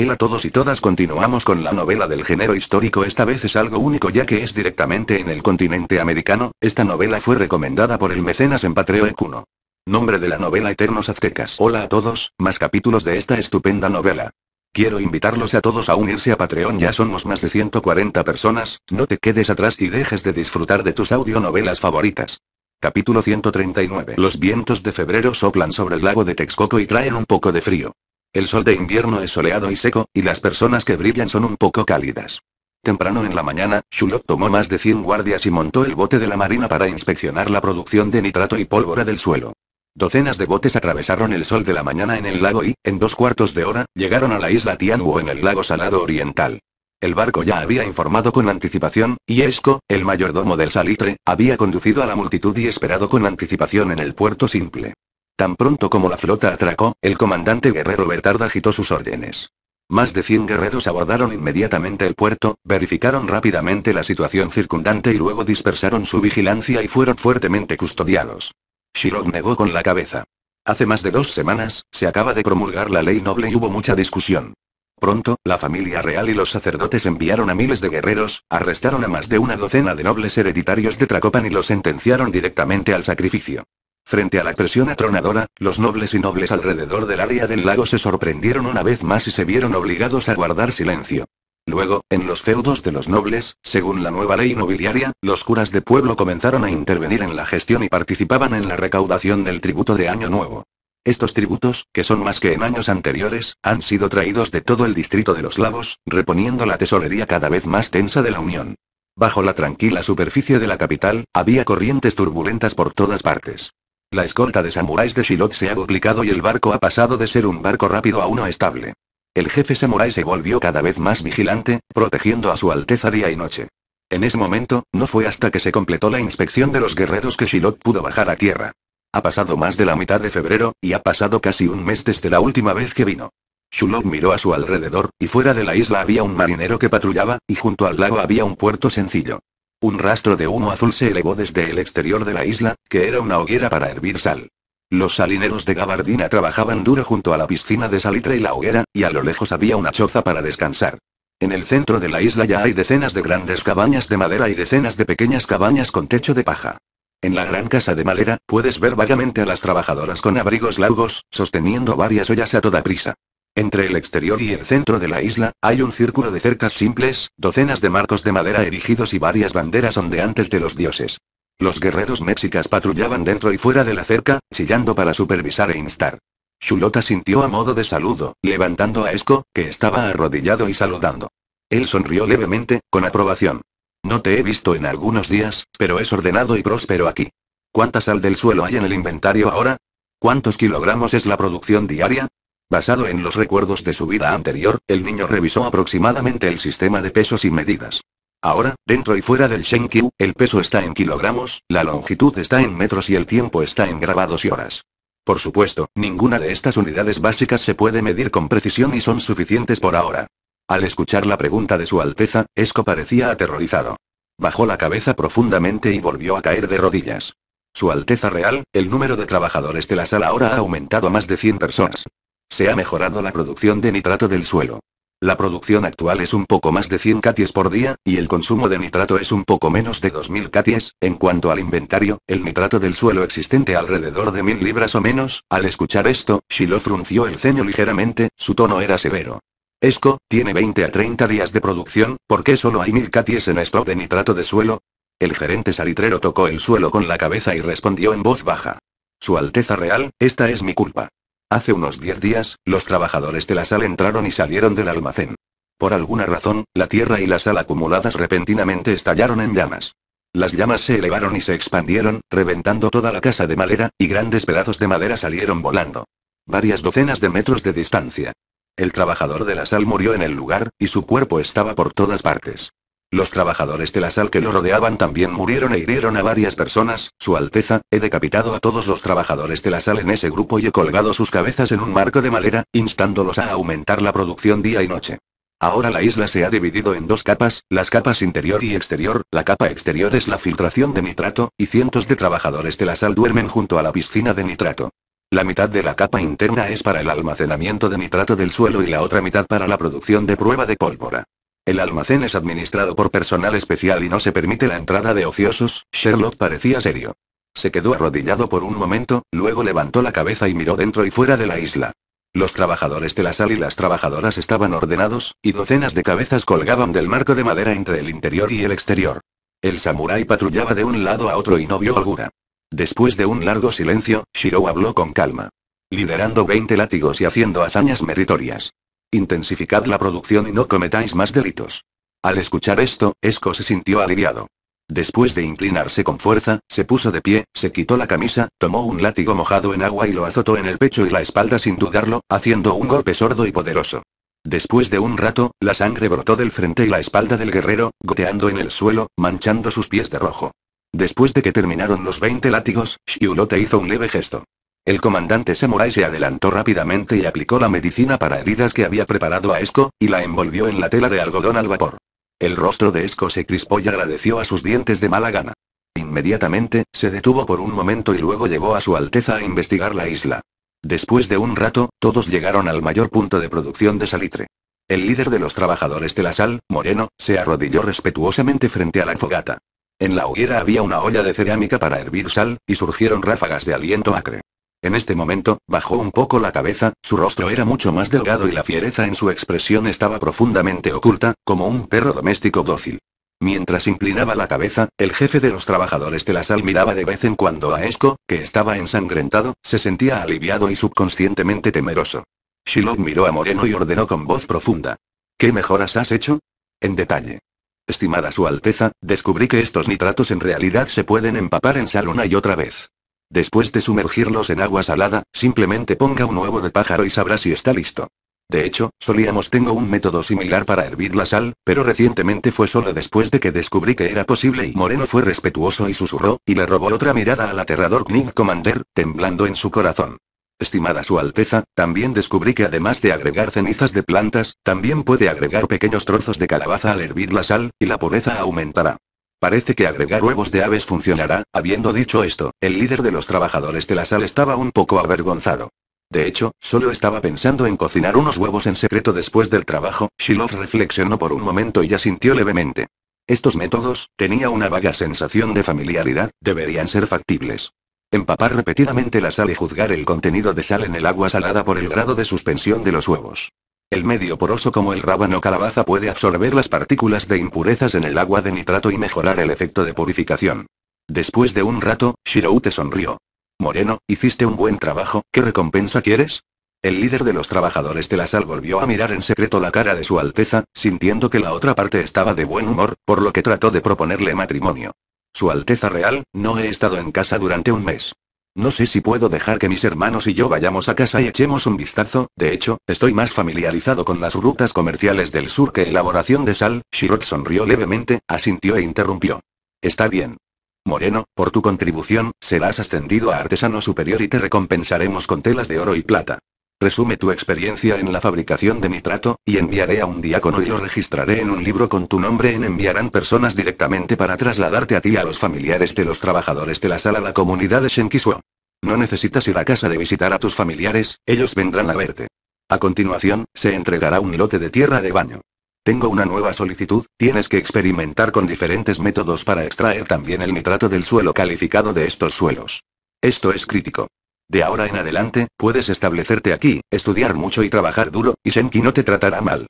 Hola a todos y todas continuamos con la novela del género histórico esta vez es algo único ya que es directamente en el continente americano, esta novela fue recomendada por el mecenas en Patreon 1. Nombre de la novela Eternos Aztecas. Hola a todos, más capítulos de esta estupenda novela. Quiero invitarlos a todos a unirse a Patreon, ya somos más de 140 personas, no te quedes atrás y dejes de disfrutar de tus audionovelas favoritas. Capítulo 139. Los vientos de febrero soplan sobre el lago de Texcoco y traen un poco de frío. El sol de invierno es soleado y seco, y las personas que brillan son un poco cálidas. Temprano en la mañana, Shulot tomó más de 100 guardias y montó el bote de la marina para inspeccionar la producción de nitrato y pólvora del suelo. Docenas de botes atravesaron el sol de la mañana en el lago y, en dos cuartos de hora, llegaron a la isla Tianwu en el lago Salado Oriental. El barco ya había informado con anticipación, y Esco, el mayordomo del salitre, había conducido a la multitud y esperado con anticipación en el puerto simple. Tan pronto como la flota atracó, el comandante guerrero Bertard agitó sus órdenes. Más de 100 guerreros abordaron inmediatamente el puerto, verificaron rápidamente la situación circundante y luego dispersaron su vigilancia y fueron fuertemente custodiados. Shirok negó con la cabeza. Hace más de dos semanas, se acaba de promulgar la ley noble y hubo mucha discusión. Pronto, la familia real y los sacerdotes enviaron a miles de guerreros, arrestaron a más de una docena de nobles hereditarios de Tracopan y los sentenciaron directamente al sacrificio. Frente a la presión atronadora, los nobles y nobles alrededor del área del lago se sorprendieron una vez más y se vieron obligados a guardar silencio. Luego, en los feudos de los nobles, según la nueva ley nobiliaria, los curas de pueblo comenzaron a intervenir en la gestión y participaban en la recaudación del tributo de Año Nuevo. Estos tributos, que son más que en años anteriores, han sido traídos de todo el distrito de los lagos, reponiendo la tesorería cada vez más tensa de la Unión. Bajo la tranquila superficie de la capital, había corrientes turbulentas por todas partes. La escolta de samuráis de Shilot se ha duplicado y el barco ha pasado de ser un barco rápido a uno estable. El jefe samurái se volvió cada vez más vigilante, protegiendo a su Alteza día y noche. En ese momento, no fue hasta que se completó la inspección de los guerreros que Shilot pudo bajar a tierra. Ha pasado más de la mitad de febrero, y ha pasado casi un mes desde la última vez que vino. Shulot miró a su alrededor, y fuera de la isla había un marinero que patrullaba, y junto al lago había un puerto sencillo. Un rastro de humo azul se elevó desde el exterior de la isla, que era una hoguera para hervir sal. Los salineros de Gabardina trabajaban duro junto a la piscina de salitre y la hoguera, y a lo lejos había una choza para descansar. En el centro de la isla ya hay decenas de grandes cabañas de madera y decenas de pequeñas cabañas con techo de paja. En la gran casa de madera, puedes ver vagamente a las trabajadoras con abrigos largos, sosteniendo varias ollas a toda prisa. Entre el exterior y el centro de la isla, hay un círculo de cercas simples, docenas de marcos de madera erigidos y varias banderas ondeantes de los dioses. Los guerreros mexicas patrullaban dentro y fuera de la cerca, chillando para supervisar e instar. Shulota sintió a modo de saludo, levantando a Esco, que estaba arrodillado y saludando. Él sonrió levemente, con aprobación. No te he visto en algunos días, pero es ordenado y próspero aquí. ¿Cuánta sal del suelo hay en el inventario ahora? ¿Cuántos kilogramos es la producción diaria? Basado en los recuerdos de su vida anterior, el niño revisó aproximadamente el sistema de pesos y medidas. Ahora, dentro y fuera del Shenkyu, el peso está en kilogramos, la longitud está en metros y el tiempo está en grabados y horas. Por supuesto, ninguna de estas unidades básicas se puede medir con precisión y son suficientes por ahora. Al escuchar la pregunta de su Alteza, Esco parecía aterrorizado. Bajó la cabeza profundamente y volvió a caer de rodillas. Su Alteza Real, el número de trabajadores de la sala ahora ha aumentado a más de 100 personas. Se ha mejorado la producción de nitrato del suelo. La producción actual es un poco más de 100 caties por día, y el consumo de nitrato es un poco menos de 2.000 caties. En cuanto al inventario, el nitrato del suelo existente alrededor de 1.000 libras o menos. Al escuchar esto, Shiloh frunció el ceño ligeramente, su tono era severo. Esco, tiene 20 a 30 días de producción, ¿por qué solo hay 1.000 caties en stock de nitrato de suelo? El gerente salitrero tocó el suelo con la cabeza y respondió en voz baja. Su Alteza Real, esta es mi culpa. Hace unos 10 días, los trabajadores de la sal entraron y salieron del almacén. Por alguna razón, la tierra y la sal acumuladas repentinamente estallaron en llamas. Las llamas se elevaron y se expandieron, reventando toda la casa de madera, y grandes pedazos de madera salieron volando. Varias docenas de metros de distancia. El trabajador de la sal murió en el lugar, y su cuerpo estaba por todas partes. Los trabajadores de la sal que lo rodeaban también murieron e hirieron a varias personas, Su Alteza, he decapitado a todos los trabajadores de la sal en ese grupo y he colgado sus cabezas en un marco de madera, instándolos a aumentar la producción día y noche. Ahora la isla se ha dividido en dos capas, las capas interior y exterior, la capa exterior es la filtración de nitrato, y cientos de trabajadores de la sal duermen junto a la piscina de nitrato. La mitad de la capa interna es para el almacenamiento de nitrato del suelo y la otra mitad para la producción de prueba de pólvora. El almacén es administrado por personal especial y no se permite la entrada de ociosos, Sherlock parecía serio. Se quedó arrodillado por un momento, luego levantó la cabeza y miró dentro y fuera de la isla. Los trabajadores de la sal y las trabajadoras estaban ordenados, y docenas de cabezas colgaban del marco de madera entre el interior y el exterior. El samurái patrullaba de un lado a otro y no vio alguna. Después de un largo silencio, Shiro habló con calma. Liderando 20 látigos y haciendo hazañas meritorias. Intensificad la producción y no cometáis más delitos. Al escuchar esto, Esco se sintió aliviado. Después de inclinarse con fuerza, se puso de pie, se quitó la camisa, tomó un látigo mojado en agua y lo azotó en el pecho y la espalda sin dudarlo, haciendo un golpe sordo y poderoso. Después de un rato, la sangre brotó del frente y la espalda del guerrero, goteando en el suelo, manchando sus pies de rojo. Después de que terminaron los 20 látigos, Xiulote hizo un leve gesto. El comandante Samurai se adelantó rápidamente y aplicó la medicina para heridas que había preparado a Esco, y la envolvió en la tela de algodón al vapor. El rostro de Esco se crispó y agradeció a sus dientes de mala gana. Inmediatamente, se detuvo por un momento y luego llevó a su Alteza a investigar la isla. Después de un rato, todos llegaron al mayor punto de producción de salitre. El líder de los trabajadores de la sal, Moreno, se arrodilló respetuosamente frente a la fogata. En la hoguera había una olla de cerámica para hervir sal, y surgieron ráfagas de aliento acre. En este momento, bajó un poco la cabeza, su rostro era mucho más delgado y la fiereza en su expresión estaba profundamente oculta, como un perro doméstico dócil. Mientras inclinaba la cabeza, el jefe de los trabajadores de la sal miraba de vez en cuando a Esco, que estaba ensangrentado, se sentía aliviado y subconscientemente temeroso. Shiloh miró a Moreno y ordenó con voz profunda. ¿Qué mejoras has hecho? En detalle. Estimada Su Alteza, descubrí que estos nitratos en realidad se pueden empapar en sal una y otra vez. Después de sumergirlos en agua salada, simplemente ponga un huevo de pájaro y sabrá si está listo. De hecho, solíamos tengo un método similar para hervir la sal, pero recientemente fue solo después de que descubrí que era posible y Moreno fue respetuoso y susurró, y le robó otra mirada al aterrador Knig Commander, temblando en su corazón. Estimada Su Alteza, también descubrí que además de agregar cenizas de plantas, también puede agregar pequeños trozos de calabaza al hervir la sal, y la pureza aumentará. Parece que agregar huevos de aves funcionará. Habiendo dicho esto, el líder de los trabajadores de la sal estaba un poco avergonzado. De hecho, solo estaba pensando en cocinar unos huevos en secreto después del trabajo, Shiloh reflexionó por un momento y ya sintió levemente. Estos métodos, tenía una vaga sensación de familiaridad, deberían ser factibles. Empapar repetidamente la sal y juzgar el contenido de sal en el agua salada por el grado de suspensión de los huevos. El medio poroso como el rábano calabaza puede absorber las partículas de impurezas en el agua de nitrato y mejorar el efecto de purificación. Después de un rato, te sonrió. Moreno, hiciste un buen trabajo, ¿qué recompensa quieres? El líder de los trabajadores de la sal volvió a mirar en secreto la cara de su Alteza, sintiendo que la otra parte estaba de buen humor, por lo que trató de proponerle matrimonio. Su Alteza Real, no he estado en casa durante un mes. No sé si puedo dejar que mis hermanos y yo vayamos a casa y echemos un vistazo, de hecho, estoy más familiarizado con las rutas comerciales del sur que elaboración de sal, Shirot sonrió levemente, asintió e interrumpió. Está bien. Moreno, por tu contribución, serás ascendido a artesano superior y te recompensaremos con telas de oro y plata. Resume tu experiencia en la fabricación de nitrato, y enviaré a un diácono y lo registraré en un libro con tu nombre en enviarán personas directamente para trasladarte a ti y a los familiares de los trabajadores de la sala la comunidad de Shenkishuo. No necesitas ir a casa de visitar a tus familiares, ellos vendrán a verte. A continuación, se entregará un lote de tierra de baño. Tengo una nueva solicitud, tienes que experimentar con diferentes métodos para extraer también el nitrato del suelo calificado de estos suelos. Esto es crítico. De ahora en adelante, puedes establecerte aquí, estudiar mucho y trabajar duro, y Senki no te tratará mal.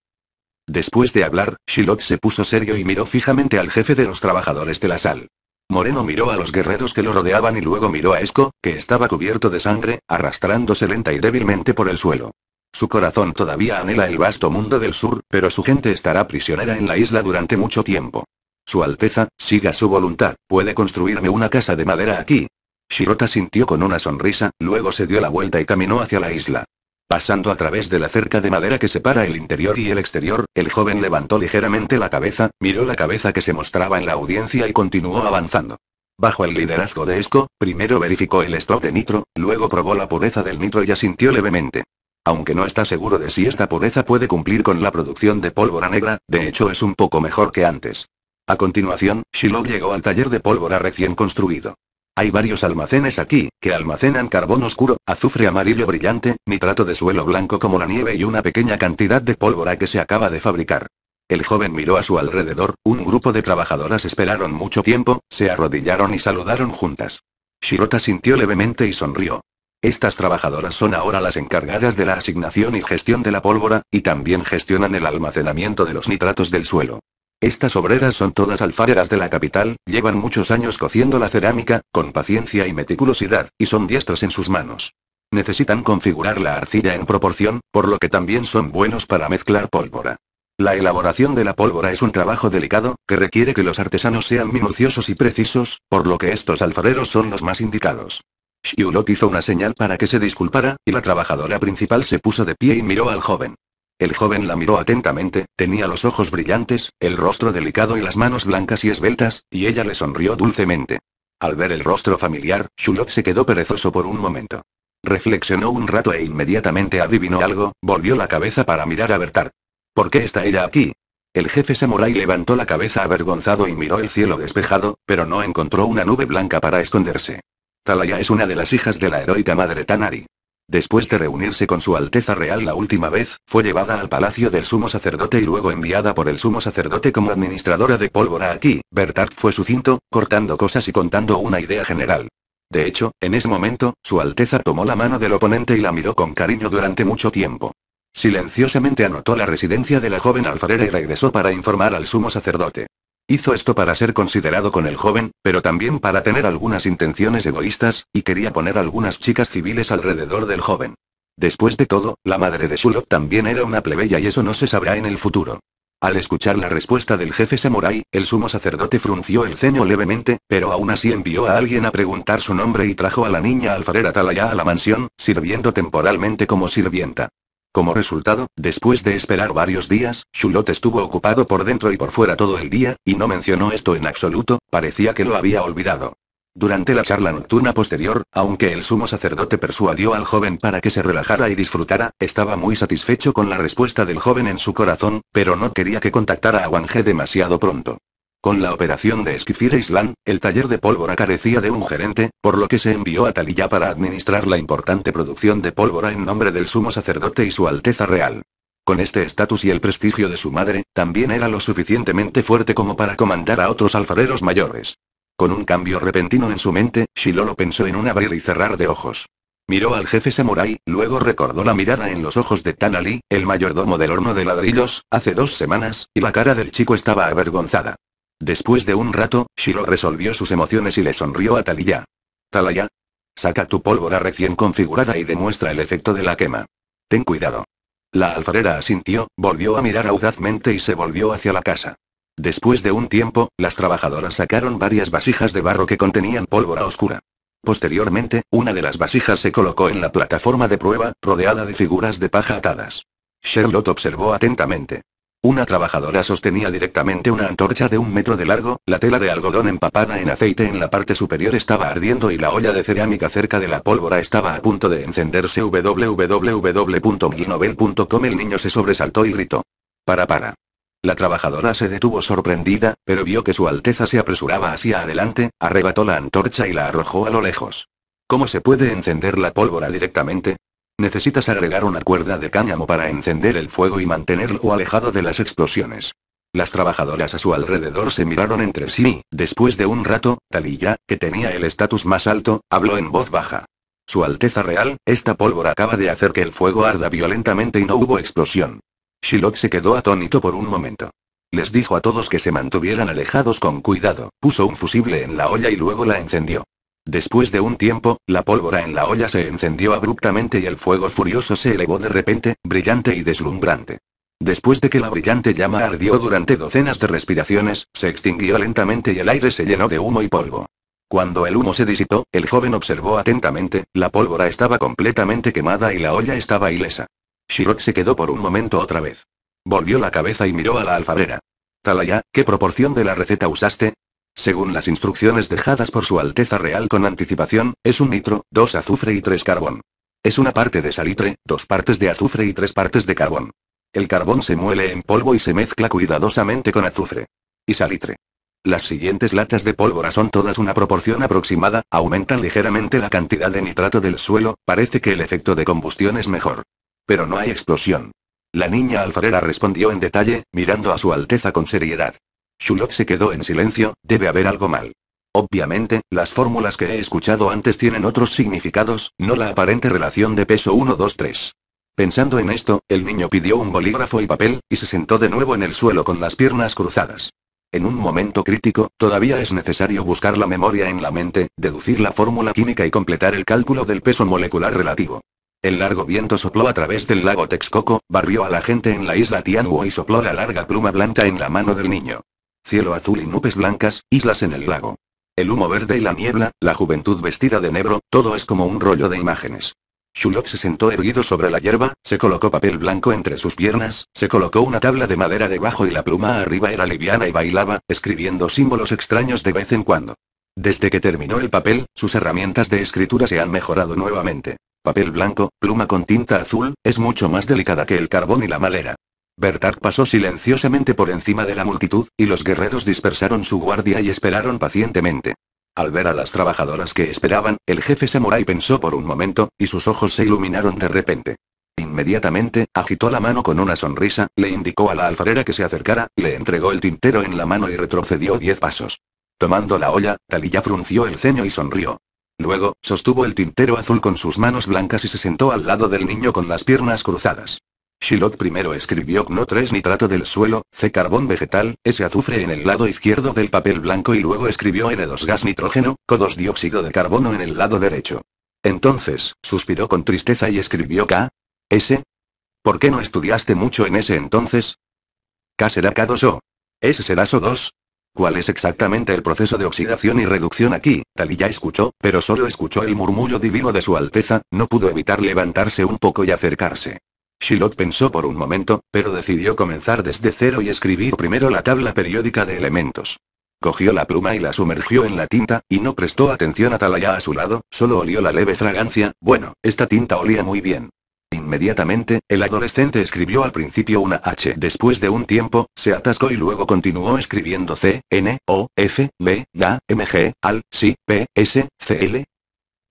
Después de hablar, Shilot se puso serio y miró fijamente al jefe de los trabajadores de la sal. Moreno miró a los guerreros que lo rodeaban y luego miró a Esco, que estaba cubierto de sangre, arrastrándose lenta y débilmente por el suelo. Su corazón todavía anhela el vasto mundo del sur, pero su gente estará prisionera en la isla durante mucho tiempo. Su Alteza, siga su voluntad, puede construirme una casa de madera aquí, Shirota sintió con una sonrisa, luego se dio la vuelta y caminó hacia la isla. Pasando a través de la cerca de madera que separa el interior y el exterior, el joven levantó ligeramente la cabeza, miró la cabeza que se mostraba en la audiencia y continuó avanzando. Bajo el liderazgo de Esco, primero verificó el stock de nitro, luego probó la pureza del nitro y asintió levemente. Aunque no está seguro de si esta pureza puede cumplir con la producción de pólvora negra, de hecho es un poco mejor que antes. A continuación, Shiloh llegó al taller de pólvora recién construido. Hay varios almacenes aquí, que almacenan carbón oscuro, azufre amarillo brillante, nitrato de suelo blanco como la nieve y una pequeña cantidad de pólvora que se acaba de fabricar. El joven miró a su alrededor, un grupo de trabajadoras esperaron mucho tiempo, se arrodillaron y saludaron juntas. Shirota sintió levemente y sonrió. Estas trabajadoras son ahora las encargadas de la asignación y gestión de la pólvora, y también gestionan el almacenamiento de los nitratos del suelo. Estas obreras son todas alfareras de la capital, llevan muchos años cociendo la cerámica, con paciencia y meticulosidad, y son diestras en sus manos. Necesitan configurar la arcilla en proporción, por lo que también son buenos para mezclar pólvora. La elaboración de la pólvora es un trabajo delicado, que requiere que los artesanos sean minuciosos y precisos, por lo que estos alfareros son los más indicados. Shiulot hizo una señal para que se disculpara, y la trabajadora principal se puso de pie y miró al joven. El joven la miró atentamente, tenía los ojos brillantes, el rostro delicado y las manos blancas y esbeltas, y ella le sonrió dulcemente. Al ver el rostro familiar, Shulot se quedó perezoso por un momento. Reflexionó un rato e inmediatamente adivinó algo, volvió la cabeza para mirar a Bertar. ¿Por qué está ella aquí? El jefe samurai levantó la cabeza avergonzado y miró el cielo despejado, pero no encontró una nube blanca para esconderse. Talaya es una de las hijas de la heroica madre Tanari. Después de reunirse con su Alteza Real la última vez, fue llevada al palacio del sumo sacerdote y luego enviada por el sumo sacerdote como administradora de pólvora aquí. Bertard fue sucinto, cortando cosas y contando una idea general. De hecho, en ese momento, su Alteza tomó la mano del oponente y la miró con cariño durante mucho tiempo. Silenciosamente anotó la residencia de la joven alfarera y regresó para informar al sumo sacerdote. Hizo esto para ser considerado con el joven, pero también para tener algunas intenciones egoístas, y quería poner algunas chicas civiles alrededor del joven. Después de todo, la madre de Sulok también era una plebeya y eso no se sabrá en el futuro. Al escuchar la respuesta del jefe Samurai, el sumo sacerdote frunció el ceño levemente, pero aún así envió a alguien a preguntar su nombre y trajo a la niña alfarera Talaya a la mansión, sirviendo temporalmente como sirvienta. Como resultado, después de esperar varios días, Shulot estuvo ocupado por dentro y por fuera todo el día, y no mencionó esto en absoluto, parecía que lo había olvidado. Durante la charla nocturna posterior, aunque el sumo sacerdote persuadió al joven para que se relajara y disfrutara, estaba muy satisfecho con la respuesta del joven en su corazón, pero no quería que contactara a Wang demasiado pronto. Con la operación de Esquifir Island, el taller de pólvora carecía de un gerente, por lo que se envió a Talilla para administrar la importante producción de pólvora en nombre del sumo sacerdote y su Alteza Real. Con este estatus y el prestigio de su madre, también era lo suficientemente fuerte como para comandar a otros alfareros mayores. Con un cambio repentino en su mente, Shilolo pensó en un abrir y cerrar de ojos. Miró al jefe Samurai, luego recordó la mirada en los ojos de Tanali, el mayordomo del horno de ladrillos, hace dos semanas, y la cara del chico estaba avergonzada. Después de un rato, Shiro resolvió sus emociones y le sonrió a Talaya. Talaya. Saca tu pólvora recién configurada y demuestra el efecto de la quema. Ten cuidado. La alfarera asintió, volvió a mirar audazmente y se volvió hacia la casa. Después de un tiempo, las trabajadoras sacaron varias vasijas de barro que contenían pólvora oscura. Posteriormente, una de las vasijas se colocó en la plataforma de prueba, rodeada de figuras de paja atadas. Sherlock observó atentamente. Una trabajadora sostenía directamente una antorcha de un metro de largo, la tela de algodón empapada en aceite en la parte superior estaba ardiendo y la olla de cerámica cerca de la pólvora estaba a punto de encenderse. www.milnovel.com El niño se sobresaltó y gritó. Para, para. La trabajadora se detuvo sorprendida, pero vio que su Alteza se apresuraba hacia adelante, arrebató la antorcha y la arrojó a lo lejos. ¿Cómo se puede encender la pólvora directamente? Necesitas agregar una cuerda de cáñamo para encender el fuego y mantenerlo alejado de las explosiones. Las trabajadoras a su alrededor se miraron entre sí, después de un rato, Talilla, que tenía el estatus más alto, habló en voz baja. Su Alteza Real, esta pólvora acaba de hacer que el fuego arda violentamente y no hubo explosión. Shiloh se quedó atónito por un momento. Les dijo a todos que se mantuvieran alejados con cuidado, puso un fusible en la olla y luego la encendió. Después de un tiempo, la pólvora en la olla se encendió abruptamente y el fuego furioso se elevó de repente, brillante y deslumbrante. Después de que la brillante llama ardió durante docenas de respiraciones, se extinguió lentamente y el aire se llenó de humo y polvo. Cuando el humo se disipó, el joven observó atentamente, la pólvora estaba completamente quemada y la olla estaba ilesa. Shirot se quedó por un momento otra vez. Volvió la cabeza y miró a la alfarera. Talaya, ¿qué proporción de la receta usaste? Según las instrucciones dejadas por su Alteza Real con anticipación, es un nitro, dos azufre y tres carbón. Es una parte de salitre, dos partes de azufre y tres partes de carbón. El carbón se muele en polvo y se mezcla cuidadosamente con azufre. Y salitre. Las siguientes latas de pólvora son todas una proporción aproximada, aumentan ligeramente la cantidad de nitrato del suelo, parece que el efecto de combustión es mejor. Pero no hay explosión. La niña alfarera respondió en detalle, mirando a su Alteza con seriedad. Shulot se quedó en silencio, debe haber algo mal. Obviamente, las fórmulas que he escuchado antes tienen otros significados, no la aparente relación de peso 1-2-3. Pensando en esto, el niño pidió un bolígrafo y papel, y se sentó de nuevo en el suelo con las piernas cruzadas. En un momento crítico, todavía es necesario buscar la memoria en la mente, deducir la fórmula química y completar el cálculo del peso molecular relativo. El largo viento sopló a través del lago Texcoco, barrió a la gente en la isla Tianhu y sopló la larga pluma blanca en la mano del niño cielo azul y nubes blancas, islas en el lago. El humo verde y la niebla, la juventud vestida de negro, todo es como un rollo de imágenes. Shulok se sentó erguido sobre la hierba, se colocó papel blanco entre sus piernas, se colocó una tabla de madera debajo y la pluma arriba era liviana y bailaba, escribiendo símbolos extraños de vez en cuando. Desde que terminó el papel, sus herramientas de escritura se han mejorado nuevamente. Papel blanco, pluma con tinta azul, es mucho más delicada que el carbón y la madera. Bertark pasó silenciosamente por encima de la multitud, y los guerreros dispersaron su guardia y esperaron pacientemente. Al ver a las trabajadoras que esperaban, el jefe Semurai pensó por un momento, y sus ojos se iluminaron de repente. Inmediatamente, agitó la mano con una sonrisa, le indicó a la alfarera que se acercara, le entregó el tintero en la mano y retrocedió diez pasos. Tomando la olla, Talilla frunció el ceño y sonrió. Luego, sostuvo el tintero azul con sus manos blancas y se sentó al lado del niño con las piernas cruzadas. Shilot primero escribió Kno 3 nitrato del suelo, C carbón vegetal, S azufre en el lado izquierdo del papel blanco y luego escribió N2 gas nitrógeno, CO2 dióxido de carbono en el lado derecho. Entonces, suspiró con tristeza y escribió K. S. ¿Por qué no estudiaste mucho en ese entonces? K será K2O. S será SO2. ¿Cuál es exactamente el proceso de oxidación y reducción aquí? Tal y ya escuchó, pero solo escuchó el murmullo divino de su Alteza, no pudo evitar levantarse un poco y acercarse. Shilot pensó por un momento, pero decidió comenzar desde cero y escribir primero la tabla periódica de elementos. Cogió la pluma y la sumergió en la tinta, y no prestó atención a Talaya a su lado, solo olió la leve fragancia, bueno, esta tinta olía muy bien. Inmediatamente, el adolescente escribió al principio una H. Después de un tiempo, se atascó y luego continuó escribiendo C, N, O, F, B, A, M, G, AL, SI, P, S, C, L,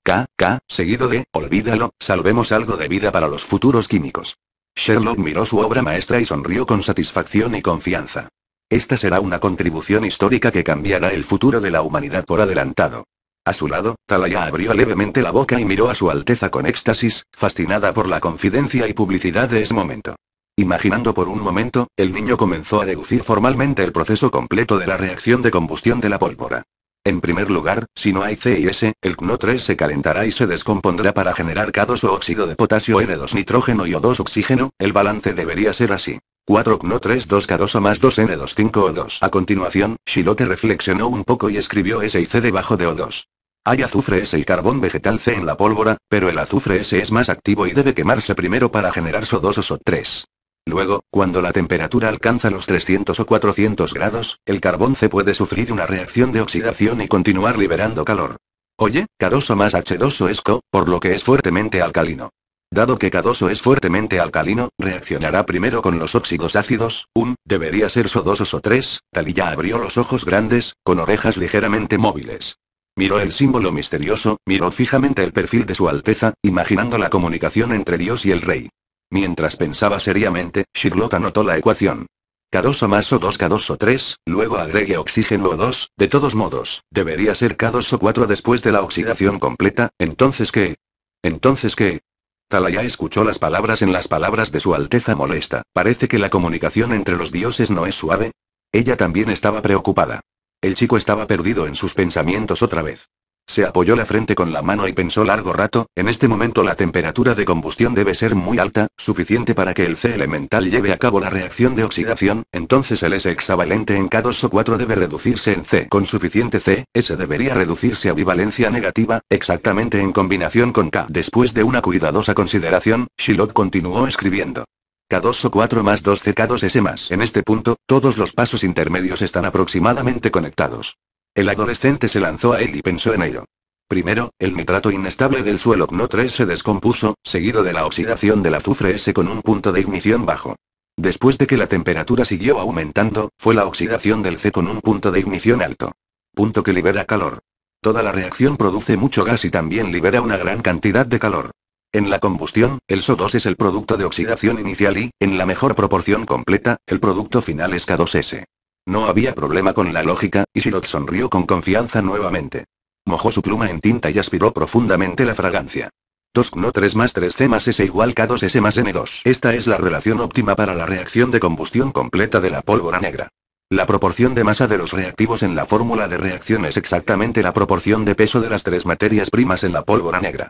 K, K, seguido de, olvídalo, salvemos algo de vida para los futuros químicos. Sherlock miró su obra maestra y sonrió con satisfacción y confianza. Esta será una contribución histórica que cambiará el futuro de la humanidad por adelantado. A su lado, Talaya abrió levemente la boca y miró a su Alteza con éxtasis, fascinada por la confidencia y publicidad de ese momento. Imaginando por un momento, el niño comenzó a deducir formalmente el proceso completo de la reacción de combustión de la pólvora. En primer lugar, si no hay C y S, el CNO3 se calentará y se descompondrá para generar K2 o óxido de potasio N2 nitrógeno y O2 oxígeno, el balance debería ser así. 4 CNO3 2K2 más 2N2 5O2. A continuación, Shilote reflexionó un poco y escribió S y C debajo de O2. Hay azufre S y carbón vegetal C en la pólvora, pero el azufre S es más activo y debe quemarse primero para generar SO2 o SO3. Luego, cuando la temperatura alcanza los 300 o 400 grados, el carbón C puede sufrir una reacción de oxidación y continuar liberando calor. Oye, cadoso más H2O es CO, por lo que es fuertemente alcalino. Dado que cadoso es fuertemente alcalino, reaccionará primero con los óxidos ácidos, un, debería ser SO2 o SO3, ya abrió los ojos grandes, con orejas ligeramente móviles. Miró el símbolo misterioso, miró fijamente el perfil de su Alteza, imaginando la comunicación entre Dios y el Rey. Mientras pensaba seriamente, Shiglota anotó la ecuación. K2 más O2 K2 O3, luego agregue oxígeno O2, de todos modos, debería ser K2 O4 después de la oxidación completa, entonces ¿qué? Entonces ¿qué? Talaya escuchó las palabras en las palabras de su Alteza molesta, parece que la comunicación entre los dioses no es suave. Ella también estaba preocupada. El chico estaba perdido en sus pensamientos otra vez. Se apoyó la frente con la mano y pensó largo rato, en este momento la temperatura de combustión debe ser muy alta, suficiente para que el C elemental lleve a cabo la reacción de oxidación, entonces el S hexavalente en K2O4 debe reducirse en C con suficiente C, S debería reducirse a bivalencia negativa, exactamente en combinación con K. Después de una cuidadosa consideración, Shilot continuó escribiendo. K2O4 más 2C K2S más. En este punto, todos los pasos intermedios están aproximadamente conectados. El adolescente se lanzó a él y pensó en ello. Primero, el nitrato inestable del suelo CNO3 se descompuso, seguido de la oxidación del azufre S con un punto de ignición bajo. Después de que la temperatura siguió aumentando, fue la oxidación del C con un punto de ignición alto. Punto que libera calor. Toda la reacción produce mucho gas y también libera una gran cantidad de calor. En la combustión, el SO2 es el producto de oxidación inicial y, en la mejor proporción completa, el producto final es K2S. No había problema con la lógica, y Sirot sonrió con confianza nuevamente. Mojó su pluma en tinta y aspiró profundamente la fragancia. 2 no 3 más 3C más S igual K2S más N2. Esta es la relación óptima para la reacción de combustión completa de la pólvora negra. La proporción de masa de los reactivos en la fórmula de reacción es exactamente la proporción de peso de las tres materias primas en la pólvora negra.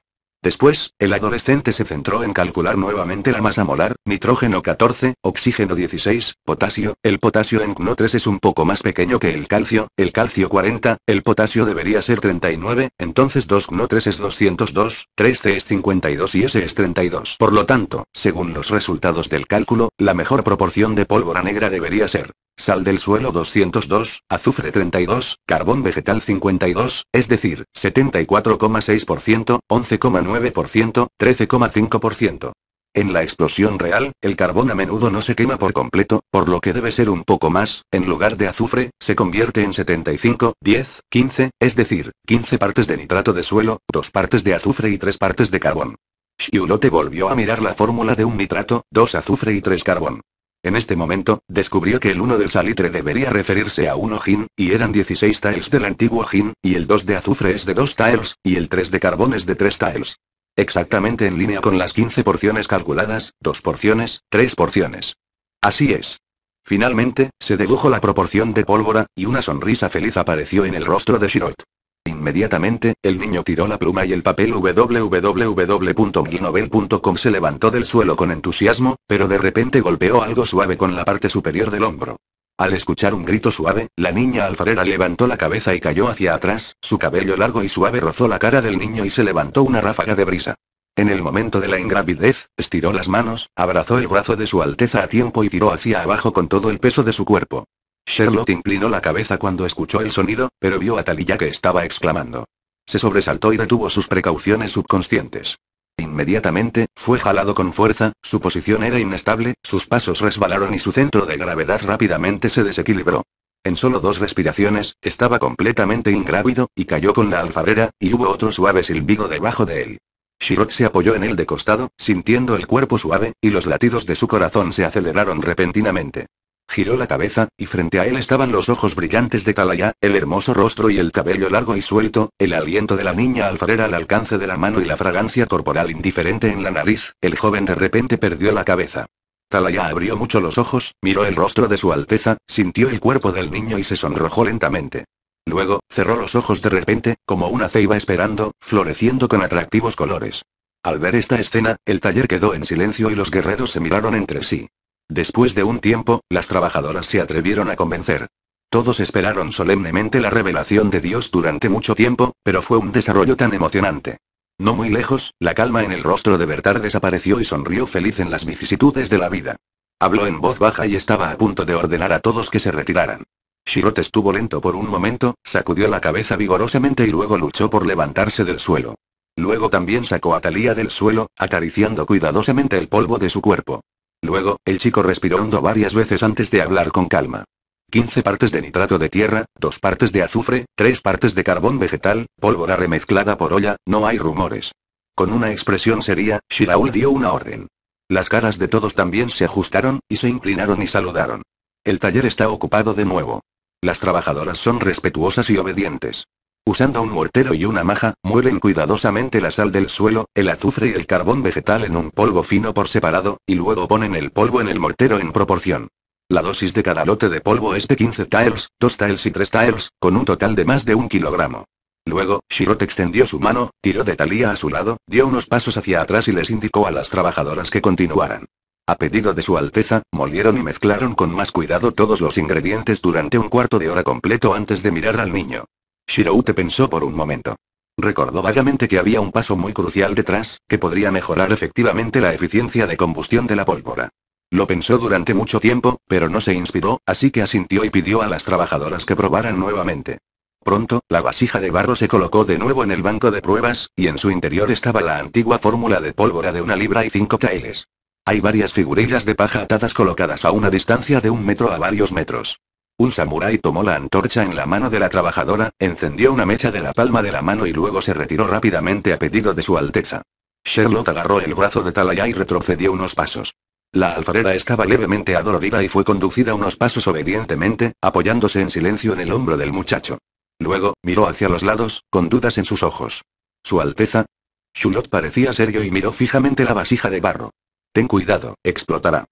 Después, el adolescente se centró en calcular nuevamente la masa molar, nitrógeno 14, oxígeno 16, potasio, el potasio en CNO3 es un poco más pequeño que el calcio, el calcio 40, el potasio debería ser 39, entonces 2 CNO3 es 202, 3C es 52 y S es 32. Por lo tanto, según los resultados del cálculo, la mejor proporción de pólvora negra debería ser Sal del suelo 202, azufre 32, carbón vegetal 52, es decir, 74,6%, 11,9%, 13,5%. En la explosión real, el carbón a menudo no se quema por completo, por lo que debe ser un poco más, en lugar de azufre, se convierte en 75, 10, 15, es decir, 15 partes de nitrato de suelo, 2 partes de azufre y 3 partes de carbón. Shiulote volvió a mirar la fórmula de un nitrato, 2 azufre y 3 carbón. En este momento, descubrió que el 1 del salitre debería referirse a 1 jin, y eran 16 tiles del antiguo jin, y el 2 de azufre es de 2 tiles, y el 3 de carbón es de 3 tiles. Exactamente en línea con las 15 porciones calculadas, 2 porciones, 3 porciones. Así es. Finalmente, se dedujo la proporción de pólvora, y una sonrisa feliz apareció en el rostro de Shirot. Inmediatamente, el niño tiró la pluma y el papel www.guinovel.com se levantó del suelo con entusiasmo, pero de repente golpeó algo suave con la parte superior del hombro. Al escuchar un grito suave, la niña alfarera levantó la cabeza y cayó hacia atrás, su cabello largo y suave rozó la cara del niño y se levantó una ráfaga de brisa. En el momento de la ingravidez, estiró las manos, abrazó el brazo de su Alteza a tiempo y tiró hacia abajo con todo el peso de su cuerpo. Sherlock inclinó la cabeza cuando escuchó el sonido, pero vio a Talilla que estaba exclamando. Se sobresaltó y detuvo sus precauciones subconscientes. Inmediatamente, fue jalado con fuerza, su posición era inestable, sus pasos resbalaron y su centro de gravedad rápidamente se desequilibró. En solo dos respiraciones, estaba completamente ingrávido, y cayó con la alfabrera, y hubo otro suave silbido debajo de él. Shirot se apoyó en él de costado, sintiendo el cuerpo suave, y los latidos de su corazón se aceleraron repentinamente. Giró la cabeza, y frente a él estaban los ojos brillantes de Talaya, el hermoso rostro y el cabello largo y suelto, el aliento de la niña alfarera al alcance de la mano y la fragancia corporal indiferente en la nariz, el joven de repente perdió la cabeza. Talaya abrió mucho los ojos, miró el rostro de su Alteza, sintió el cuerpo del niño y se sonrojó lentamente. Luego, cerró los ojos de repente, como una ceiba esperando, floreciendo con atractivos colores. Al ver esta escena, el taller quedó en silencio y los guerreros se miraron entre sí. Después de un tiempo, las trabajadoras se atrevieron a convencer. Todos esperaron solemnemente la revelación de Dios durante mucho tiempo, pero fue un desarrollo tan emocionante. No muy lejos, la calma en el rostro de Bertar desapareció y sonrió feliz en las vicisitudes de la vida. Habló en voz baja y estaba a punto de ordenar a todos que se retiraran. Shirot estuvo lento por un momento, sacudió la cabeza vigorosamente y luego luchó por levantarse del suelo. Luego también sacó a Talía del suelo, acariciando cuidadosamente el polvo de su cuerpo. Luego, el chico respiró hondo varias veces antes de hablar con calma. 15 partes de nitrato de tierra, 2 partes de azufre, 3 partes de carbón vegetal, pólvora remezclada por olla, no hay rumores. Con una expresión seria, Shiraul dio una orden. Las caras de todos también se ajustaron, y se inclinaron y saludaron. El taller está ocupado de nuevo. Las trabajadoras son respetuosas y obedientes. Usando un mortero y una maja, muelen cuidadosamente la sal del suelo, el azufre y el carbón vegetal en un polvo fino por separado, y luego ponen el polvo en el mortero en proporción. La dosis de cada lote de polvo es de 15 tiles, 2 tiles y 3 tiles, con un total de más de un kilogramo. Luego, Shirot extendió su mano, tiró de Talía a su lado, dio unos pasos hacia atrás y les indicó a las trabajadoras que continuaran. A pedido de su Alteza, molieron y mezclaron con más cuidado todos los ingredientes durante un cuarto de hora completo antes de mirar al niño. Shiroute pensó por un momento. Recordó vagamente que había un paso muy crucial detrás, que podría mejorar efectivamente la eficiencia de combustión de la pólvora. Lo pensó durante mucho tiempo, pero no se inspiró, así que asintió y pidió a las trabajadoras que probaran nuevamente. Pronto, la vasija de barro se colocó de nuevo en el banco de pruebas, y en su interior estaba la antigua fórmula de pólvora de una libra y cinco tailes. Hay varias figurillas de paja atadas colocadas a una distancia de un metro a varios metros. Un samurái tomó la antorcha en la mano de la trabajadora, encendió una mecha de la palma de la mano y luego se retiró rápidamente a pedido de su Alteza. Sherlock agarró el brazo de Talaya y retrocedió unos pasos. La alfarera estaba levemente adolorida y fue conducida unos pasos obedientemente, apoyándose en silencio en el hombro del muchacho. Luego, miró hacia los lados, con dudas en sus ojos. Su Alteza. Shulot parecía serio y miró fijamente la vasija de barro. Ten cuidado, explotará.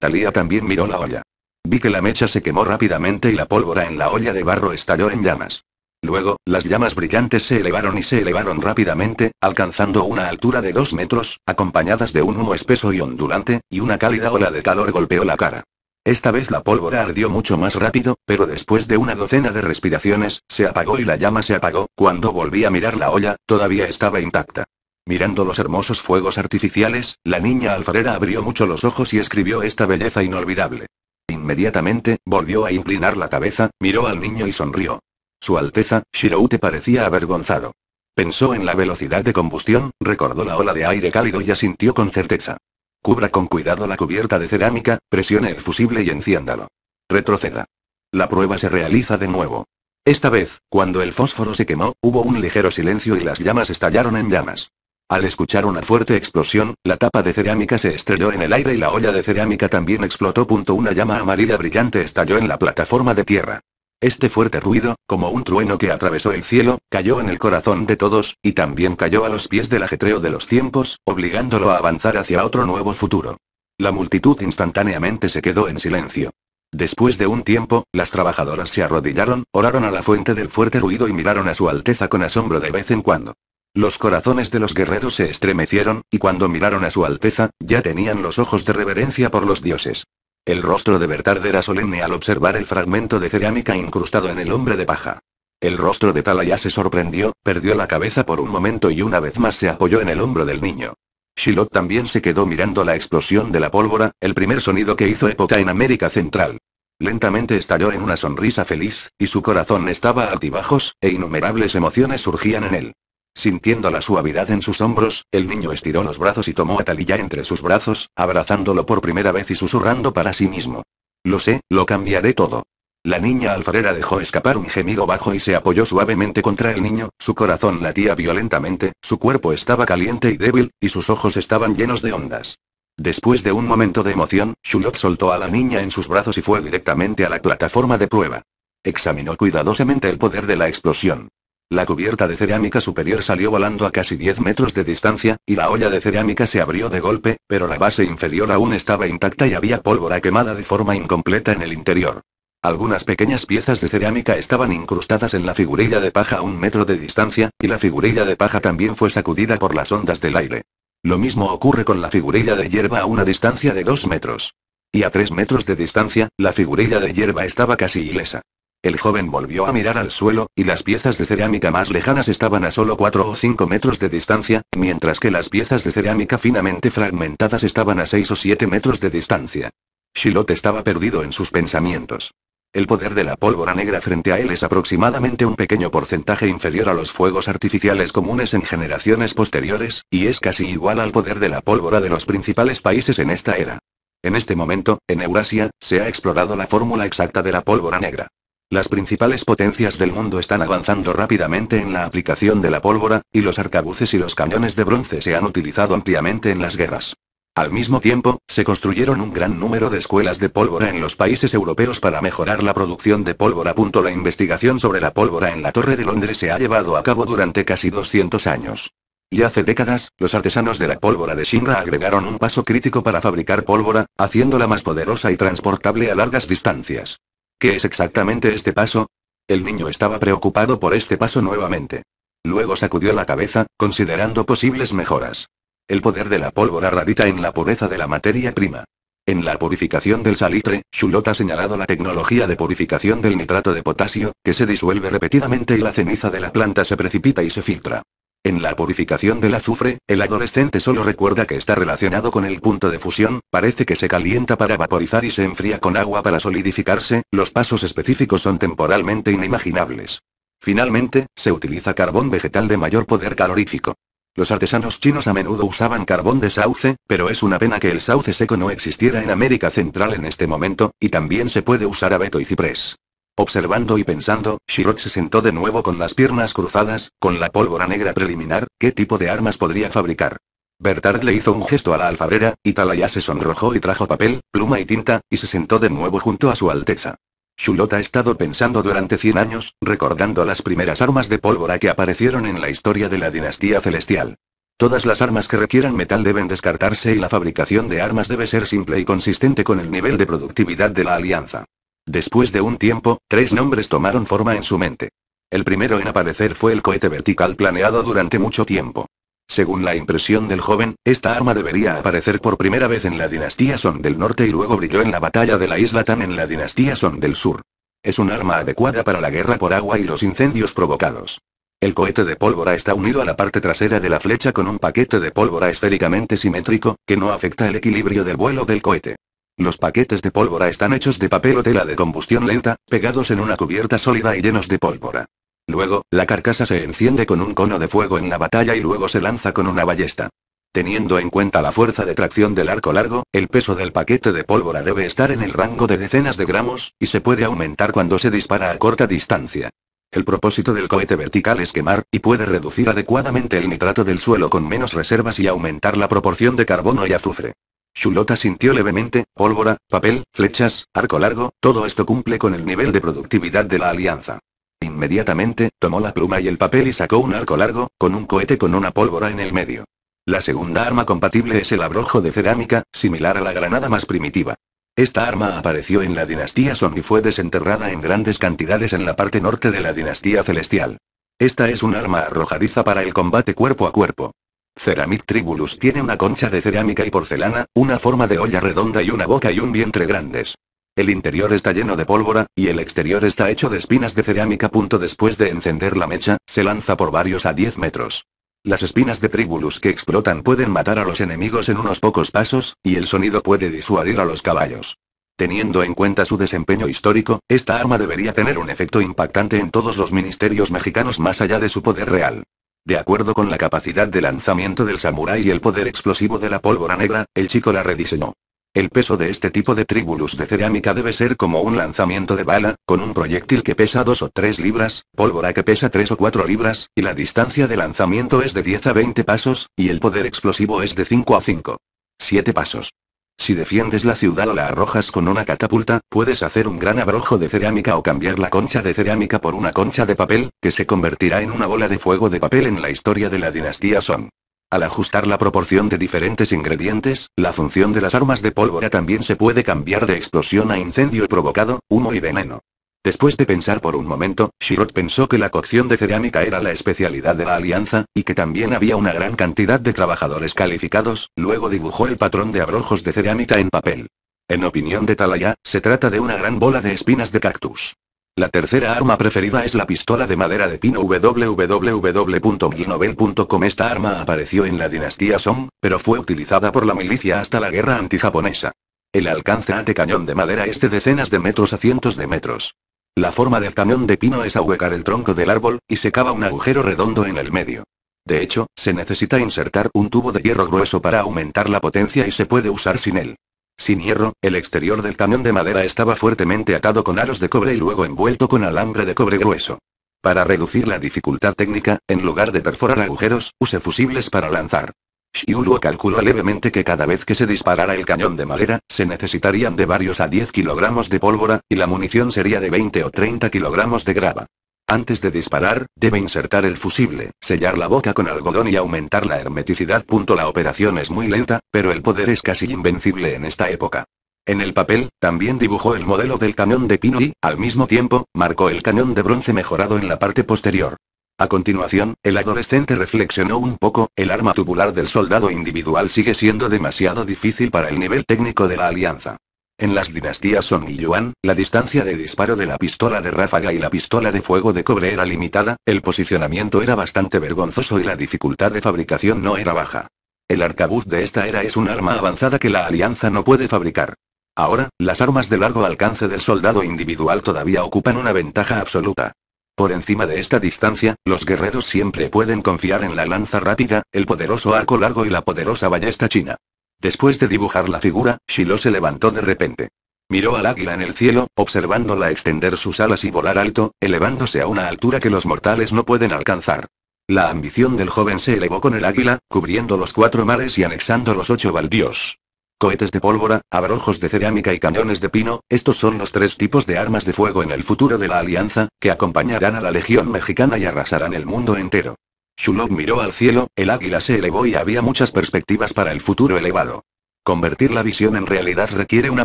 Talía también miró la olla. Vi que la mecha se quemó rápidamente y la pólvora en la olla de barro estalló en llamas. Luego, las llamas brillantes se elevaron y se elevaron rápidamente, alcanzando una altura de dos metros, acompañadas de un humo espeso y ondulante, y una cálida ola de calor golpeó la cara. Esta vez la pólvora ardió mucho más rápido, pero después de una docena de respiraciones, se apagó y la llama se apagó, cuando volví a mirar la olla, todavía estaba intacta. Mirando los hermosos fuegos artificiales, la niña alfarera abrió mucho los ojos y escribió esta belleza inolvidable. Inmediatamente, volvió a inclinar la cabeza, miró al niño y sonrió. Su Alteza, Shiroute parecía avergonzado. Pensó en la velocidad de combustión, recordó la ola de aire cálido y asintió con certeza. Cubra con cuidado la cubierta de cerámica, presione el fusible y enciéndalo. Retroceda. La prueba se realiza de nuevo. Esta vez, cuando el fósforo se quemó, hubo un ligero silencio y las llamas estallaron en llamas. Al escuchar una fuerte explosión, la tapa de cerámica se estrelló en el aire y la olla de cerámica también explotó. Una llama amarilla brillante estalló en la plataforma de tierra. Este fuerte ruido, como un trueno que atravesó el cielo, cayó en el corazón de todos, y también cayó a los pies del ajetreo de los tiempos, obligándolo a avanzar hacia otro nuevo futuro. La multitud instantáneamente se quedó en silencio. Después de un tiempo, las trabajadoras se arrodillaron, oraron a la fuente del fuerte ruido y miraron a su Alteza con asombro de vez en cuando. Los corazones de los guerreros se estremecieron, y cuando miraron a su alteza, ya tenían los ojos de reverencia por los dioses. El rostro de Bertard era solemne al observar el fragmento de cerámica incrustado en el hombre de paja. El rostro de Talaya se sorprendió, perdió la cabeza por un momento y una vez más se apoyó en el hombro del niño. Shiloh también se quedó mirando la explosión de la pólvora, el primer sonido que hizo época en América Central. Lentamente estalló en una sonrisa feliz, y su corazón estaba altibajos, e innumerables emociones surgían en él. Sintiendo la suavidad en sus hombros, el niño estiró los brazos y tomó a Talilla entre sus brazos, abrazándolo por primera vez y susurrando para sí mismo. Lo sé, lo cambiaré todo. La niña alfarera dejó escapar un gemido bajo y se apoyó suavemente contra el niño, su corazón latía violentamente, su cuerpo estaba caliente y débil, y sus ojos estaban llenos de ondas. Después de un momento de emoción, Shulot soltó a la niña en sus brazos y fue directamente a la plataforma de prueba. Examinó cuidadosamente el poder de la explosión. La cubierta de cerámica superior salió volando a casi 10 metros de distancia, y la olla de cerámica se abrió de golpe, pero la base inferior aún estaba intacta y había pólvora quemada de forma incompleta en el interior. Algunas pequeñas piezas de cerámica estaban incrustadas en la figurilla de paja a un metro de distancia, y la figurilla de paja también fue sacudida por las ondas del aire. Lo mismo ocurre con la figurilla de hierba a una distancia de 2 metros. Y a 3 metros de distancia, la figurilla de hierba estaba casi ilesa. El joven volvió a mirar al suelo, y las piezas de cerámica más lejanas estaban a solo 4 o 5 metros de distancia, mientras que las piezas de cerámica finamente fragmentadas estaban a 6 o 7 metros de distancia. Shilot estaba perdido en sus pensamientos. El poder de la pólvora negra frente a él es aproximadamente un pequeño porcentaje inferior a los fuegos artificiales comunes en generaciones posteriores, y es casi igual al poder de la pólvora de los principales países en esta era. En este momento, en Eurasia, se ha explorado la fórmula exacta de la pólvora negra. Las principales potencias del mundo están avanzando rápidamente en la aplicación de la pólvora, y los arcabuces y los cañones de bronce se han utilizado ampliamente en las guerras. Al mismo tiempo, se construyeron un gran número de escuelas de pólvora en los países europeos para mejorar la producción de pólvora. La investigación sobre la pólvora en la Torre de Londres se ha llevado a cabo durante casi 200 años. Y hace décadas, los artesanos de la pólvora de Shinra agregaron un paso crítico para fabricar pólvora, haciéndola más poderosa y transportable a largas distancias. ¿Qué es exactamente este paso? El niño estaba preocupado por este paso nuevamente. Luego sacudió la cabeza, considerando posibles mejoras. El poder de la pólvora radica en la pureza de la materia prima. En la purificación del salitre, Shulot ha señalado la tecnología de purificación del nitrato de potasio, que se disuelve repetidamente y la ceniza de la planta se precipita y se filtra. En la purificación del azufre, el adolescente solo recuerda que está relacionado con el punto de fusión, parece que se calienta para vaporizar y se enfría con agua para solidificarse, los pasos específicos son temporalmente inimaginables. Finalmente, se utiliza carbón vegetal de mayor poder calorífico. Los artesanos chinos a menudo usaban carbón de sauce, pero es una pena que el sauce seco no existiera en América Central en este momento, y también se puede usar abeto y ciprés. Observando y pensando, Shirot se sentó de nuevo con las piernas cruzadas, con la pólvora negra preliminar, ¿qué tipo de armas podría fabricar? Bertard le hizo un gesto a la alfabrera, y Talaya se sonrojó y trajo papel, pluma y tinta, y se sentó de nuevo junto a su Alteza. Shulot ha estado pensando durante 100 años, recordando las primeras armas de pólvora que aparecieron en la historia de la dinastía celestial. Todas las armas que requieran metal deben descartarse y la fabricación de armas debe ser simple y consistente con el nivel de productividad de la alianza. Después de un tiempo, tres nombres tomaron forma en su mente. El primero en aparecer fue el cohete vertical planeado durante mucho tiempo. Según la impresión del joven, esta arma debería aparecer por primera vez en la dinastía Son del norte y luego brilló en la batalla de la isla Tan en la dinastía Son del sur. Es un arma adecuada para la guerra por agua y los incendios provocados. El cohete de pólvora está unido a la parte trasera de la flecha con un paquete de pólvora esféricamente simétrico, que no afecta el equilibrio del vuelo del cohete. Los paquetes de pólvora están hechos de papel o tela de combustión lenta, pegados en una cubierta sólida y llenos de pólvora. Luego, la carcasa se enciende con un cono de fuego en la batalla y luego se lanza con una ballesta. Teniendo en cuenta la fuerza de tracción del arco largo, el peso del paquete de pólvora debe estar en el rango de decenas de gramos, y se puede aumentar cuando se dispara a corta distancia. El propósito del cohete vertical es quemar, y puede reducir adecuadamente el nitrato del suelo con menos reservas y aumentar la proporción de carbono y azufre. Shulota sintió levemente, pólvora, papel, flechas, arco largo, todo esto cumple con el nivel de productividad de la alianza. Inmediatamente, tomó la pluma y el papel y sacó un arco largo, con un cohete con una pólvora en el medio. La segunda arma compatible es el abrojo de cerámica, similar a la granada más primitiva. Esta arma apareció en la dinastía Song y fue desenterrada en grandes cantidades en la parte norte de la dinastía celestial. Esta es un arma arrojadiza para el combate cuerpo a cuerpo. Ceramic Tribulus tiene una concha de cerámica y porcelana, una forma de olla redonda y una boca y un vientre grandes. El interior está lleno de pólvora, y el exterior está hecho de espinas de cerámica. Después de encender la mecha, se lanza por varios a 10 metros. Las espinas de Tribulus que explotan pueden matar a los enemigos en unos pocos pasos, y el sonido puede disuadir a los caballos. Teniendo en cuenta su desempeño histórico, esta arma debería tener un efecto impactante en todos los ministerios mexicanos más allá de su poder real. De acuerdo con la capacidad de lanzamiento del samurái y el poder explosivo de la pólvora negra, el chico la rediseñó. El peso de este tipo de tribulus de cerámica debe ser como un lanzamiento de bala, con un proyectil que pesa 2 o 3 libras, pólvora que pesa 3 o 4 libras, y la distancia de lanzamiento es de 10 a 20 pasos, y el poder explosivo es de 5 a 5. 7 pasos. Si defiendes la ciudad o la arrojas con una catapulta, puedes hacer un gran abrojo de cerámica o cambiar la concha de cerámica por una concha de papel, que se convertirá en una bola de fuego de papel en la historia de la dinastía Song. Al ajustar la proporción de diferentes ingredientes, la función de las armas de pólvora también se puede cambiar de explosión a incendio provocado, humo y veneno. Después de pensar por un momento, Shirot pensó que la cocción de cerámica era la especialidad de la alianza, y que también había una gran cantidad de trabajadores calificados, luego dibujó el patrón de abrojos de cerámica en papel. En opinión de Talaya, se trata de una gran bola de espinas de cactus. La tercera arma preferida es la pistola de madera de pino www.glinovel.com Esta arma apareció en la dinastía Song, pero fue utilizada por la milicia hasta la guerra antijaponesa. El alcance ante cañón de madera es de decenas de metros a cientos de metros. La forma del cañón de pino es ahuecar el tronco del árbol, y se cava un agujero redondo en el medio. De hecho, se necesita insertar un tubo de hierro grueso para aumentar la potencia y se puede usar sin él. Sin hierro, el exterior del cañón de madera estaba fuertemente atado con aros de cobre y luego envuelto con alambre de cobre grueso. Para reducir la dificultad técnica, en lugar de perforar agujeros, use fusibles para lanzar. Xiuluo calculó levemente que cada vez que se disparara el cañón de madera, se necesitarían de varios a 10 kilogramos de pólvora, y la munición sería de 20 o 30 kilogramos de grava. Antes de disparar, debe insertar el fusible, sellar la boca con algodón y aumentar la hermeticidad. La operación es muy lenta, pero el poder es casi invencible en esta época. En el papel, también dibujó el modelo del cañón de pino y, al mismo tiempo, marcó el cañón de bronce mejorado en la parte posterior. A continuación, el adolescente reflexionó un poco, el arma tubular del soldado individual sigue siendo demasiado difícil para el nivel técnico de la alianza. En las dinastías Song y Yuan, la distancia de disparo de la pistola de ráfaga y la pistola de fuego de cobre era limitada, el posicionamiento era bastante vergonzoso y la dificultad de fabricación no era baja. El arcabuz de esta era es un arma avanzada que la alianza no puede fabricar. Ahora, las armas de largo alcance del soldado individual todavía ocupan una ventaja absoluta. Por encima de esta distancia, los guerreros siempre pueden confiar en la lanza rápida, el poderoso arco largo y la poderosa ballesta china. Después de dibujar la figura, Shiloh se levantó de repente. Miró al águila en el cielo, observándola extender sus alas y volar alto, elevándose a una altura que los mortales no pueden alcanzar. La ambición del joven se elevó con el águila, cubriendo los cuatro mares y anexando los ocho baldíos cohetes de pólvora, abrojos de cerámica y cañones de pino, estos son los tres tipos de armas de fuego en el futuro de la Alianza, que acompañarán a la Legión Mexicana y arrasarán el mundo entero. Shulok miró al cielo, el águila se elevó y había muchas perspectivas para el futuro elevado. Convertir la visión en realidad requiere una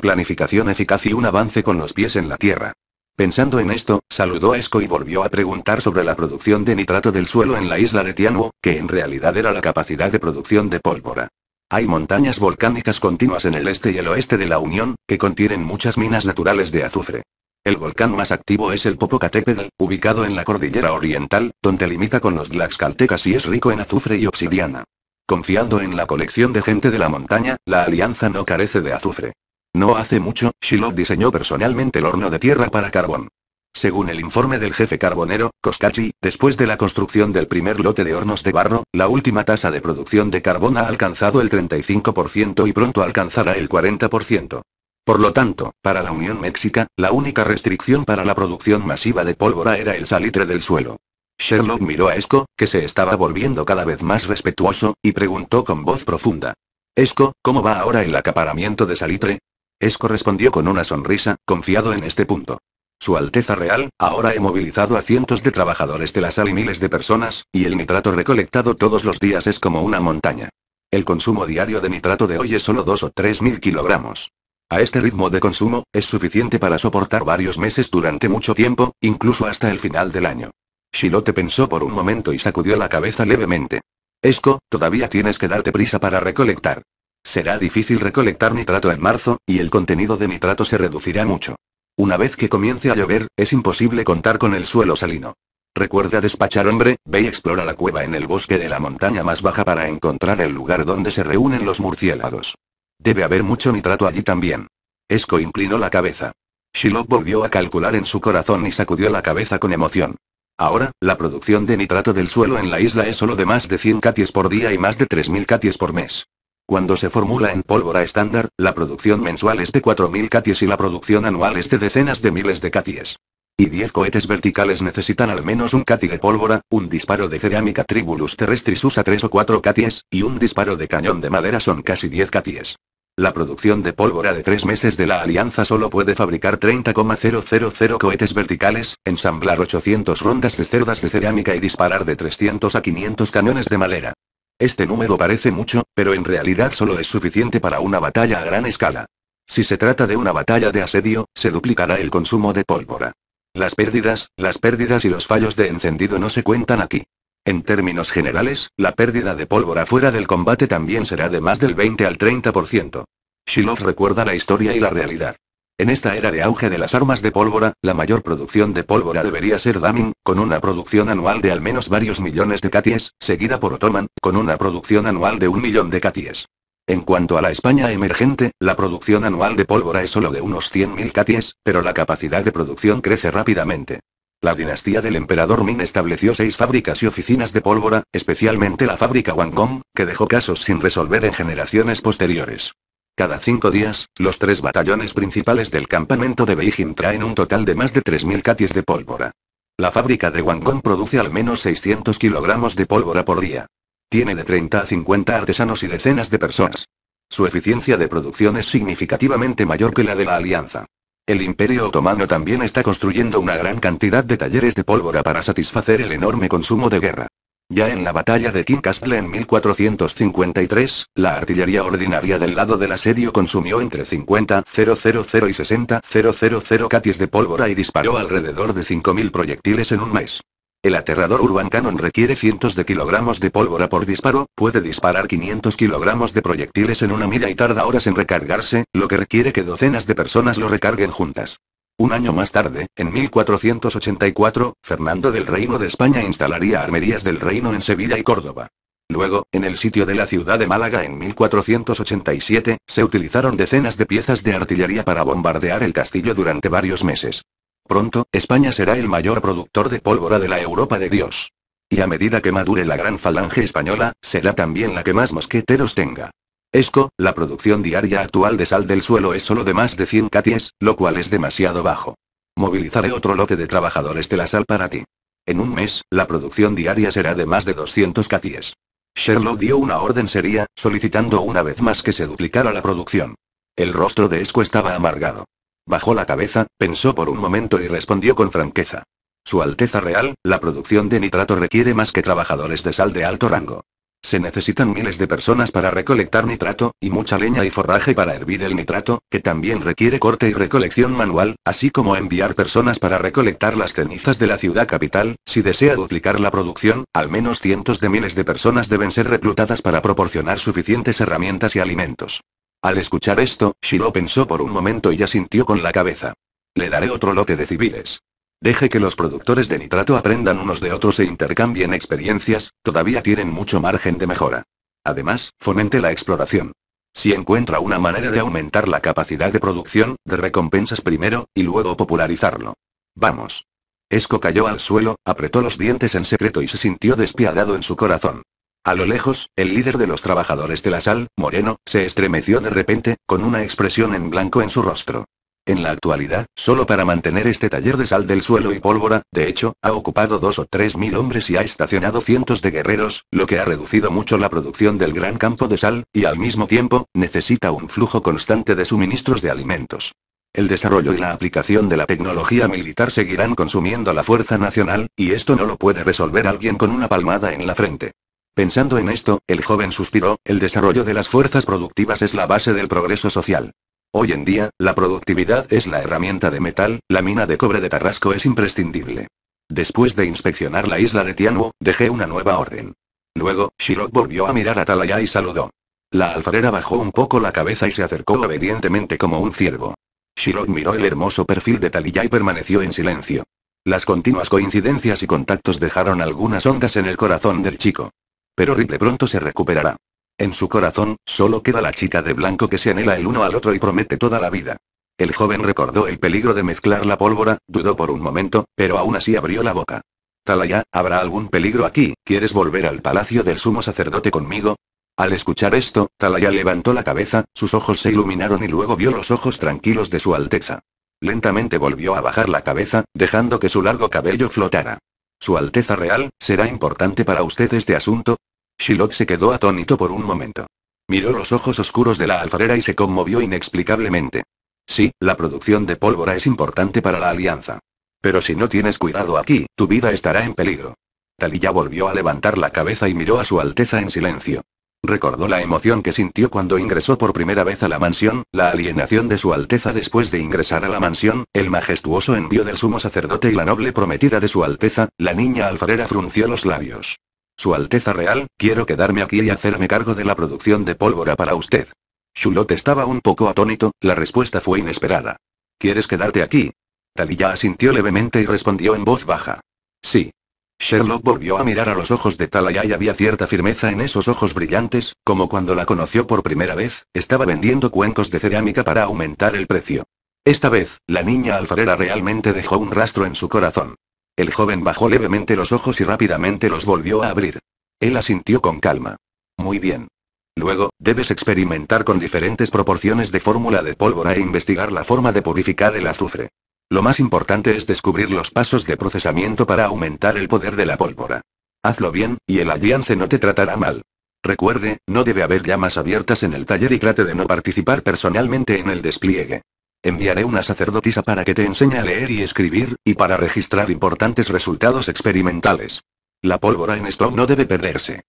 planificación eficaz y un avance con los pies en la tierra. Pensando en esto, saludó a Esco y volvió a preguntar sobre la producción de nitrato del suelo en la isla de Tianwo, que en realidad era la capacidad de producción de pólvora. Hay montañas volcánicas continuas en el este y el oeste de la Unión, que contienen muchas minas naturales de azufre. El volcán más activo es el Popocatépetl, ubicado en la cordillera oriental, donde limita con los Tlaxcaltecas y es rico en azufre y obsidiana. Confiando en la colección de gente de la montaña, la alianza no carece de azufre. No hace mucho, Shiloh diseñó personalmente el horno de tierra para carbón. Según el informe del jefe carbonero, Koscachi, después de la construcción del primer lote de hornos de barro, la última tasa de producción de carbón ha alcanzado el 35% y pronto alcanzará el 40%. Por lo tanto, para la Unión Méxica, la única restricción para la producción masiva de pólvora era el salitre del suelo. Sherlock miró a Esco, que se estaba volviendo cada vez más respetuoso, y preguntó con voz profunda. Esco, ¿cómo va ahora el acaparamiento de salitre? Esco respondió con una sonrisa, confiado en este punto. Su Alteza Real, ahora he movilizado a cientos de trabajadores de la sal y miles de personas, y el nitrato recolectado todos los días es como una montaña. El consumo diario de nitrato de hoy es solo 2 o 3 mil kilogramos. A este ritmo de consumo, es suficiente para soportar varios meses durante mucho tiempo, incluso hasta el final del año. Shilote pensó por un momento y sacudió la cabeza levemente. Esco, todavía tienes que darte prisa para recolectar. Será difícil recolectar nitrato en marzo, y el contenido de nitrato se reducirá mucho. Una vez que comience a llover, es imposible contar con el suelo salino. Recuerda despachar hombre, ve y explora la cueva en el bosque de la montaña más baja para encontrar el lugar donde se reúnen los murciélagos. Debe haber mucho nitrato allí también. Esco inclinó la cabeza. Shiloh volvió a calcular en su corazón y sacudió la cabeza con emoción. Ahora, la producción de nitrato del suelo en la isla es solo de más de 100 katies por día y más de 3.000 katies por mes. Cuando se formula en pólvora estándar, la producción mensual es de 4.000 caties y la producción anual es de decenas de miles de caties. Y 10 cohetes verticales necesitan al menos un cati de pólvora, un disparo de cerámica Tribulus terrestris usa 3 o 4 caties, y un disparo de cañón de madera son casi 10 caties. La producción de pólvora de 3 meses de la alianza solo puede fabricar 30,000 cohetes verticales, ensamblar 800 rondas de cerdas de cerámica y disparar de 300 a 500 cañones de madera. Este número parece mucho, pero en realidad solo es suficiente para una batalla a gran escala. Si se trata de una batalla de asedio, se duplicará el consumo de pólvora. Las pérdidas, las pérdidas y los fallos de encendido no se cuentan aquí. En términos generales, la pérdida de pólvora fuera del combate también será de más del 20 al 30%. Shiloh recuerda la historia y la realidad. En esta era de auge de las armas de pólvora, la mayor producción de pólvora debería ser Damin, con una producción anual de al menos varios millones de caties, seguida por Otoman, con una producción anual de un millón de caties. En cuanto a la España emergente, la producción anual de pólvora es solo de unos 100.000 caties, pero la capacidad de producción crece rápidamente. La dinastía del emperador Ming estableció seis fábricas y oficinas de pólvora, especialmente la fábrica Wangong, que dejó casos sin resolver en generaciones posteriores. Cada cinco días, los tres batallones principales del campamento de Beijing traen un total de más de 3.000 caties de pólvora. La fábrica de Guangdong produce al menos 600 kilogramos de pólvora por día. Tiene de 30 a 50 artesanos y decenas de personas. Su eficiencia de producción es significativamente mayor que la de la Alianza. El Imperio Otomano también está construyendo una gran cantidad de talleres de pólvora para satisfacer el enorme consumo de guerra. Ya en la batalla de Kincastle en 1453, la artillería ordinaria del lado del asedio consumió entre 50.000 y 60.000 catis de pólvora y disparó alrededor de 5.000 proyectiles en un mes. El aterrador Urban Cannon requiere cientos de kilogramos de pólvora por disparo, puede disparar 500 kilogramos de proyectiles en una milla y tarda horas en recargarse, lo que requiere que docenas de personas lo recarguen juntas. Un año más tarde, en 1484, Fernando del Reino de España instalaría armerías del reino en Sevilla y Córdoba. Luego, en el sitio de la ciudad de Málaga en 1487, se utilizaron decenas de piezas de artillería para bombardear el castillo durante varios meses. Pronto, España será el mayor productor de pólvora de la Europa de Dios. Y a medida que madure la gran falange española, será también la que más mosqueteros tenga. ESCO, la producción diaria actual de sal del suelo es solo de más de 100 caties, lo cual es demasiado bajo. Movilizaré otro lote de trabajadores de la sal para ti. En un mes, la producción diaria será de más de 200 caties. Sherlock dio una orden seria, solicitando una vez más que se duplicara la producción. El rostro de Esco estaba amargado. Bajó la cabeza, pensó por un momento y respondió con franqueza. Su Alteza Real, la producción de nitrato requiere más que trabajadores de sal de alto rango. Se necesitan miles de personas para recolectar nitrato, y mucha leña y forraje para hervir el nitrato, que también requiere corte y recolección manual, así como enviar personas para recolectar las cenizas de la ciudad capital. Si desea duplicar la producción, al menos cientos de miles de personas deben ser reclutadas para proporcionar suficientes herramientas y alimentos. Al escuchar esto, Shiro pensó por un momento y asintió con la cabeza. Le daré otro lote de civiles. Deje que los productores de nitrato aprendan unos de otros e intercambien experiencias, todavía tienen mucho margen de mejora. Además, fomente la exploración. Si encuentra una manera de aumentar la capacidad de producción, de recompensas primero, y luego popularizarlo. Vamos. Esco cayó al suelo, apretó los dientes en secreto y se sintió despiadado en su corazón. A lo lejos, el líder de los trabajadores de la sal, Moreno, se estremeció de repente, con una expresión en blanco en su rostro. En la actualidad, solo para mantener este taller de sal del suelo y pólvora, de hecho, ha ocupado dos o tres mil hombres y ha estacionado cientos de guerreros, lo que ha reducido mucho la producción del gran campo de sal, y al mismo tiempo, necesita un flujo constante de suministros de alimentos. El desarrollo y la aplicación de la tecnología militar seguirán consumiendo la fuerza nacional, y esto no lo puede resolver alguien con una palmada en la frente. Pensando en esto, el joven suspiró, el desarrollo de las fuerzas productivas es la base del progreso social. Hoy en día, la productividad es la herramienta de metal, la mina de cobre de Tarrasco es imprescindible. Después de inspeccionar la isla de Tianwu, dejé una nueva orden. Luego, Shirok volvió a mirar a Talaya y saludó. La alfarera bajó un poco la cabeza y se acercó obedientemente como un ciervo. Shirok miró el hermoso perfil de Talaya y permaneció en silencio. Las continuas coincidencias y contactos dejaron algunas ondas en el corazón del chico. Pero Riple pronto se recuperará. En su corazón, solo queda la chica de blanco que se anhela el uno al otro y promete toda la vida. El joven recordó el peligro de mezclar la pólvora, dudó por un momento, pero aún así abrió la boca. Talaya, ¿habrá algún peligro aquí? ¿Quieres volver al palacio del sumo sacerdote conmigo? Al escuchar esto, Talaya levantó la cabeza, sus ojos se iluminaron y luego vio los ojos tranquilos de su Alteza. Lentamente volvió a bajar la cabeza, dejando que su largo cabello flotara. Su Alteza Real, será importante para usted este asunto, Shiloh se quedó atónito por un momento. Miró los ojos oscuros de la alfarera y se conmovió inexplicablemente. Sí, la producción de pólvora es importante para la alianza. Pero si no tienes cuidado aquí, tu vida estará en peligro. Talilla volvió a levantar la cabeza y miró a su Alteza en silencio. Recordó la emoción que sintió cuando ingresó por primera vez a la mansión, la alienación de su Alteza después de ingresar a la mansión, el majestuoso envío del sumo sacerdote y la noble prometida de su Alteza, la niña alfarera frunció los labios. Su Alteza Real, quiero quedarme aquí y hacerme cargo de la producción de pólvora para usted. Shulot estaba un poco atónito, la respuesta fue inesperada. ¿Quieres quedarte aquí? Talilla asintió levemente y respondió en voz baja. Sí. Sherlock volvió a mirar a los ojos de Talaya y había cierta firmeza en esos ojos brillantes, como cuando la conoció por primera vez, estaba vendiendo cuencos de cerámica para aumentar el precio. Esta vez, la niña alfarera realmente dejó un rastro en su corazón. El joven bajó levemente los ojos y rápidamente los volvió a abrir. Él asintió con calma. Muy bien. Luego, debes experimentar con diferentes proporciones de fórmula de pólvora e investigar la forma de purificar el azufre. Lo más importante es descubrir los pasos de procesamiento para aumentar el poder de la pólvora. Hazlo bien, y el alliance no te tratará mal. Recuerde, no debe haber llamas abiertas en el taller y trate de no participar personalmente en el despliegue. Enviaré una sacerdotisa para que te enseñe a leer y escribir, y para registrar importantes resultados experimentales. La pólvora en esto no debe perderse.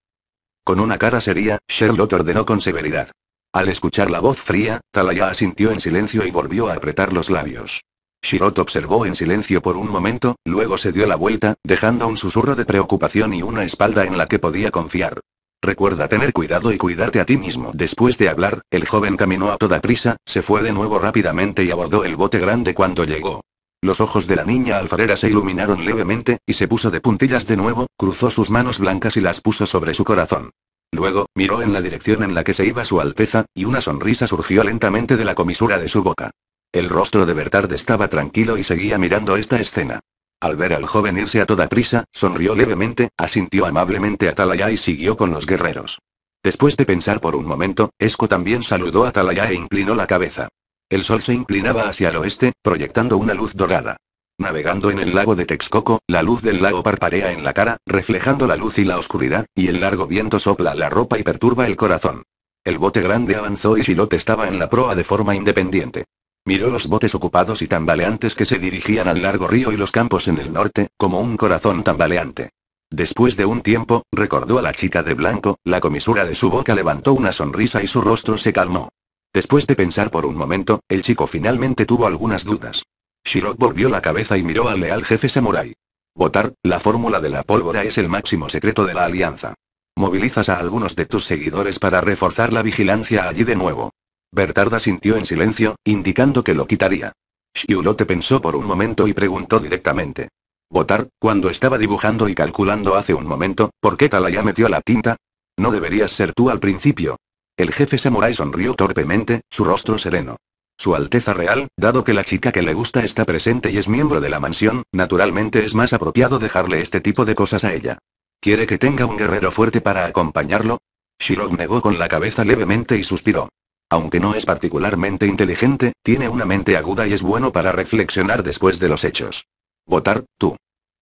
Con una cara seria, Sherlock ordenó con severidad. Al escuchar la voz fría, Talaya asintió en silencio y volvió a apretar los labios. Shirot observó en silencio por un momento, luego se dio la vuelta, dejando un susurro de preocupación y una espalda en la que podía confiar. Recuerda tener cuidado y cuidarte a ti mismo. Después de hablar, el joven caminó a toda prisa, se fue de nuevo rápidamente y abordó el bote grande cuando llegó. Los ojos de la niña alfarera se iluminaron levemente, y se puso de puntillas de nuevo, cruzó sus manos blancas y las puso sobre su corazón. Luego, miró en la dirección en la que se iba su Alteza, y una sonrisa surgió lentamente de la comisura de su boca. El rostro de Bertard estaba tranquilo y seguía mirando esta escena. Al ver al joven irse a toda prisa, sonrió levemente, asintió amablemente a Talaya y siguió con los guerreros. Después de pensar por un momento, Esco también saludó a Talaya e inclinó la cabeza. El sol se inclinaba hacia el oeste, proyectando una luz dorada. Navegando en el lago de Texcoco, la luz del lago parpadea en la cara, reflejando la luz y la oscuridad, y el largo viento sopla la ropa y perturba el corazón. El bote grande avanzó y Shilote estaba en la proa de forma independiente. Miró los botes ocupados y tambaleantes que se dirigían al largo río y los campos en el norte, como un corazón tambaleante. Después de un tiempo, recordó a la chica de blanco, la comisura de su boca levantó una sonrisa y su rostro se calmó. Después de pensar por un momento, el chico finalmente tuvo algunas dudas. Shirok volvió la cabeza y miró al leal jefe samurai. Votar, la fórmula de la pólvora es el máximo secreto de la alianza. Movilizas a algunos de tus seguidores para reforzar la vigilancia allí de nuevo. Bertarda sintió en silencio, indicando que lo quitaría. Shiulote pensó por un momento y preguntó directamente. Botar, cuando estaba dibujando y calculando hace un momento, ¿por qué Talaya metió la tinta? No deberías ser tú al principio. El jefe samurai sonrió torpemente, su rostro sereno. Su Alteza Real, dado que la chica que le gusta está presente y es miembro de la mansión, naturalmente es más apropiado dejarle este tipo de cosas a ella. ¿Quiere que tenga un guerrero fuerte para acompañarlo? Shirog negó con la cabeza levemente y suspiró. Aunque no es particularmente inteligente, tiene una mente aguda y es bueno para reflexionar después de los hechos. Votar, tú.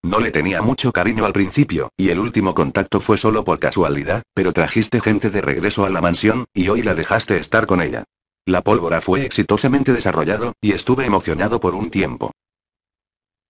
No le tenía mucho cariño al principio, y el último contacto fue solo por casualidad, pero trajiste gente de regreso a la mansión, y hoy la dejaste estar con ella. La pólvora fue exitosamente desarrollado, y estuve emocionado por un tiempo.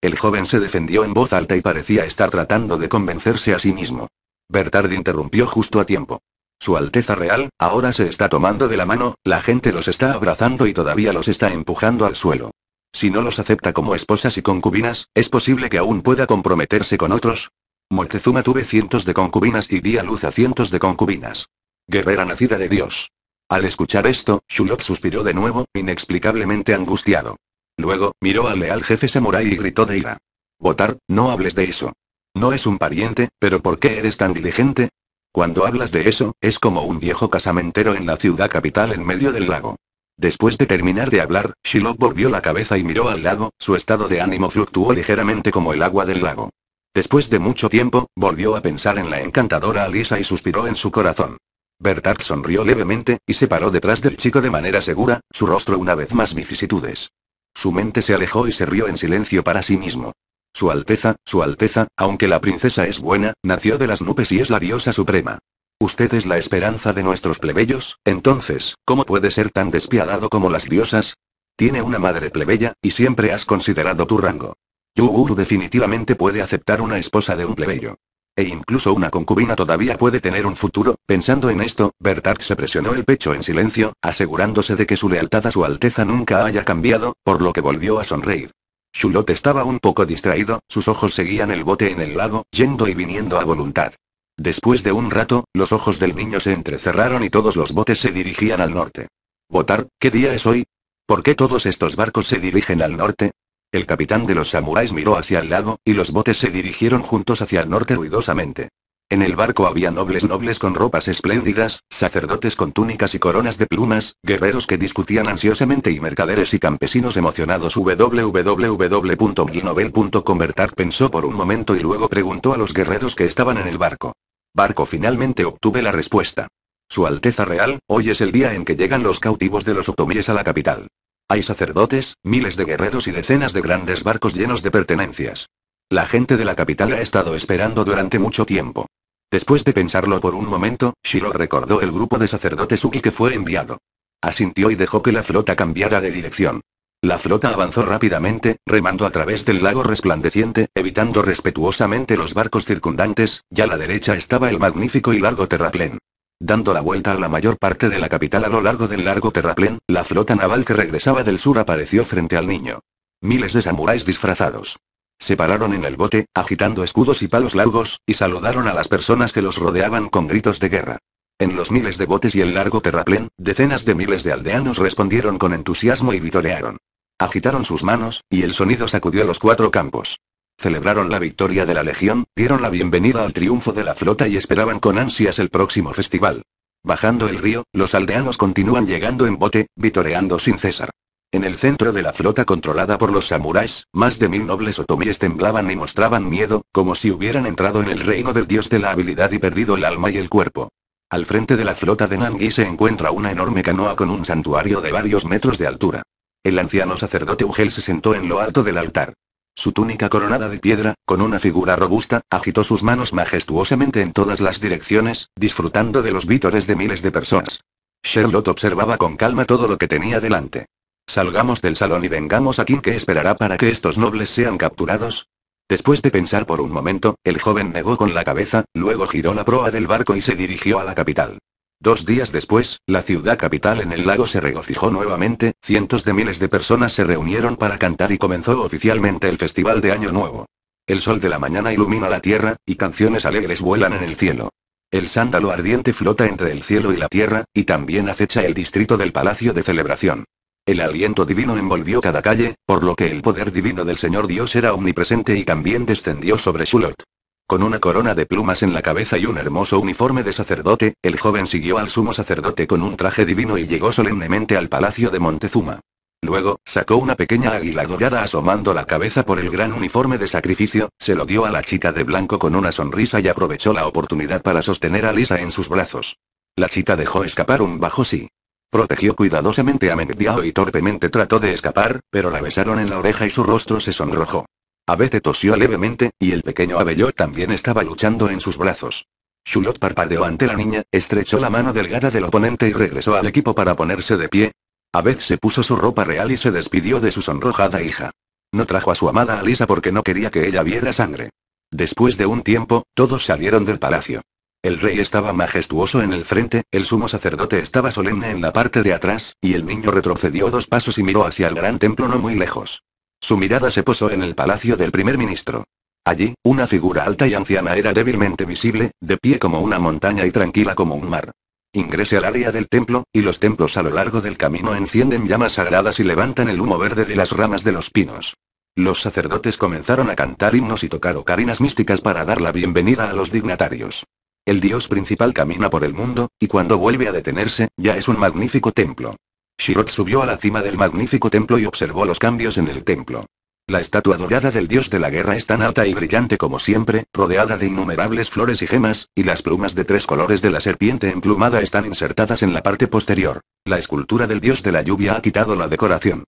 El joven se defendió en voz alta y parecía estar tratando de convencerse a sí mismo. Bertard interrumpió justo a tiempo. Su Alteza Real, ahora se está tomando de la mano, la gente los está abrazando y todavía los está empujando al suelo. Si no los acepta como esposas y concubinas, es posible que aún pueda comprometerse con otros. Moctezuma tuve cientos de concubinas y di a luz a cientos de concubinas. Guerrera nacida de Dios. Al escuchar esto, Shulot suspiró de nuevo, inexplicablemente angustiado. Luego, miró al leal jefe samurai y gritó de ira. Votar, no hables de eso. No es un pariente, pero ¿por qué eres tan diligente? Cuando hablas de eso, es como un viejo casamentero en la ciudad capital en medio del lago. Después de terminar de hablar, Shiloh volvió la cabeza y miró al lago, su estado de ánimo fluctuó ligeramente como el agua del lago. Después de mucho tiempo, volvió a pensar en la encantadora Alisa y suspiró en su corazón. Bertard sonrió levemente, y se paró detrás del chico de manera segura, su rostro una vez más vicisitudes. Su mente se alejó y se rió en silencio para sí mismo. Su Alteza, Su Alteza, aunque la princesa es buena, nació de las nubes y es la diosa suprema. Usted es la esperanza de nuestros plebeyos, entonces, ¿cómo puede ser tan despiadado como las diosas? Tiene una madre plebeya, y siempre has considerado tu rango. Yuguru definitivamente puede aceptar una esposa de un plebeyo. E incluso una concubina todavía puede tener un futuro, pensando en esto, Bertard se presionó el pecho en silencio, asegurándose de que su lealtad a su Alteza nunca haya cambiado, por lo que volvió a sonreír. Shulot estaba un poco distraído, sus ojos seguían el bote en el lago, yendo y viniendo a voluntad. Después de un rato, los ojos del niño se entrecerraron y todos los botes se dirigían al norte. Botar, ¿qué día es hoy? ¿Por qué todos estos barcos se dirigen al norte? El capitán de los samuráis miró hacia el lago, y los botes se dirigieron juntos hacia el norte ruidosamente. En el barco había nobles nobles con ropas espléndidas, sacerdotes con túnicas y coronas de plumas, guerreros que discutían ansiosamente y mercaderes y campesinos emocionados. www.ginovel.com pensó por un momento y luego preguntó a los guerreros que estaban en el barco. Barco finalmente obtuve la respuesta. Su Alteza Real, hoy es el día en que llegan los cautivos de los otomíes a la capital. Hay sacerdotes, miles de guerreros y decenas de grandes barcos llenos de pertenencias. La gente de la capital ha estado esperando durante mucho tiempo. Después de pensarlo por un momento, Shiro recordó el grupo de sacerdotes Uki que fue enviado. Asintió y dejó que la flota cambiara de dirección. La flota avanzó rápidamente, remando a través del lago resplandeciente, evitando respetuosamente los barcos circundantes, ya a la derecha estaba el magnífico y largo terraplén. Dando la vuelta a la mayor parte de la capital a lo largo del largo terraplén, la flota naval que regresaba del sur apareció frente al niño. Miles de samuráis disfrazados. Se pararon en el bote, agitando escudos y palos largos, y saludaron a las personas que los rodeaban con gritos de guerra. En los miles de botes y el largo terraplén, decenas de miles de aldeanos respondieron con entusiasmo y vitorearon. Agitaron sus manos, y el sonido sacudió los cuatro campos. Celebraron la victoria de la Legión, dieron la bienvenida al triunfo de la flota y esperaban con ansias el próximo festival. Bajando el río, los aldeanos continúan llegando en bote, vitoreando sin cesar. En el centro de la flota controlada por los samuráis, más de mil nobles otomíes temblaban y mostraban miedo, como si hubieran entrado en el reino del dios de la habilidad y perdido el alma y el cuerpo. Al frente de la flota de Nangui se encuentra una enorme canoa con un santuario de varios metros de altura. El anciano sacerdote Ugel se sentó en lo alto del altar. Su túnica coronada de piedra, con una figura robusta, agitó sus manos majestuosamente en todas las direcciones, disfrutando de los vítores de miles de personas. Sherlock observaba con calma todo lo que tenía delante. Salgamos del salón y vengamos aquí que esperará para que estos nobles sean capturados. Después de pensar por un momento, el joven negó con la cabeza, luego giró la proa del barco y se dirigió a la capital. Dos días después, la ciudad capital en el lago se regocijó nuevamente, cientos de miles de personas se reunieron para cantar y comenzó oficialmente el festival de Año Nuevo. El sol de la mañana ilumina la tierra, y canciones alegres vuelan en el cielo. El sándalo ardiente flota entre el cielo y la tierra, y también acecha el distrito del palacio de celebración. El aliento divino envolvió cada calle, por lo que el poder divino del Señor Dios era omnipresente y también descendió sobre Shulot. Con una corona de plumas en la cabeza y un hermoso uniforme de sacerdote, el joven siguió al sumo sacerdote con un traje divino y llegó solemnemente al palacio de Montezuma. Luego, sacó una pequeña águila dorada asomando la cabeza por el gran uniforme de sacrificio, se lo dio a la chica de blanco con una sonrisa y aprovechó la oportunidad para sostener a Lisa en sus brazos. La chica dejó escapar un bajo sí. Protegió cuidadosamente a Mengdiao y torpemente trató de escapar, pero la besaron en la oreja y su rostro se sonrojó. A veces tosió levemente, y el pequeño Abellot también estaba luchando en sus brazos. Shulot parpadeó ante la niña, estrechó la mano delgada del oponente y regresó al equipo para ponerse de pie. A se puso su ropa real y se despidió de su sonrojada hija. No trajo a su amada Alisa porque no quería que ella viera sangre. Después de un tiempo, todos salieron del palacio. El rey estaba majestuoso en el frente, el sumo sacerdote estaba solemne en la parte de atrás, y el niño retrocedió dos pasos y miró hacia el gran templo no muy lejos. Su mirada se posó en el palacio del primer ministro. Allí, una figura alta y anciana era débilmente visible, de pie como una montaña y tranquila como un mar. Ingrese al área del templo, y los templos a lo largo del camino encienden llamas sagradas y levantan el humo verde de las ramas de los pinos. Los sacerdotes comenzaron a cantar himnos y tocar ocarinas místicas para dar la bienvenida a los dignatarios. El dios principal camina por el mundo, y cuando vuelve a detenerse, ya es un magnífico templo. Shirot subió a la cima del magnífico templo y observó los cambios en el templo. La estatua dorada del dios de la guerra es tan alta y brillante como siempre, rodeada de innumerables flores y gemas, y las plumas de tres colores de la serpiente emplumada están insertadas en la parte posterior. La escultura del dios de la lluvia ha quitado la decoración.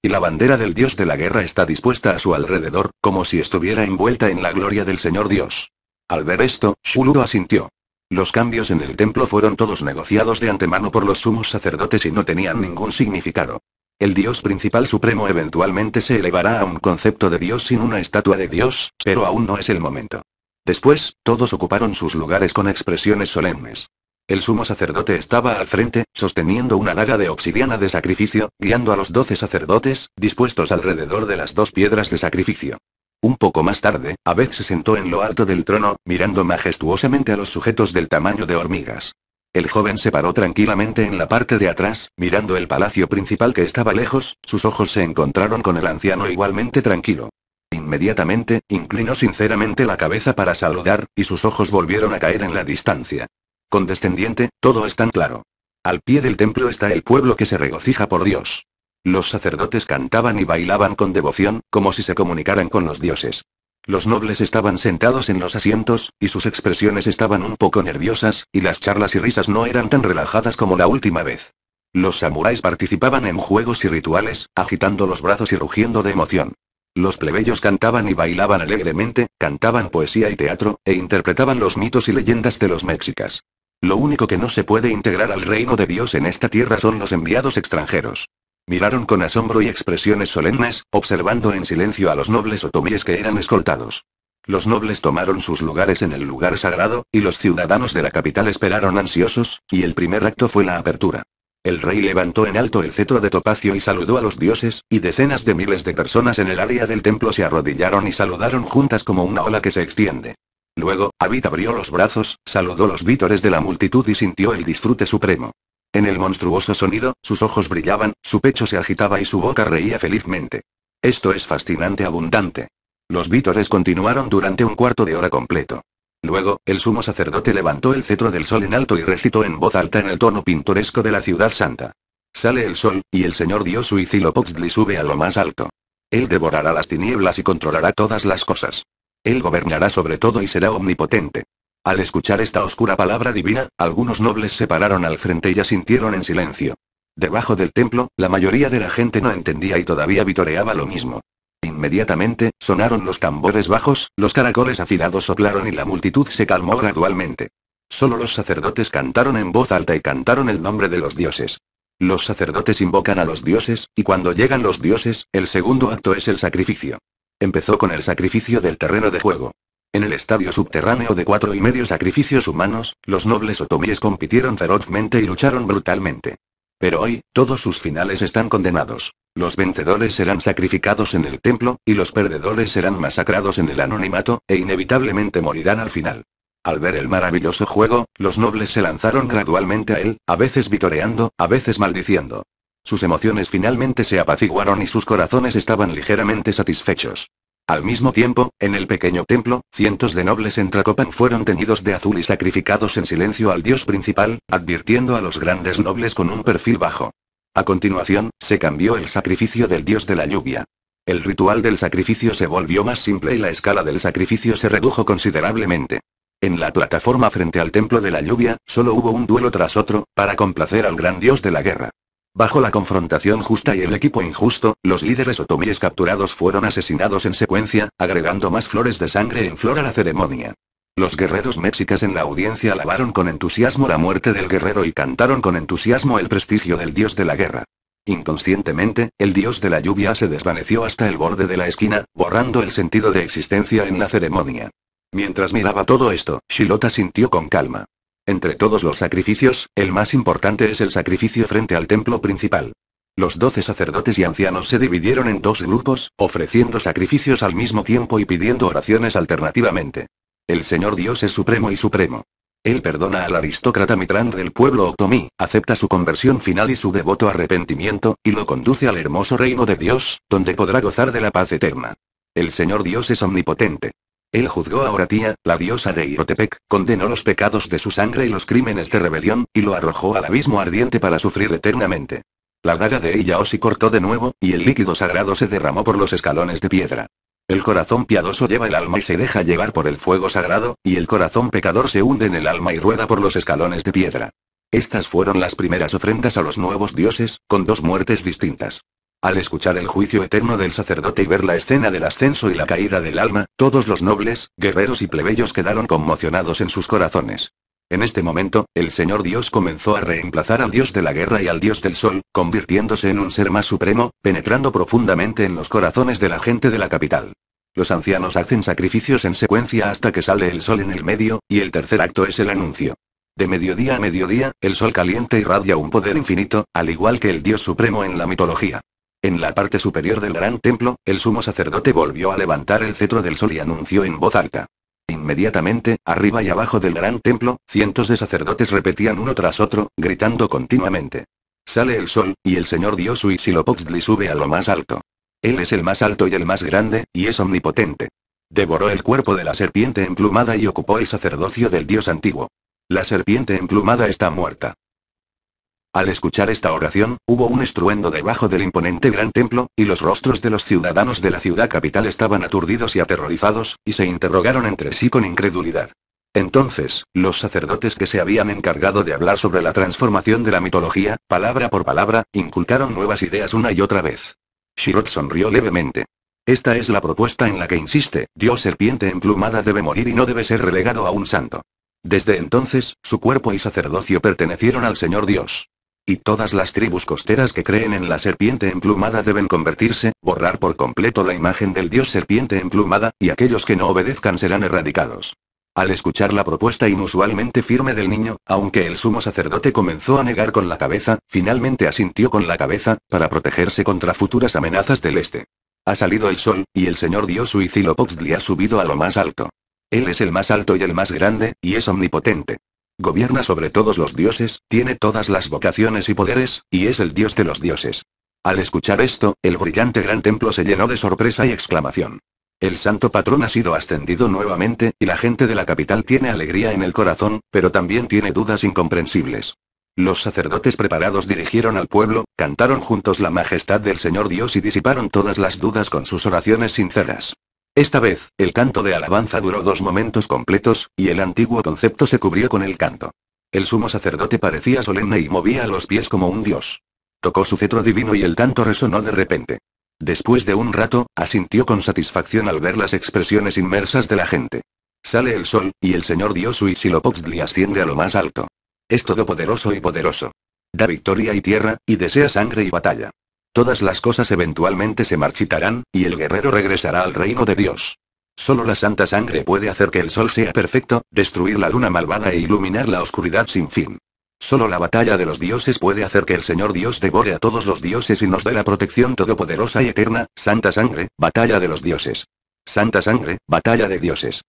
Y la bandera del dios de la guerra está dispuesta a su alrededor, como si estuviera envuelta en la gloria del Señor Dios. Al ver esto, Shuluro asintió. Los cambios en el templo fueron todos negociados de antemano por los sumos sacerdotes y no tenían ningún significado. El Dios principal supremo eventualmente se elevará a un concepto de Dios sin una estatua de Dios, pero aún no es el momento. Después, todos ocuparon sus lugares con expresiones solemnes. El sumo sacerdote estaba al frente, sosteniendo una daga de obsidiana de sacrificio, guiando a los doce sacerdotes, dispuestos alrededor de las dos piedras de sacrificio. Un poco más tarde, Abed se sentó en lo alto del trono, mirando majestuosamente a los sujetos del tamaño de hormigas. El joven se paró tranquilamente en la parte de atrás, mirando el palacio principal que estaba lejos, sus ojos se encontraron con el anciano igualmente tranquilo. Inmediatamente, inclinó sinceramente la cabeza para saludar, y sus ojos volvieron a caer en la distancia. Condescendiente, todo es tan claro. Al pie del templo está el pueblo que se regocija por Dios. Los sacerdotes cantaban y bailaban con devoción, como si se comunicaran con los dioses. Los nobles estaban sentados en los asientos, y sus expresiones estaban un poco nerviosas, y las charlas y risas no eran tan relajadas como la última vez. Los samuráis participaban en juegos y rituales, agitando los brazos y rugiendo de emoción. Los plebeyos cantaban y bailaban alegremente, cantaban poesía y teatro, e interpretaban los mitos y leyendas de los mexicas. Lo único que no se puede integrar al reino de Dios en esta tierra son los enviados extranjeros. Miraron con asombro y expresiones solemnes, observando en silencio a los nobles otomíes que eran escoltados. Los nobles tomaron sus lugares en el lugar sagrado, y los ciudadanos de la capital esperaron ansiosos, y el primer acto fue la apertura. El rey levantó en alto el cetro de topacio y saludó a los dioses, y decenas de miles de personas en el área del templo se arrodillaron y saludaron juntas como una ola que se extiende. Luego, Abit abrió los brazos, saludó los vítores de la multitud y sintió el disfrute supremo. En el monstruoso sonido, sus ojos brillaban, su pecho se agitaba y su boca reía felizmente. Esto es fascinante abundante. Los vítores continuaron durante un cuarto de hora completo. Luego, el sumo sacerdote levantó el cetro del sol en alto y recitó en voz alta en el tono pintoresco de la ciudad santa. Sale el sol, y el señor Dios Huitzilopochtli sube a lo más alto. Él devorará las tinieblas y controlará todas las cosas. Él gobernará sobre todo y será omnipotente. Al escuchar esta oscura palabra divina, algunos nobles se pararon al frente y asintieron en silencio. Debajo del templo, la mayoría de la gente no entendía y todavía vitoreaba lo mismo. Inmediatamente, sonaron los tambores bajos, los caracoles afilados soplaron y la multitud se calmó gradualmente. Solo los sacerdotes cantaron en voz alta y cantaron el nombre de los dioses. Los sacerdotes invocan a los dioses, y cuando llegan los dioses, el segundo acto es el sacrificio. Empezó con el sacrificio del terreno de juego. En el estadio subterráneo de cuatro y medio sacrificios humanos, los nobles otomíes compitieron ferozmente y lucharon brutalmente. Pero hoy, todos sus finales están condenados. Los vencedores serán sacrificados en el templo, y los perdedores serán masacrados en el anonimato, e inevitablemente morirán al final. Al ver el maravilloso juego, los nobles se lanzaron gradualmente a él, a veces vitoreando, a veces maldiciendo. Sus emociones finalmente se apaciguaron y sus corazones estaban ligeramente satisfechos. Al mismo tiempo, en el pequeño templo, cientos de nobles en Tracopan fueron teñidos de azul y sacrificados en silencio al dios principal, advirtiendo a los grandes nobles con un perfil bajo. A continuación, se cambió el sacrificio del dios de la lluvia. El ritual del sacrificio se volvió más simple y la escala del sacrificio se redujo considerablemente. En la plataforma frente al templo de la lluvia, solo hubo un duelo tras otro, para complacer al gran dios de la guerra. Bajo la confrontación justa y el equipo injusto, los líderes otomíes capturados fueron asesinados en secuencia, agregando más flores de sangre en flor a la ceremonia. Los guerreros mexicas en la audiencia alabaron con entusiasmo la muerte del guerrero y cantaron con entusiasmo el prestigio del dios de la guerra. Inconscientemente, el dios de la lluvia se desvaneció hasta el borde de la esquina, borrando el sentido de existencia en la ceremonia. Mientras miraba todo esto, Shilota sintió con calma. Entre todos los sacrificios, el más importante es el sacrificio frente al templo principal. Los doce sacerdotes y ancianos se dividieron en dos grupos, ofreciendo sacrificios al mismo tiempo y pidiendo oraciones alternativamente. El Señor Dios es supremo y supremo. Él perdona al aristócrata Mitran del pueblo otomí, acepta su conversión final y su devoto arrepentimiento, y lo conduce al hermoso reino de Dios, donde podrá gozar de la paz eterna. El Señor Dios es omnipotente. Él juzgó a Oratía, la diosa de Irotepec, condenó los pecados de su sangre y los crímenes de rebelión, y lo arrojó al abismo ardiente para sufrir eternamente. La daga de ella Illaosi cortó de nuevo, y el líquido sagrado se derramó por los escalones de piedra. El corazón piadoso lleva el alma y se deja llevar por el fuego sagrado, y el corazón pecador se hunde en el alma y rueda por los escalones de piedra. Estas fueron las primeras ofrendas a los nuevos dioses, con dos muertes distintas. Al escuchar el juicio eterno del sacerdote y ver la escena del ascenso y la caída del alma, todos los nobles, guerreros y plebeyos quedaron conmocionados en sus corazones. En este momento, el Señor Dios comenzó a reemplazar al Dios de la guerra y al Dios del Sol, convirtiéndose en un ser más supremo, penetrando profundamente en los corazones de la gente de la capital. Los ancianos hacen sacrificios en secuencia hasta que sale el sol en el medio, y el tercer acto es el anuncio. De mediodía a mediodía, el sol caliente irradia un poder infinito, al igual que el Dios Supremo en la mitología. En la parte superior del gran templo, el sumo sacerdote volvió a levantar el cetro del sol y anunció en voz alta. Inmediatamente, arriba y abajo del gran templo, cientos de sacerdotes repetían uno tras otro, gritando continuamente. Sale el sol, y el Señor Dios Huitzilopochtli sube a lo más alto. Él es el más alto y el más grande, y es omnipotente. Devoró el cuerpo de la serpiente emplumada y ocupó el sacerdocio del Dios antiguo. La serpiente emplumada está muerta. Al escuchar esta oración, hubo un estruendo debajo del imponente gran templo, y los rostros de los ciudadanos de la ciudad capital estaban aturdidos y aterrorizados, y se interrogaron entre sí con incredulidad. Entonces, los sacerdotes que se habían encargado de hablar sobre la transformación de la mitología, palabra por palabra, inculcaron nuevas ideas una y otra vez. Shirot sonrió levemente. Esta es la propuesta en la que insiste, Dios serpiente emplumada debe morir y no debe ser relegado a un santo. Desde entonces, su cuerpo y sacerdocio pertenecieron al Señor Dios. Y todas las tribus costeras que creen en la serpiente emplumada deben convertirse, borrar por completo la imagen del dios serpiente emplumada, y aquellos que no obedezcan serán erradicados. Al escuchar la propuesta inusualmente firme del niño, aunque el sumo sacerdote comenzó a negar con la cabeza, finalmente asintió con la cabeza, para protegerse contra futuras amenazas del este. Ha salido el sol, y el señor Dios Huitzilopochtli ha subido a lo más alto. Él es el más alto y el más grande, y es omnipotente. Gobierna sobre todos los dioses, tiene todas las vocaciones y poderes, y es el dios de los dioses. Al escuchar esto, el brillante gran templo se llenó de sorpresa y exclamación. El santo patrón ha sido ascendido nuevamente, y la gente de la capital tiene alegría en el corazón, pero también tiene dudas incomprensibles. Los sacerdotes preparados dirigieron al pueblo, cantaron juntos la majestad del Señor Dios y disiparon todas las dudas con sus oraciones sinceras. Esta vez, el canto de alabanza duró dos momentos completos, y el antiguo concepto se cubrió con el canto. El sumo sacerdote parecía solemne y movía los pies como un dios. Tocó su cetro divino y el canto resonó de repente. Después de un rato, asintió con satisfacción al ver las expresiones inmersas de la gente. Sale el sol, y el Señor Dios Huitzilopochtli asciende a lo más alto. Es todopoderoso y poderoso. Da victoria y tierra, y desea sangre y batalla. Todas las cosas eventualmente se marchitarán, y el guerrero regresará al reino de Dios. Solo la santa sangre puede hacer que el sol sea perfecto, destruir la luna malvada e iluminar la oscuridad sin fin. Solo la batalla de los dioses puede hacer que el Señor Dios devore a todos los dioses y nos dé la protección todopoderosa y eterna, Santa Sangre, batalla de los dioses. Santa Sangre, batalla de dioses.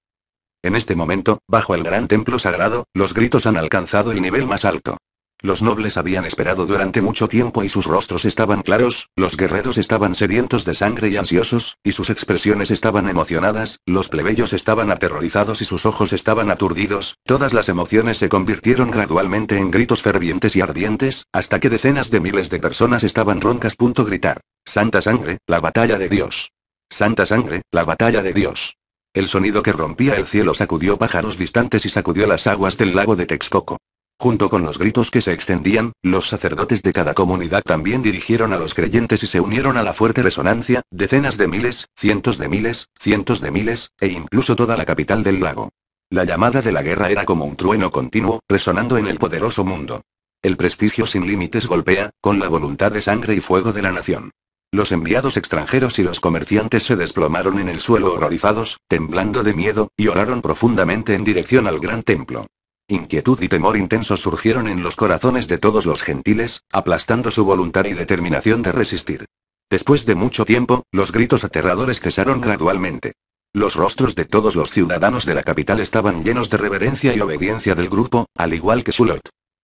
En este momento, bajo el gran templo sagrado, los gritos han alcanzado el nivel más alto. Los nobles habían esperado durante mucho tiempo y sus rostros estaban claros, los guerreros estaban sedientos de sangre y ansiosos, y sus expresiones estaban emocionadas, los plebeyos estaban aterrorizados y sus ojos estaban aturdidos, todas las emociones se convirtieron gradualmente en gritos fervientes y ardientes, hasta que decenas de miles de personas estaban roncas. Punto gritar. Santa sangre, la batalla de Dios. Santa sangre, la batalla de Dios. El sonido que rompía el cielo sacudió pájaros distantes y sacudió las aguas del lago de Texcoco. Junto con los gritos que se extendían, los sacerdotes de cada comunidad también dirigieron a los creyentes y se unieron a la fuerte resonancia, decenas de miles, cientos de miles, cientos de miles, e incluso toda la capital del lago. La llamada de la guerra era como un trueno continuo, resonando en el poderoso mundo. El prestigio sin límites golpea, con la voluntad de sangre y fuego de la nación. Los enviados extranjeros y los comerciantes se desplomaron en el suelo horrorizados, temblando de miedo, y oraron profundamente en dirección al gran templo. Inquietud y temor intenso surgieron en los corazones de todos los gentiles, aplastando su voluntad y determinación de resistir. Después de mucho tiempo, los gritos aterradores cesaron gradualmente. Los rostros de todos los ciudadanos de la capital estaban llenos de reverencia y obediencia del grupo, al igual que su lot.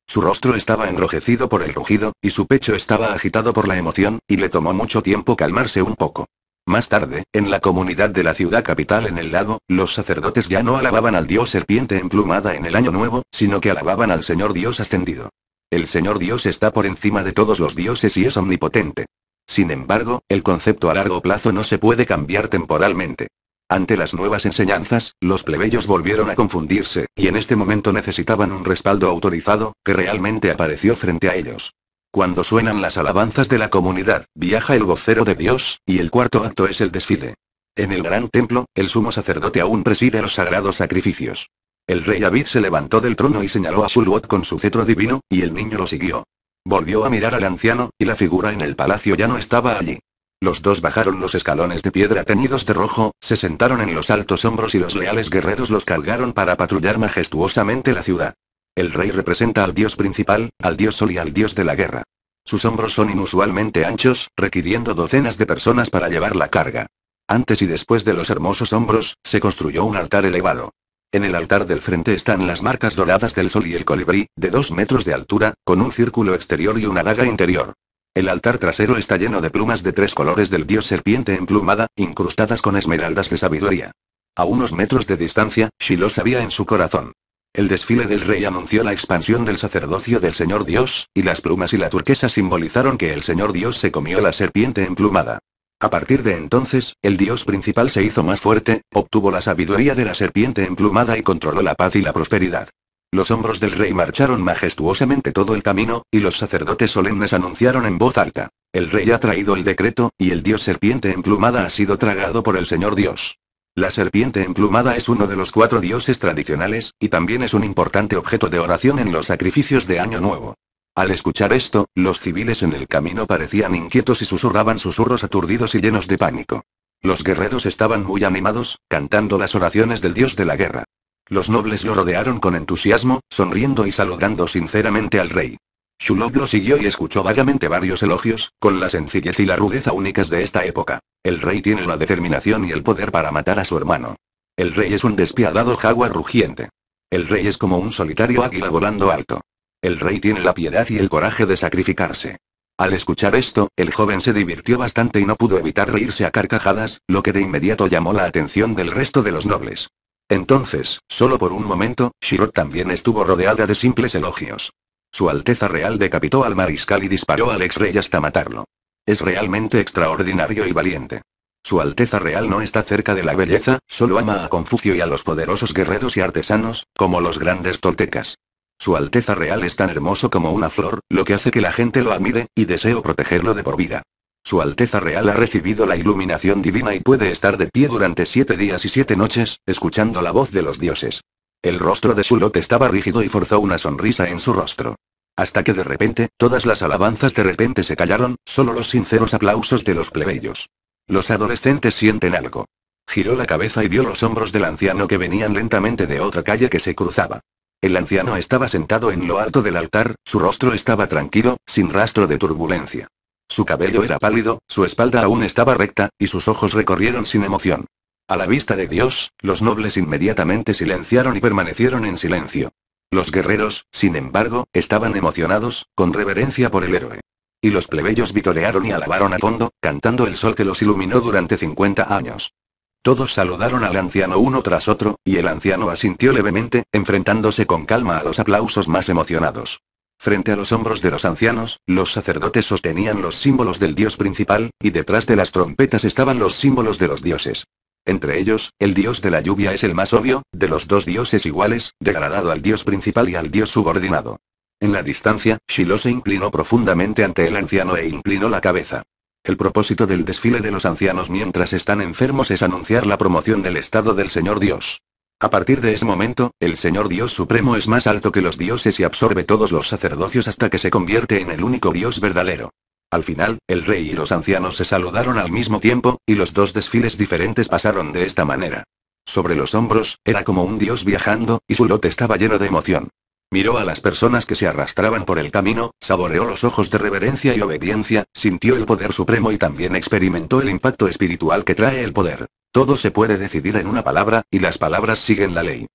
Su rostro estaba enrojecido por el rugido, y su pecho estaba agitado por la emoción, y le tomó mucho tiempo calmarse un poco. Más tarde, en la comunidad de la ciudad capital en el lago, los sacerdotes ya no alababan al dios serpiente emplumada en el año nuevo, sino que alababan al Señor Dios ascendido. El Señor Dios está por encima de todos los dioses y es omnipotente. Sin embargo, el concepto a largo plazo no se puede cambiar temporalmente. Ante las nuevas enseñanzas, los plebeyos volvieron a confundirse, y en este momento necesitaban un respaldo autorizado, que realmente apareció frente a ellos. Cuando suenan las alabanzas de la comunidad, viaja el vocero de Dios, y el cuarto acto es el desfile. En el gran templo, el sumo sacerdote aún preside los sagrados sacrificios. El rey David se levantó del trono y señaló a Sulwot con su cetro divino, y el niño lo siguió. Volvió a mirar al anciano, y la figura en el palacio ya no estaba allí. Los dos bajaron los escalones de piedra teñidos de rojo, se sentaron en los altos hombros y los leales guerreros los cargaron para patrullar majestuosamente la ciudad. El rey representa al dios principal, al dios sol y al dios de la guerra. Sus hombros son inusualmente anchos, requiriendo docenas de personas para llevar la carga. Antes y después de los hermosos hombros, se construyó un altar elevado. En el altar del frente están las marcas doradas del sol y el colibrí, de dos metros de altura, con un círculo exterior y una daga interior. El altar trasero está lleno de plumas de tres colores del dios serpiente emplumada, incrustadas con esmeraldas de sabiduría. A unos metros de distancia, Shiloh sabía en su corazón. El desfile del rey anunció la expansión del sacerdocio del Señor Dios, y las plumas y la turquesa simbolizaron que el Señor Dios se comió la serpiente emplumada. A partir de entonces, el dios principal se hizo más fuerte, obtuvo la sabiduría de la serpiente emplumada y controló la paz y la prosperidad. Los hombros del rey marcharon majestuosamente todo el camino, y los sacerdotes solemnes anunciaron en voz alta. El rey ha traído el decreto, y el dios serpiente emplumada ha sido tragado por el Señor Dios. La serpiente emplumada es uno de los cuatro dioses tradicionales, y también es un importante objeto de oración en los sacrificios de Año Nuevo. Al escuchar esto, los civiles en el camino parecían inquietos y susurraban susurros aturdidos y llenos de pánico. Los guerreros estaban muy animados, cantando las oraciones del dios de la guerra. Los nobles lo rodearon con entusiasmo, sonriendo y saludando sinceramente al rey. Shulok lo siguió y escuchó vagamente varios elogios, con la sencillez y la rudeza únicas de esta época. El rey tiene la determinación y el poder para matar a su hermano. El rey es un despiadado jaguar rugiente. El rey es como un solitario águila volando alto. El rey tiene la piedad y el coraje de sacrificarse. Al escuchar esto, el joven se divirtió bastante y no pudo evitar reírse a carcajadas, lo que de inmediato llamó la atención del resto de los nobles. Entonces, solo por un momento, Shirot también estuvo rodeada de simples elogios. Su Alteza Real decapitó al mariscal y disparó al ex rey hasta matarlo es realmente extraordinario y valiente. Su Alteza Real no está cerca de la belleza, solo ama a Confucio y a los poderosos guerreros y artesanos, como los grandes toltecas. Su Alteza Real es tan hermoso como una flor, lo que hace que la gente lo admire, y deseo protegerlo de por vida. Su Alteza Real ha recibido la iluminación divina y puede estar de pie durante siete días y siete noches, escuchando la voz de los dioses. El rostro de lote estaba rígido y forzó una sonrisa en su rostro hasta que de repente, todas las alabanzas de repente se callaron, solo los sinceros aplausos de los plebeyos. Los adolescentes sienten algo. Giró la cabeza y vio los hombros del anciano que venían lentamente de otra calle que se cruzaba. El anciano estaba sentado en lo alto del altar, su rostro estaba tranquilo, sin rastro de turbulencia. Su cabello era pálido, su espalda aún estaba recta, y sus ojos recorrieron sin emoción. A la vista de Dios, los nobles inmediatamente silenciaron y permanecieron en silencio. Los guerreros, sin embargo, estaban emocionados, con reverencia por el héroe. Y los plebeyos vitorearon y alabaron a fondo, cantando el sol que los iluminó durante 50 años. Todos saludaron al anciano uno tras otro, y el anciano asintió levemente, enfrentándose con calma a los aplausos más emocionados. Frente a los hombros de los ancianos, los sacerdotes sostenían los símbolos del dios principal, y detrás de las trompetas estaban los símbolos de los dioses. Entre ellos, el dios de la lluvia es el más obvio, de los dos dioses iguales, degradado al dios principal y al dios subordinado. En la distancia, Shiloh se inclinó profundamente ante el anciano e inclinó la cabeza. El propósito del desfile de los ancianos mientras están enfermos es anunciar la promoción del estado del Señor Dios. A partir de ese momento, el Señor Dios Supremo es más alto que los dioses y absorbe todos los sacerdocios hasta que se convierte en el único Dios verdadero. Al final, el rey y los ancianos se saludaron al mismo tiempo, y los dos desfiles diferentes pasaron de esta manera. Sobre los hombros, era como un dios viajando, y su lote estaba lleno de emoción. Miró a las personas que se arrastraban por el camino, saboreó los ojos de reverencia y obediencia, sintió el poder supremo y también experimentó el impacto espiritual que trae el poder. Todo se puede decidir en una palabra, y las palabras siguen la ley.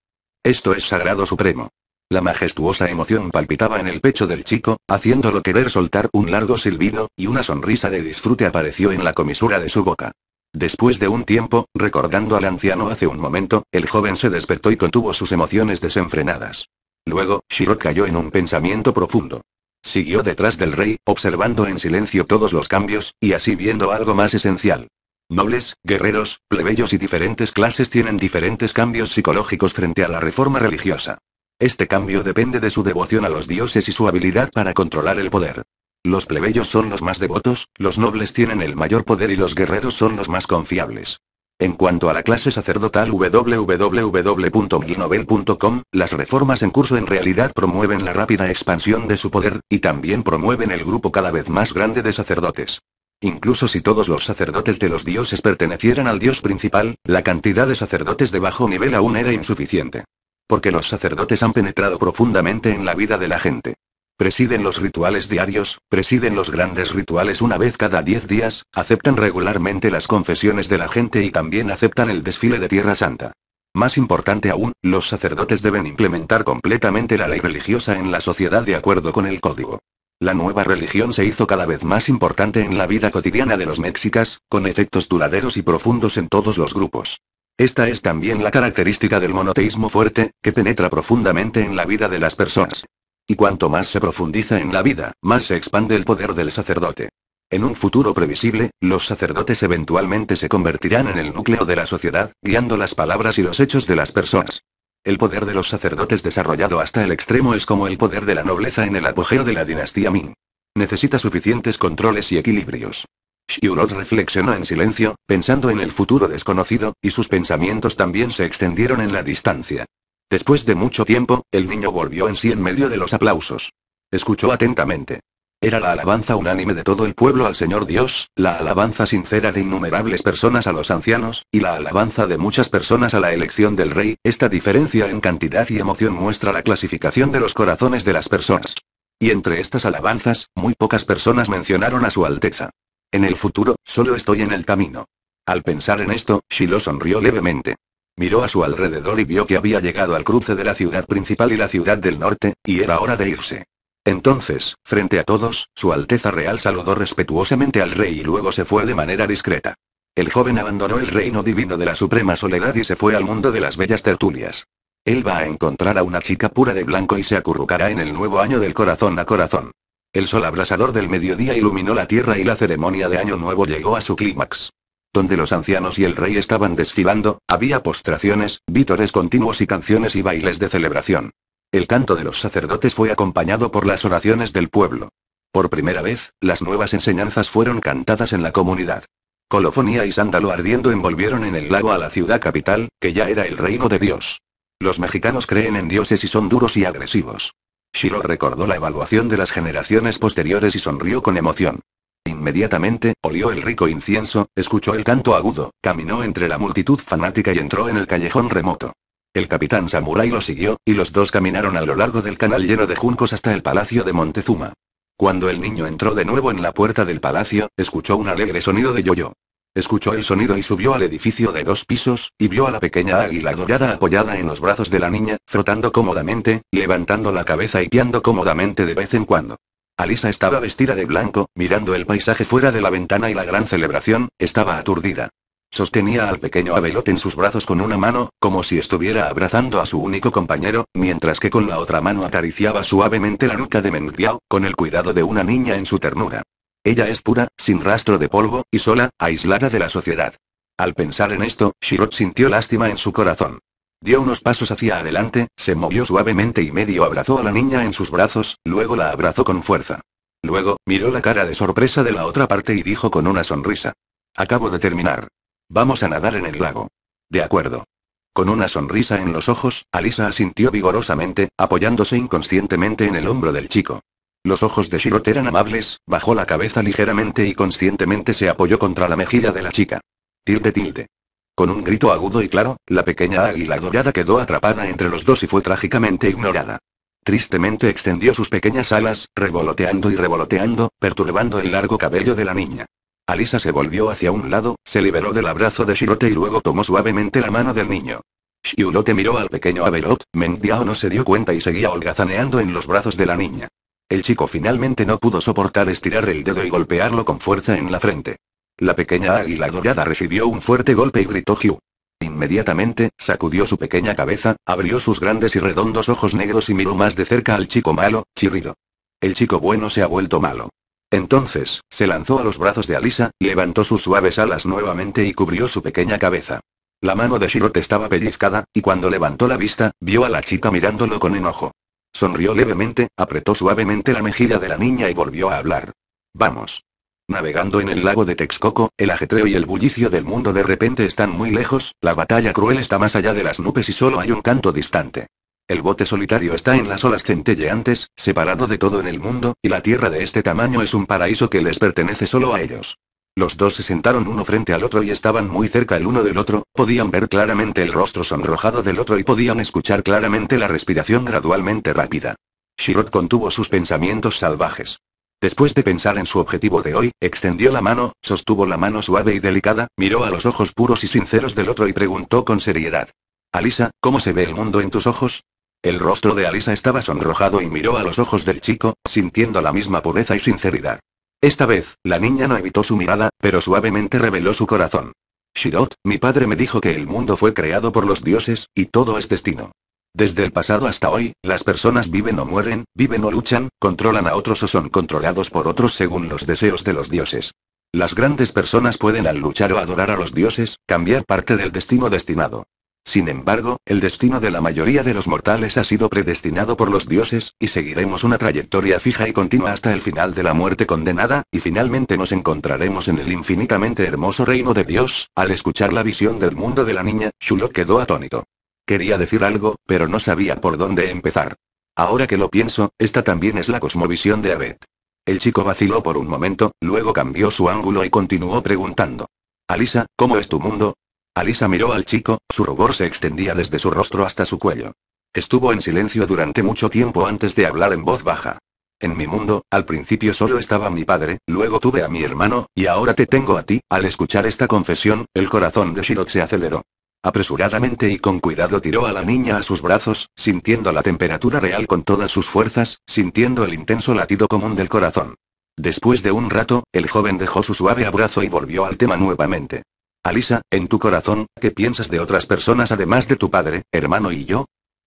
Esto es sagrado supremo. La majestuosa emoción palpitaba en el pecho del chico, haciéndolo querer soltar un largo silbido, y una sonrisa de disfrute apareció en la comisura de su boca. Después de un tiempo, recordando al anciano hace un momento, el joven se despertó y contuvo sus emociones desenfrenadas. Luego, Shiro cayó en un pensamiento profundo. Siguió detrás del rey, observando en silencio todos los cambios, y así viendo algo más esencial. Nobles, guerreros, plebeyos y diferentes clases tienen diferentes cambios psicológicos frente a la reforma religiosa. Este cambio depende de su devoción a los dioses y su habilidad para controlar el poder. Los plebeyos son los más devotos, los nobles tienen el mayor poder y los guerreros son los más confiables. En cuanto a la clase sacerdotal www.milnovel.com, las reformas en curso en realidad promueven la rápida expansión de su poder, y también promueven el grupo cada vez más grande de sacerdotes. Incluso si todos los sacerdotes de los dioses pertenecieran al dios principal, la cantidad de sacerdotes de bajo nivel aún era insuficiente. Porque los sacerdotes han penetrado profundamente en la vida de la gente. Presiden los rituales diarios, presiden los grandes rituales una vez cada diez días, aceptan regularmente las confesiones de la gente y también aceptan el desfile de Tierra Santa. Más importante aún, los sacerdotes deben implementar completamente la ley religiosa en la sociedad de acuerdo con el código. La nueva religión se hizo cada vez más importante en la vida cotidiana de los mexicas, con efectos duraderos y profundos en todos los grupos. Esta es también la característica del monoteísmo fuerte, que penetra profundamente en la vida de las personas. Y cuanto más se profundiza en la vida, más se expande el poder del sacerdote. En un futuro previsible, los sacerdotes eventualmente se convertirán en el núcleo de la sociedad, guiando las palabras y los hechos de las personas. El poder de los sacerdotes desarrollado hasta el extremo es como el poder de la nobleza en el apogeo de la dinastía Ming. Necesita suficientes controles y equilibrios. Shirot reflexionó en silencio, pensando en el futuro desconocido, y sus pensamientos también se extendieron en la distancia. Después de mucho tiempo, el niño volvió en sí en medio de los aplausos. Escuchó atentamente. Era la alabanza unánime de todo el pueblo al Señor Dios, la alabanza sincera de innumerables personas a los ancianos, y la alabanza de muchas personas a la elección del rey. Esta diferencia en cantidad y emoción muestra la clasificación de los corazones de las personas. Y entre estas alabanzas, muy pocas personas mencionaron a su Alteza. En el futuro, solo estoy en el camino. Al pensar en esto, Shiloh sonrió levemente. Miró a su alrededor y vio que había llegado al cruce de la ciudad principal y la ciudad del norte, y era hora de irse. Entonces, frente a todos, Su Alteza Real saludó respetuosamente al rey y luego se fue de manera discreta. El joven abandonó el reino divino de la suprema soledad y se fue al mundo de las bellas tertulias. Él va a encontrar a una chica pura de blanco y se acurrucará en el nuevo año del corazón a corazón. El sol abrasador del mediodía iluminó la tierra y la ceremonia de Año Nuevo llegó a su clímax. Donde los ancianos y el rey estaban desfilando, había postraciones, vítores continuos y canciones y bailes de celebración. El canto de los sacerdotes fue acompañado por las oraciones del pueblo. Por primera vez, las nuevas enseñanzas fueron cantadas en la comunidad. Colofonía y sándalo ardiendo envolvieron en el lago a la ciudad capital, que ya era el reino de Dios. Los mexicanos creen en dioses y son duros y agresivos. Shiro recordó la evaluación de las generaciones posteriores y sonrió con emoción. Inmediatamente, olió el rico incienso, escuchó el canto agudo, caminó entre la multitud fanática y entró en el callejón remoto. El capitán Samurai lo siguió, y los dos caminaron a lo largo del canal lleno de juncos hasta el palacio de Montezuma. Cuando el niño entró de nuevo en la puerta del palacio, escuchó un alegre sonido de yoyo. Escuchó el sonido y subió al edificio de dos pisos, y vio a la pequeña águila dorada apoyada en los brazos de la niña, frotando cómodamente, levantando la cabeza y piando cómodamente de vez en cuando. Alisa estaba vestida de blanco, mirando el paisaje fuera de la ventana y la gran celebración, estaba aturdida. Sostenía al pequeño abelot en sus brazos con una mano, como si estuviera abrazando a su único compañero, mientras que con la otra mano acariciaba suavemente la nuca de Mendiao, con el cuidado de una niña en su ternura. Ella es pura, sin rastro de polvo, y sola, aislada de la sociedad. Al pensar en esto, Shirot sintió lástima en su corazón. Dio unos pasos hacia adelante, se movió suavemente y medio abrazó a la niña en sus brazos, luego la abrazó con fuerza. Luego, miró la cara de sorpresa de la otra parte y dijo con una sonrisa. Acabo de terminar. Vamos a nadar en el lago. De acuerdo. Con una sonrisa en los ojos, Alisa asintió vigorosamente, apoyándose inconscientemente en el hombro del chico. Los ojos de Shirote eran amables, bajó la cabeza ligeramente y conscientemente se apoyó contra la mejilla de la chica. Tilde tilde. Con un grito agudo y claro, la pequeña águila dorada quedó atrapada entre los dos y fue trágicamente ignorada. Tristemente extendió sus pequeñas alas, revoloteando y revoloteando, perturbando el largo cabello de la niña. Alisa se volvió hacia un lado, se liberó del abrazo de Shirote y luego tomó suavemente la mano del niño. Shirote miró al pequeño Averot, o no se dio cuenta y seguía holgazaneando en los brazos de la niña. El chico finalmente no pudo soportar estirar el dedo y golpearlo con fuerza en la frente. La pequeña águila dorada recibió un fuerte golpe y gritó Hugh. Inmediatamente, sacudió su pequeña cabeza, abrió sus grandes y redondos ojos negros y miró más de cerca al chico malo, chirrido. El chico bueno se ha vuelto malo. Entonces, se lanzó a los brazos de Alisa, levantó sus suaves alas nuevamente y cubrió su pequeña cabeza. La mano de Shirot estaba pellizcada, y cuando levantó la vista, vio a la chica mirándolo con enojo. Sonrió levemente, apretó suavemente la mejilla de la niña y volvió a hablar. Vamos. Navegando en el lago de Texcoco, el ajetreo y el bullicio del mundo de repente están muy lejos, la batalla cruel está más allá de las nubes y solo hay un canto distante. El bote solitario está en las olas centelleantes, separado de todo en el mundo, y la tierra de este tamaño es un paraíso que les pertenece solo a ellos. Los dos se sentaron uno frente al otro y estaban muy cerca el uno del otro, podían ver claramente el rostro sonrojado del otro y podían escuchar claramente la respiración gradualmente rápida. Shirot contuvo sus pensamientos salvajes. Después de pensar en su objetivo de hoy, extendió la mano, sostuvo la mano suave y delicada, miró a los ojos puros y sinceros del otro y preguntó con seriedad. Alisa, ¿cómo se ve el mundo en tus ojos? El rostro de Alisa estaba sonrojado y miró a los ojos del chico, sintiendo la misma pureza y sinceridad. Esta vez, la niña no evitó su mirada, pero suavemente reveló su corazón. Shirot, mi padre me dijo que el mundo fue creado por los dioses, y todo es destino. Desde el pasado hasta hoy, las personas viven o mueren, viven o luchan, controlan a otros o son controlados por otros según los deseos de los dioses. Las grandes personas pueden al luchar o adorar a los dioses, cambiar parte del destino destinado. Sin embargo, el destino de la mayoría de los mortales ha sido predestinado por los dioses, y seguiremos una trayectoria fija y continua hasta el final de la muerte condenada, y finalmente nos encontraremos en el infinitamente hermoso reino de Dios. Al escuchar la visión del mundo de la niña, Shulok quedó atónito. Quería decir algo, pero no sabía por dónde empezar. Ahora que lo pienso, esta también es la cosmovisión de Abed. El chico vaciló por un momento, luego cambió su ángulo y continuó preguntando. Alisa, ¿cómo es tu mundo? Alisa miró al chico, su rubor se extendía desde su rostro hasta su cuello. Estuvo en silencio durante mucho tiempo antes de hablar en voz baja. En mi mundo, al principio solo estaba mi padre, luego tuve a mi hermano, y ahora te tengo a ti. Al escuchar esta confesión, el corazón de Shirot se aceleró. Apresuradamente y con cuidado tiró a la niña a sus brazos, sintiendo la temperatura real con todas sus fuerzas, sintiendo el intenso latido común del corazón. Después de un rato, el joven dejó su suave abrazo y volvió al tema nuevamente. Alisa, en tu corazón, ¿qué piensas de otras personas además de tu padre, hermano y yo?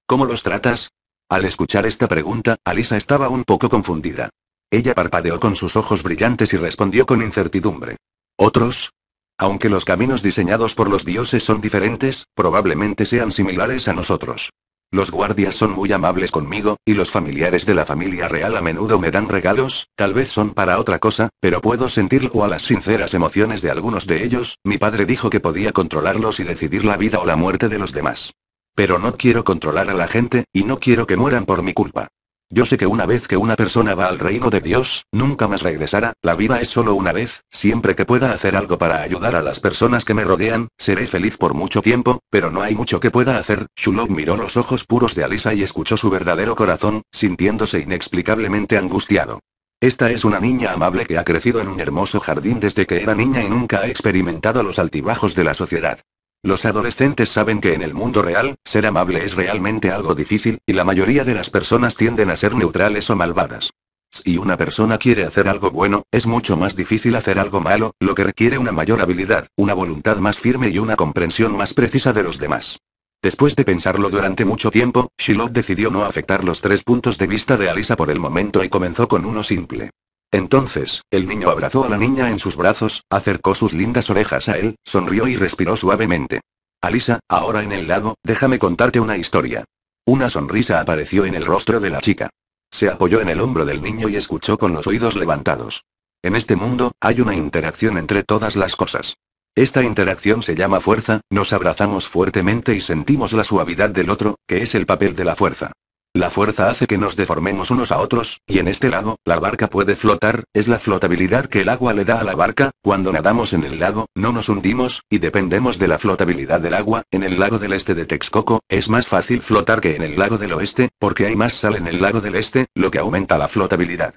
¿Cómo los tratas? Al escuchar esta pregunta, Alisa estaba un poco confundida. Ella parpadeó con sus ojos brillantes y respondió con incertidumbre. ¿Otros? Aunque los caminos diseñados por los dioses son diferentes, probablemente sean similares a nosotros. Los guardias son muy amables conmigo, y los familiares de la familia real a menudo me dan regalos, tal vez son para otra cosa, pero puedo sentirlo a las sinceras emociones de algunos de ellos, mi padre dijo que podía controlarlos y decidir la vida o la muerte de los demás. Pero no quiero controlar a la gente, y no quiero que mueran por mi culpa. Yo sé que una vez que una persona va al reino de Dios, nunca más regresará, la vida es solo una vez, siempre que pueda hacer algo para ayudar a las personas que me rodean, seré feliz por mucho tiempo, pero no hay mucho que pueda hacer. Shulok miró los ojos puros de Alisa y escuchó su verdadero corazón, sintiéndose inexplicablemente angustiado. Esta es una niña amable que ha crecido en un hermoso jardín desde que era niña y nunca ha experimentado los altibajos de la sociedad. Los adolescentes saben que en el mundo real, ser amable es realmente algo difícil, y la mayoría de las personas tienden a ser neutrales o malvadas. Si una persona quiere hacer algo bueno, es mucho más difícil hacer algo malo, lo que requiere una mayor habilidad, una voluntad más firme y una comprensión más precisa de los demás. Después de pensarlo durante mucho tiempo, Shiloh decidió no afectar los tres puntos de vista de Alisa por el momento y comenzó con uno simple. Entonces, el niño abrazó a la niña en sus brazos, acercó sus lindas orejas a él, sonrió y respiró suavemente. Alisa, ahora en el lago, déjame contarte una historia. Una sonrisa apareció en el rostro de la chica. Se apoyó en el hombro del niño y escuchó con los oídos levantados. En este mundo, hay una interacción entre todas las cosas. Esta interacción se llama fuerza, nos abrazamos fuertemente y sentimos la suavidad del otro, que es el papel de la fuerza. La fuerza hace que nos deformemos unos a otros, y en este lago, la barca puede flotar, es la flotabilidad que el agua le da a la barca, cuando nadamos en el lago, no nos hundimos, y dependemos de la flotabilidad del agua, en el lago del este de Texcoco, es más fácil flotar que en el lago del oeste, porque hay más sal en el lago del este, lo que aumenta la flotabilidad.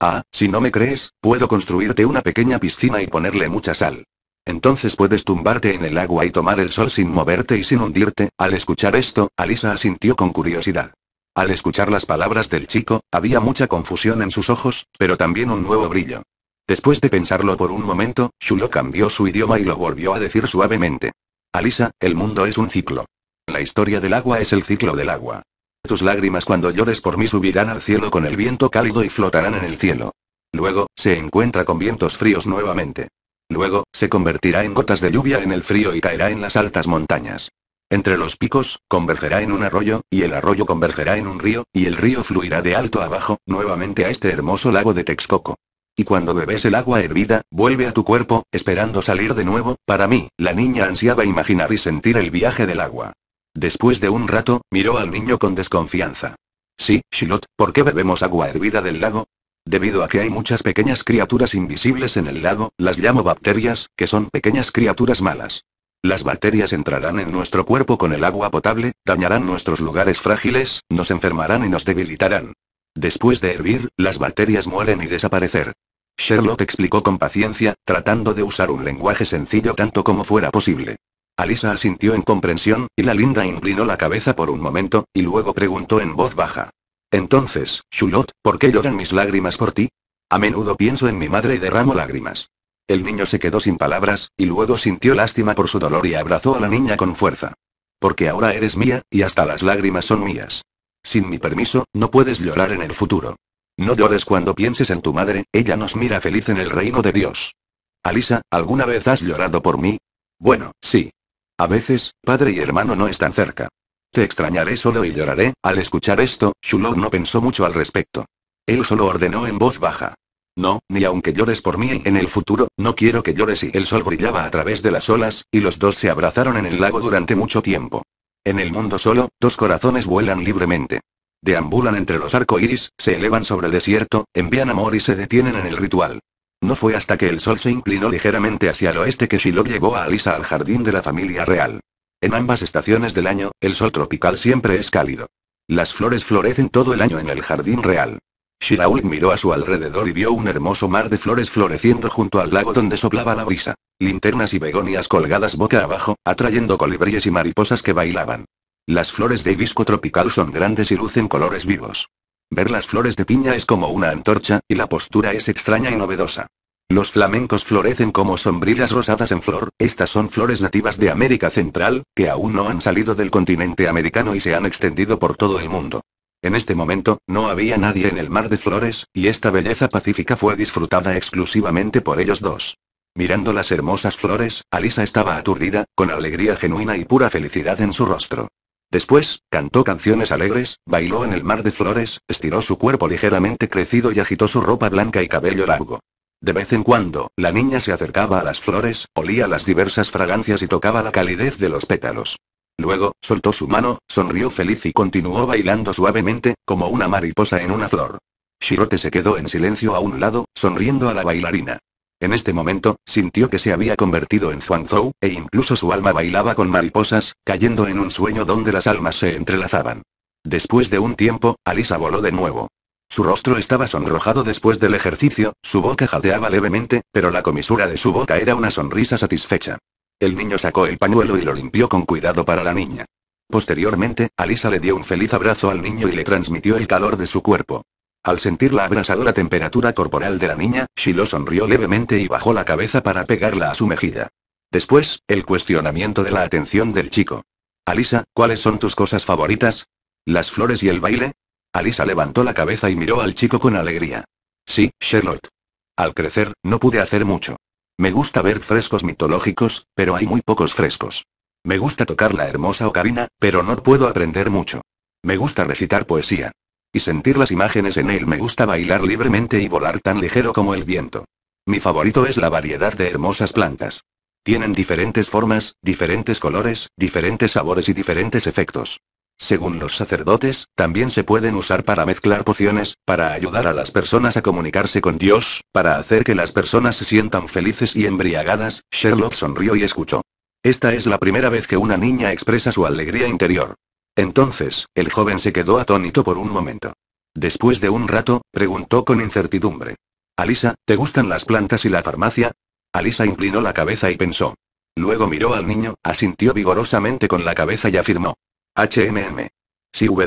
Ah, si no me crees, puedo construirte una pequeña piscina y ponerle mucha sal. Entonces puedes tumbarte en el agua y tomar el sol sin moverte y sin hundirte. Al escuchar esto, Alisa asintió con curiosidad. Al escuchar las palabras del chico, había mucha confusión en sus ojos, pero también un nuevo brillo. Después de pensarlo por un momento, Shulo cambió su idioma y lo volvió a decir suavemente. Alisa, el mundo es un ciclo. La historia del agua es el ciclo del agua. Tus lágrimas cuando llores por mí subirán al cielo con el viento cálido y flotarán en el cielo. Luego, se encuentra con vientos fríos nuevamente. Luego, se convertirá en gotas de lluvia en el frío y caerá en las altas montañas. Entre los picos, convergerá en un arroyo, y el arroyo convergerá en un río, y el río fluirá de alto abajo, nuevamente a este hermoso lago de Texcoco. Y cuando bebes el agua hervida, vuelve a tu cuerpo, esperando salir de nuevo, para mí, la niña ansiaba imaginar y sentir el viaje del agua. Después de un rato, miró al niño con desconfianza. Sí, Shilot, ¿por qué bebemos agua hervida del lago? Debido a que hay muchas pequeñas criaturas invisibles en el lago, las llamo bacterias, que son pequeñas criaturas malas. Las bacterias entrarán en nuestro cuerpo con el agua potable, dañarán nuestros lugares frágiles, nos enfermarán y nos debilitarán. Después de hervir, las bacterias mueren y desaparecer. Sherlock explicó con paciencia, tratando de usar un lenguaje sencillo tanto como fuera posible. Alisa asintió en comprensión, y la linda inclinó la cabeza por un momento, y luego preguntó en voz baja. Entonces, Shulot, ¿por qué lloran mis lágrimas por ti? A menudo pienso en mi madre y derramo lágrimas. El niño se quedó sin palabras, y luego sintió lástima por su dolor y abrazó a la niña con fuerza. Porque ahora eres mía, y hasta las lágrimas son mías. Sin mi permiso, no puedes llorar en el futuro. No llores cuando pienses en tu madre, ella nos mira feliz en el reino de Dios. Alisa, ¿alguna vez has llorado por mí? Bueno, sí. A veces, padre y hermano no están cerca. Te extrañaré solo y lloraré. Al escuchar esto, Shulor no pensó mucho al respecto. Él solo ordenó en voz baja. No, ni aunque llores por mí en el futuro, no quiero que llores y el sol brillaba a través de las olas, y los dos se abrazaron en el lago durante mucho tiempo. En el mundo solo, dos corazones vuelan libremente. Deambulan entre los arcoíris, se elevan sobre el desierto, envían amor y se detienen en el ritual. No fue hasta que el sol se inclinó ligeramente hacia el oeste que Shiloh llevó a Alisa al jardín de la familia real. En ambas estaciones del año, el sol tropical siempre es cálido. Las flores florecen todo el año en el jardín real. Shiraul miró a su alrededor y vio un hermoso mar de flores floreciendo junto al lago donde soplaba la brisa. Linternas y begonias colgadas boca abajo, atrayendo colibríes y mariposas que bailaban. Las flores de hibisco tropical son grandes y lucen colores vivos. Ver las flores de piña es como una antorcha, y la postura es extraña y novedosa. Los flamencos florecen como sombrillas rosadas en flor, estas son flores nativas de América Central, que aún no han salido del continente americano y se han extendido por todo el mundo. En este momento, no había nadie en el mar de flores, y esta belleza pacífica fue disfrutada exclusivamente por ellos dos. Mirando las hermosas flores, Alisa estaba aturdida, con alegría genuina y pura felicidad en su rostro. Después, cantó canciones alegres, bailó en el mar de flores, estiró su cuerpo ligeramente crecido y agitó su ropa blanca y cabello largo. De vez en cuando, la niña se acercaba a las flores, olía las diversas fragancias y tocaba la calidez de los pétalos. Luego, soltó su mano, sonrió feliz y continuó bailando suavemente, como una mariposa en una flor. Shirote se quedó en silencio a un lado, sonriendo a la bailarina. En este momento, sintió que se había convertido en Zhuangzhou, e incluso su alma bailaba con mariposas, cayendo en un sueño donde las almas se entrelazaban. Después de un tiempo, Alisa voló de nuevo. Su rostro estaba sonrojado después del ejercicio, su boca jadeaba levemente, pero la comisura de su boca era una sonrisa satisfecha. El niño sacó el pañuelo y lo limpió con cuidado para la niña. Posteriormente, Alisa le dio un feliz abrazo al niño y le transmitió el calor de su cuerpo. Al sentir la abrasadora temperatura corporal de la niña, Shiloh sonrió levemente y bajó la cabeza para pegarla a su mejilla. Después, el cuestionamiento de la atención del chico. Alisa, ¿cuáles son tus cosas favoritas? ¿Las flores y el baile? Alisa levantó la cabeza y miró al chico con alegría. Sí, Charlotte. Al crecer, no pude hacer mucho. Me gusta ver frescos mitológicos, pero hay muy pocos frescos. Me gusta tocar la hermosa ocarina, pero no puedo aprender mucho. Me gusta recitar poesía. Y sentir las imágenes en él me gusta bailar libremente y volar tan ligero como el viento. Mi favorito es la variedad de hermosas plantas. Tienen diferentes formas, diferentes colores, diferentes sabores y diferentes efectos. Según los sacerdotes, también se pueden usar para mezclar pociones, para ayudar a las personas a comunicarse con Dios, para hacer que las personas se sientan felices y embriagadas. Sherlock sonrió y escuchó. Esta es la primera vez que una niña expresa su alegría interior. Entonces, el joven se quedó atónito por un momento. Después de un rato, preguntó con incertidumbre. Alisa, ¿te gustan las plantas y la farmacia? Alisa inclinó la cabeza y pensó. Luego miró al niño, asintió vigorosamente con la cabeza y afirmó. HMM. Si me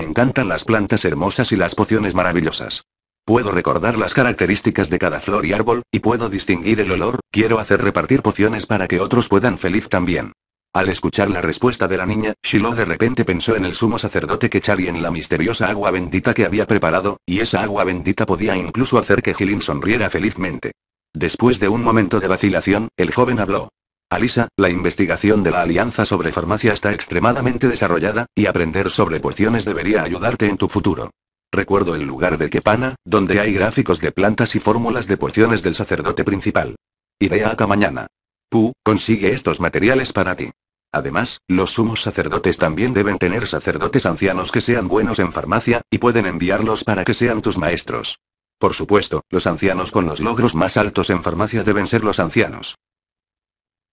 encantan las plantas hermosas y las pociones maravillosas. Puedo recordar las características de cada flor y árbol, y puedo distinguir el olor, quiero hacer repartir pociones para que otros puedan feliz también. Al escuchar la respuesta de la niña, Shiloh de repente pensó en el sumo sacerdote que y en la misteriosa agua bendita que había preparado, y esa agua bendita podía incluso hacer que Hilin sonriera felizmente. Después de un momento de vacilación, el joven habló. Alisa, la investigación de la Alianza sobre Farmacia está extremadamente desarrollada, y aprender sobre pociones debería ayudarte en tu futuro. Recuerdo el lugar de Kepana, donde hay gráficos de plantas y fórmulas de pociones del sacerdote principal. Iré acá mañana. Pu, consigue estos materiales para ti. Además, los sumos sacerdotes también deben tener sacerdotes ancianos que sean buenos en farmacia, y pueden enviarlos para que sean tus maestros. Por supuesto, los ancianos con los logros más altos en farmacia deben ser los ancianos.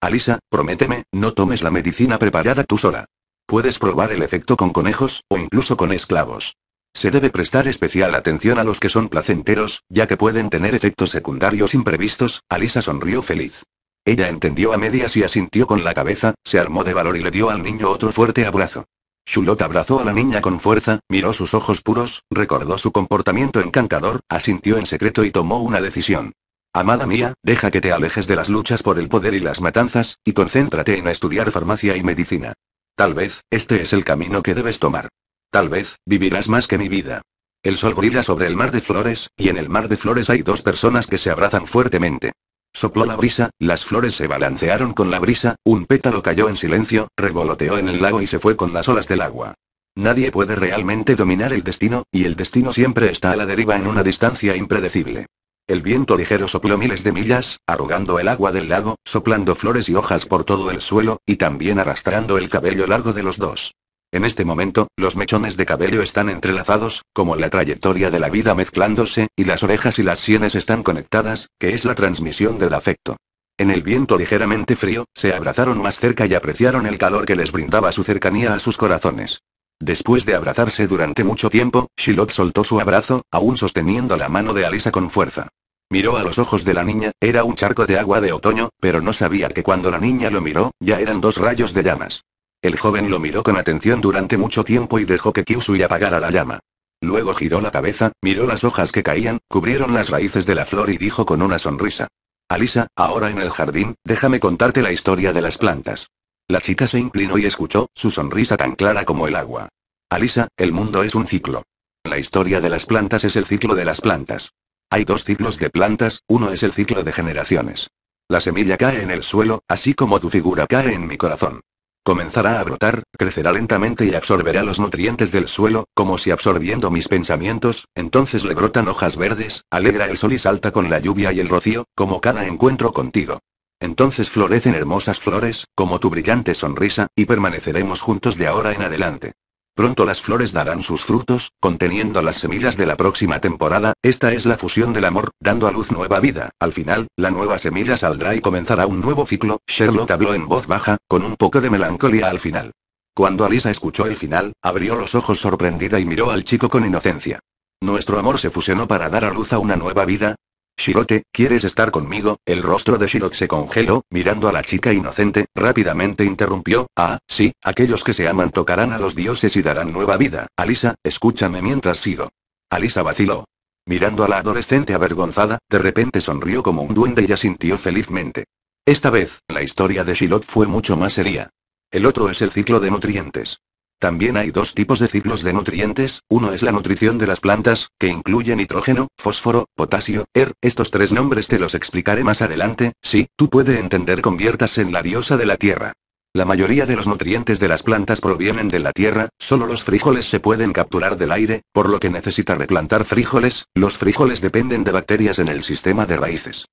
Alisa, prométeme, no tomes la medicina preparada tú sola. Puedes probar el efecto con conejos, o incluso con esclavos. Se debe prestar especial atención a los que son placenteros, ya que pueden tener efectos secundarios imprevistos, Alisa sonrió feliz. Ella entendió a medias y asintió con la cabeza, se armó de valor y le dio al niño otro fuerte abrazo. Shulot abrazó a la niña con fuerza, miró sus ojos puros, recordó su comportamiento encantador, asintió en secreto y tomó una decisión. Amada mía, deja que te alejes de las luchas por el poder y las matanzas, y concéntrate en estudiar farmacia y medicina. Tal vez, este es el camino que debes tomar. Tal vez, vivirás más que mi vida. El sol brilla sobre el mar de flores, y en el mar de flores hay dos personas que se abrazan fuertemente. Sopló la brisa, las flores se balancearon con la brisa, un pétalo cayó en silencio, revoloteó en el lago y se fue con las olas del agua. Nadie puede realmente dominar el destino, y el destino siempre está a la deriva en una distancia impredecible. El viento ligero sopló miles de millas, arrugando el agua del lago, soplando flores y hojas por todo el suelo, y también arrastrando el cabello largo de los dos. En este momento, los mechones de cabello están entrelazados, como la trayectoria de la vida mezclándose, y las orejas y las sienes están conectadas, que es la transmisión del afecto. En el viento ligeramente frío, se abrazaron más cerca y apreciaron el calor que les brindaba su cercanía a sus corazones. Después de abrazarse durante mucho tiempo, Shilot soltó su abrazo, aún sosteniendo la mano de Alisa con fuerza. Miró a los ojos de la niña, era un charco de agua de otoño, pero no sabía que cuando la niña lo miró, ya eran dos rayos de llamas. El joven lo miró con atención durante mucho tiempo y dejó que Kyusui apagara la llama. Luego giró la cabeza, miró las hojas que caían, cubrieron las raíces de la flor y dijo con una sonrisa. Alisa, ahora en el jardín, déjame contarte la historia de las plantas. La chica se inclinó y escuchó, su sonrisa tan clara como el agua. Alisa, el mundo es un ciclo. La historia de las plantas es el ciclo de las plantas. Hay dos ciclos de plantas, uno es el ciclo de generaciones. La semilla cae en el suelo, así como tu figura cae en mi corazón. Comenzará a brotar, crecerá lentamente y absorberá los nutrientes del suelo, como si absorbiendo mis pensamientos, entonces le brotan hojas verdes, alegra el sol y salta con la lluvia y el rocío, como cada encuentro contigo. Entonces florecen hermosas flores, como tu brillante sonrisa, y permaneceremos juntos de ahora en adelante. Pronto las flores darán sus frutos, conteniendo las semillas de la próxima temporada, esta es la fusión del amor, dando a luz nueva vida, al final, la nueva semilla saldrá y comenzará un nuevo ciclo, Sherlock habló en voz baja, con un poco de melancolía al final. Cuando Alisa escuchó el final, abrió los ojos sorprendida y miró al chico con inocencia. ¿Nuestro amor se fusionó para dar a luz a una nueva vida? Shirote, ¿quieres estar conmigo? El rostro de Shirot se congeló, mirando a la chica inocente, rápidamente interrumpió, ah, sí, aquellos que se aman tocarán a los dioses y darán nueva vida, Alisa, escúchame mientras sigo. Alisa vaciló. Mirando a la adolescente avergonzada, de repente sonrió como un duende y asintió felizmente. Esta vez, la historia de Shilot fue mucho más seria. El otro es el ciclo de nutrientes. También hay dos tipos de ciclos de nutrientes, uno es la nutrición de las plantas, que incluye nitrógeno, fósforo, potasio, ER, estos tres nombres te los explicaré más adelante, si, tú puede entender conviertas en la diosa de la tierra. La mayoría de los nutrientes de las plantas provienen de la tierra, solo los frijoles se pueden capturar del aire, por lo que necesita replantar frijoles, los frijoles dependen de bacterias en el sistema de raíces.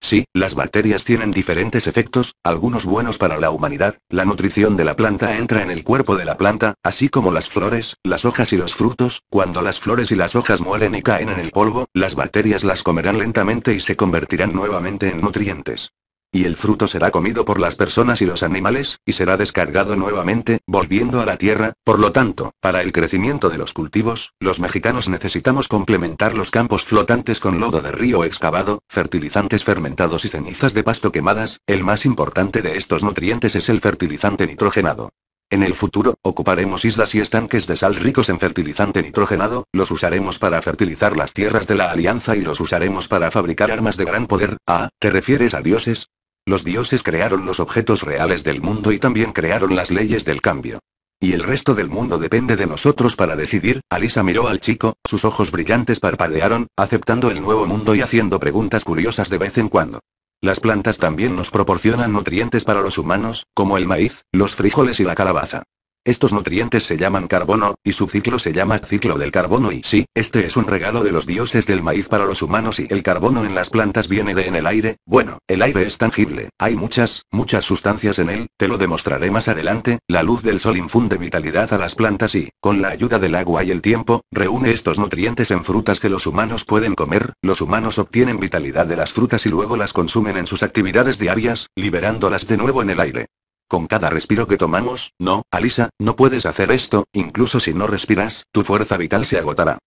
Sí, las bacterias tienen diferentes efectos, algunos buenos para la humanidad, la nutrición de la planta entra en el cuerpo de la planta, así como las flores, las hojas y los frutos, cuando las flores y las hojas muelen y caen en el polvo, las bacterias las comerán lentamente y se convertirán nuevamente en nutrientes. Y el fruto será comido por las personas y los animales, y será descargado nuevamente, volviendo a la tierra, por lo tanto, para el crecimiento de los cultivos, los mexicanos necesitamos complementar los campos flotantes con lodo de río excavado, fertilizantes fermentados y cenizas de pasto quemadas, el más importante de estos nutrientes es el fertilizante nitrogenado. En el futuro, ocuparemos islas y estanques de sal ricos en fertilizante nitrogenado, los usaremos para fertilizar las tierras de la Alianza y los usaremos para fabricar armas de gran poder. Ah, ¿te refieres a dioses? Los dioses crearon los objetos reales del mundo y también crearon las leyes del cambio. Y el resto del mundo depende de nosotros para decidir. Alisa miró al chico, sus ojos brillantes parpadearon, aceptando el nuevo mundo y haciendo preguntas curiosas de vez en cuando. Las plantas también nos proporcionan nutrientes para los humanos, como el maíz, los frijoles y la calabaza. Estos nutrientes se llaman carbono, y su ciclo se llama ciclo del carbono y sí, este es un regalo de los dioses del maíz para los humanos y el carbono en las plantas viene de en el aire, bueno, el aire es tangible, hay muchas, muchas sustancias en él, te lo demostraré más adelante, la luz del sol infunde vitalidad a las plantas y, con la ayuda del agua y el tiempo, reúne estos nutrientes en frutas que los humanos pueden comer, los humanos obtienen vitalidad de las frutas y luego las consumen en sus actividades diarias, liberándolas de nuevo en el aire. Con cada respiro que tomamos, no, Alisa, no puedes hacer esto, incluso si no respiras, tu fuerza vital se agotará.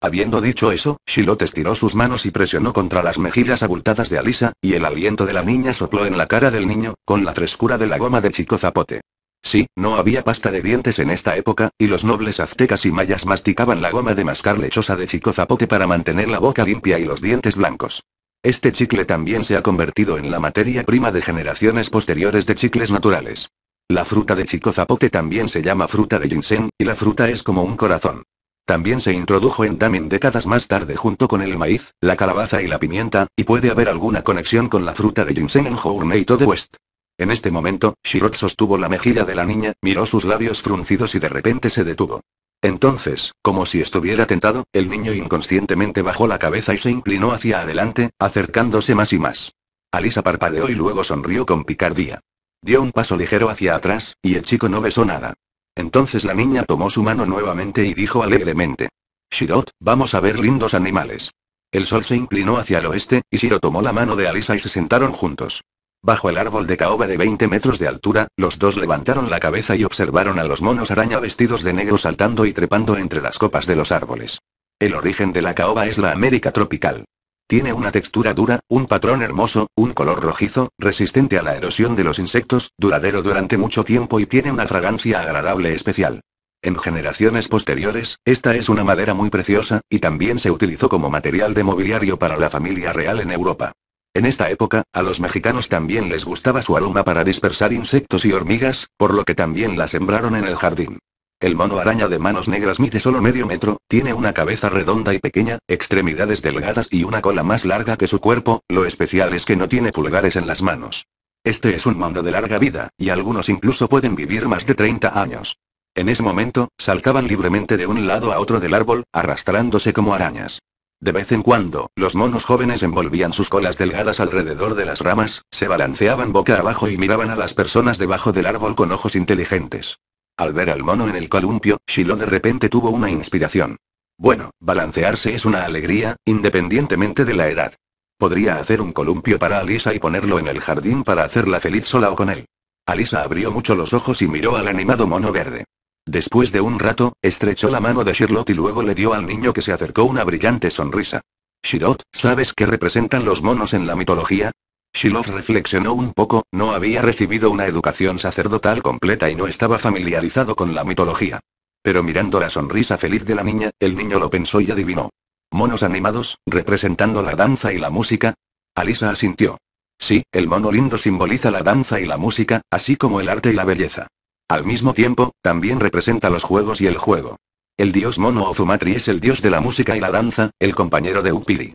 Habiendo dicho eso, Shiloh estiró sus manos y presionó contra las mejillas abultadas de Alisa, y el aliento de la niña sopló en la cara del niño, con la frescura de la goma de chico zapote. Sí, no había pasta de dientes en esta época, y los nobles aztecas y mayas masticaban la goma de mascar lechosa de chico zapote para mantener la boca limpia y los dientes blancos. Este chicle también se ha convertido en la materia prima de generaciones posteriores de chicles naturales. La fruta de chico zapote también se llama fruta de ginseng, y la fruta es como un corazón. También se introdujo en Tamin décadas más tarde junto con el maíz, la calabaza y la pimienta, y puede haber alguna conexión con la fruta de ginseng en Journey to the West. En este momento, Shirot sostuvo la mejilla de la niña, miró sus labios fruncidos y de repente se detuvo. Entonces, como si estuviera tentado, el niño inconscientemente bajó la cabeza y se inclinó hacia adelante, acercándose más y más. Alisa parpadeó y luego sonrió con picardía. Dio un paso ligero hacia atrás, y el chico no besó nada. Entonces la niña tomó su mano nuevamente y dijo alegremente. Shirot, vamos a ver lindos animales. El sol se inclinó hacia el oeste, y Shiro tomó la mano de Alisa y se sentaron juntos. Bajo el árbol de caoba de 20 metros de altura, los dos levantaron la cabeza y observaron a los monos araña vestidos de negro saltando y trepando entre las copas de los árboles. El origen de la caoba es la América tropical. Tiene una textura dura, un patrón hermoso, un color rojizo, resistente a la erosión de los insectos, duradero durante mucho tiempo y tiene una fragancia agradable especial. En generaciones posteriores, esta es una madera muy preciosa, y también se utilizó como material de mobiliario para la familia real en Europa. En esta época, a los mexicanos también les gustaba su aroma para dispersar insectos y hormigas, por lo que también la sembraron en el jardín. El mono araña de manos negras mide solo medio metro, tiene una cabeza redonda y pequeña, extremidades delgadas y una cola más larga que su cuerpo, lo especial es que no tiene pulgares en las manos. Este es un mono de larga vida, y algunos incluso pueden vivir más de 30 años. En ese momento, saltaban libremente de un lado a otro del árbol, arrastrándose como arañas. De vez en cuando, los monos jóvenes envolvían sus colas delgadas alrededor de las ramas, se balanceaban boca abajo y miraban a las personas debajo del árbol con ojos inteligentes. Al ver al mono en el columpio, Shiloh de repente tuvo una inspiración. Bueno, balancearse es una alegría, independientemente de la edad. Podría hacer un columpio para Alisa y ponerlo en el jardín para hacerla feliz sola o con él. Alisa abrió mucho los ojos y miró al animado mono verde. Después de un rato, estrechó la mano de Shirlot y luego le dio al niño que se acercó una brillante sonrisa. Shirlot, ¿sabes qué representan los monos en la mitología? Shirlot reflexionó un poco, no había recibido una educación sacerdotal completa y no estaba familiarizado con la mitología. Pero mirando la sonrisa feliz de la niña, el niño lo pensó y adivinó. ¿Monos animados, representando la danza y la música? Alisa asintió. Sí, el mono lindo simboliza la danza y la música, así como el arte y la belleza. Al mismo tiempo, también representa los juegos y el juego. El dios Mono Ozumatri es el dios de la música y la danza, el compañero de Upiri.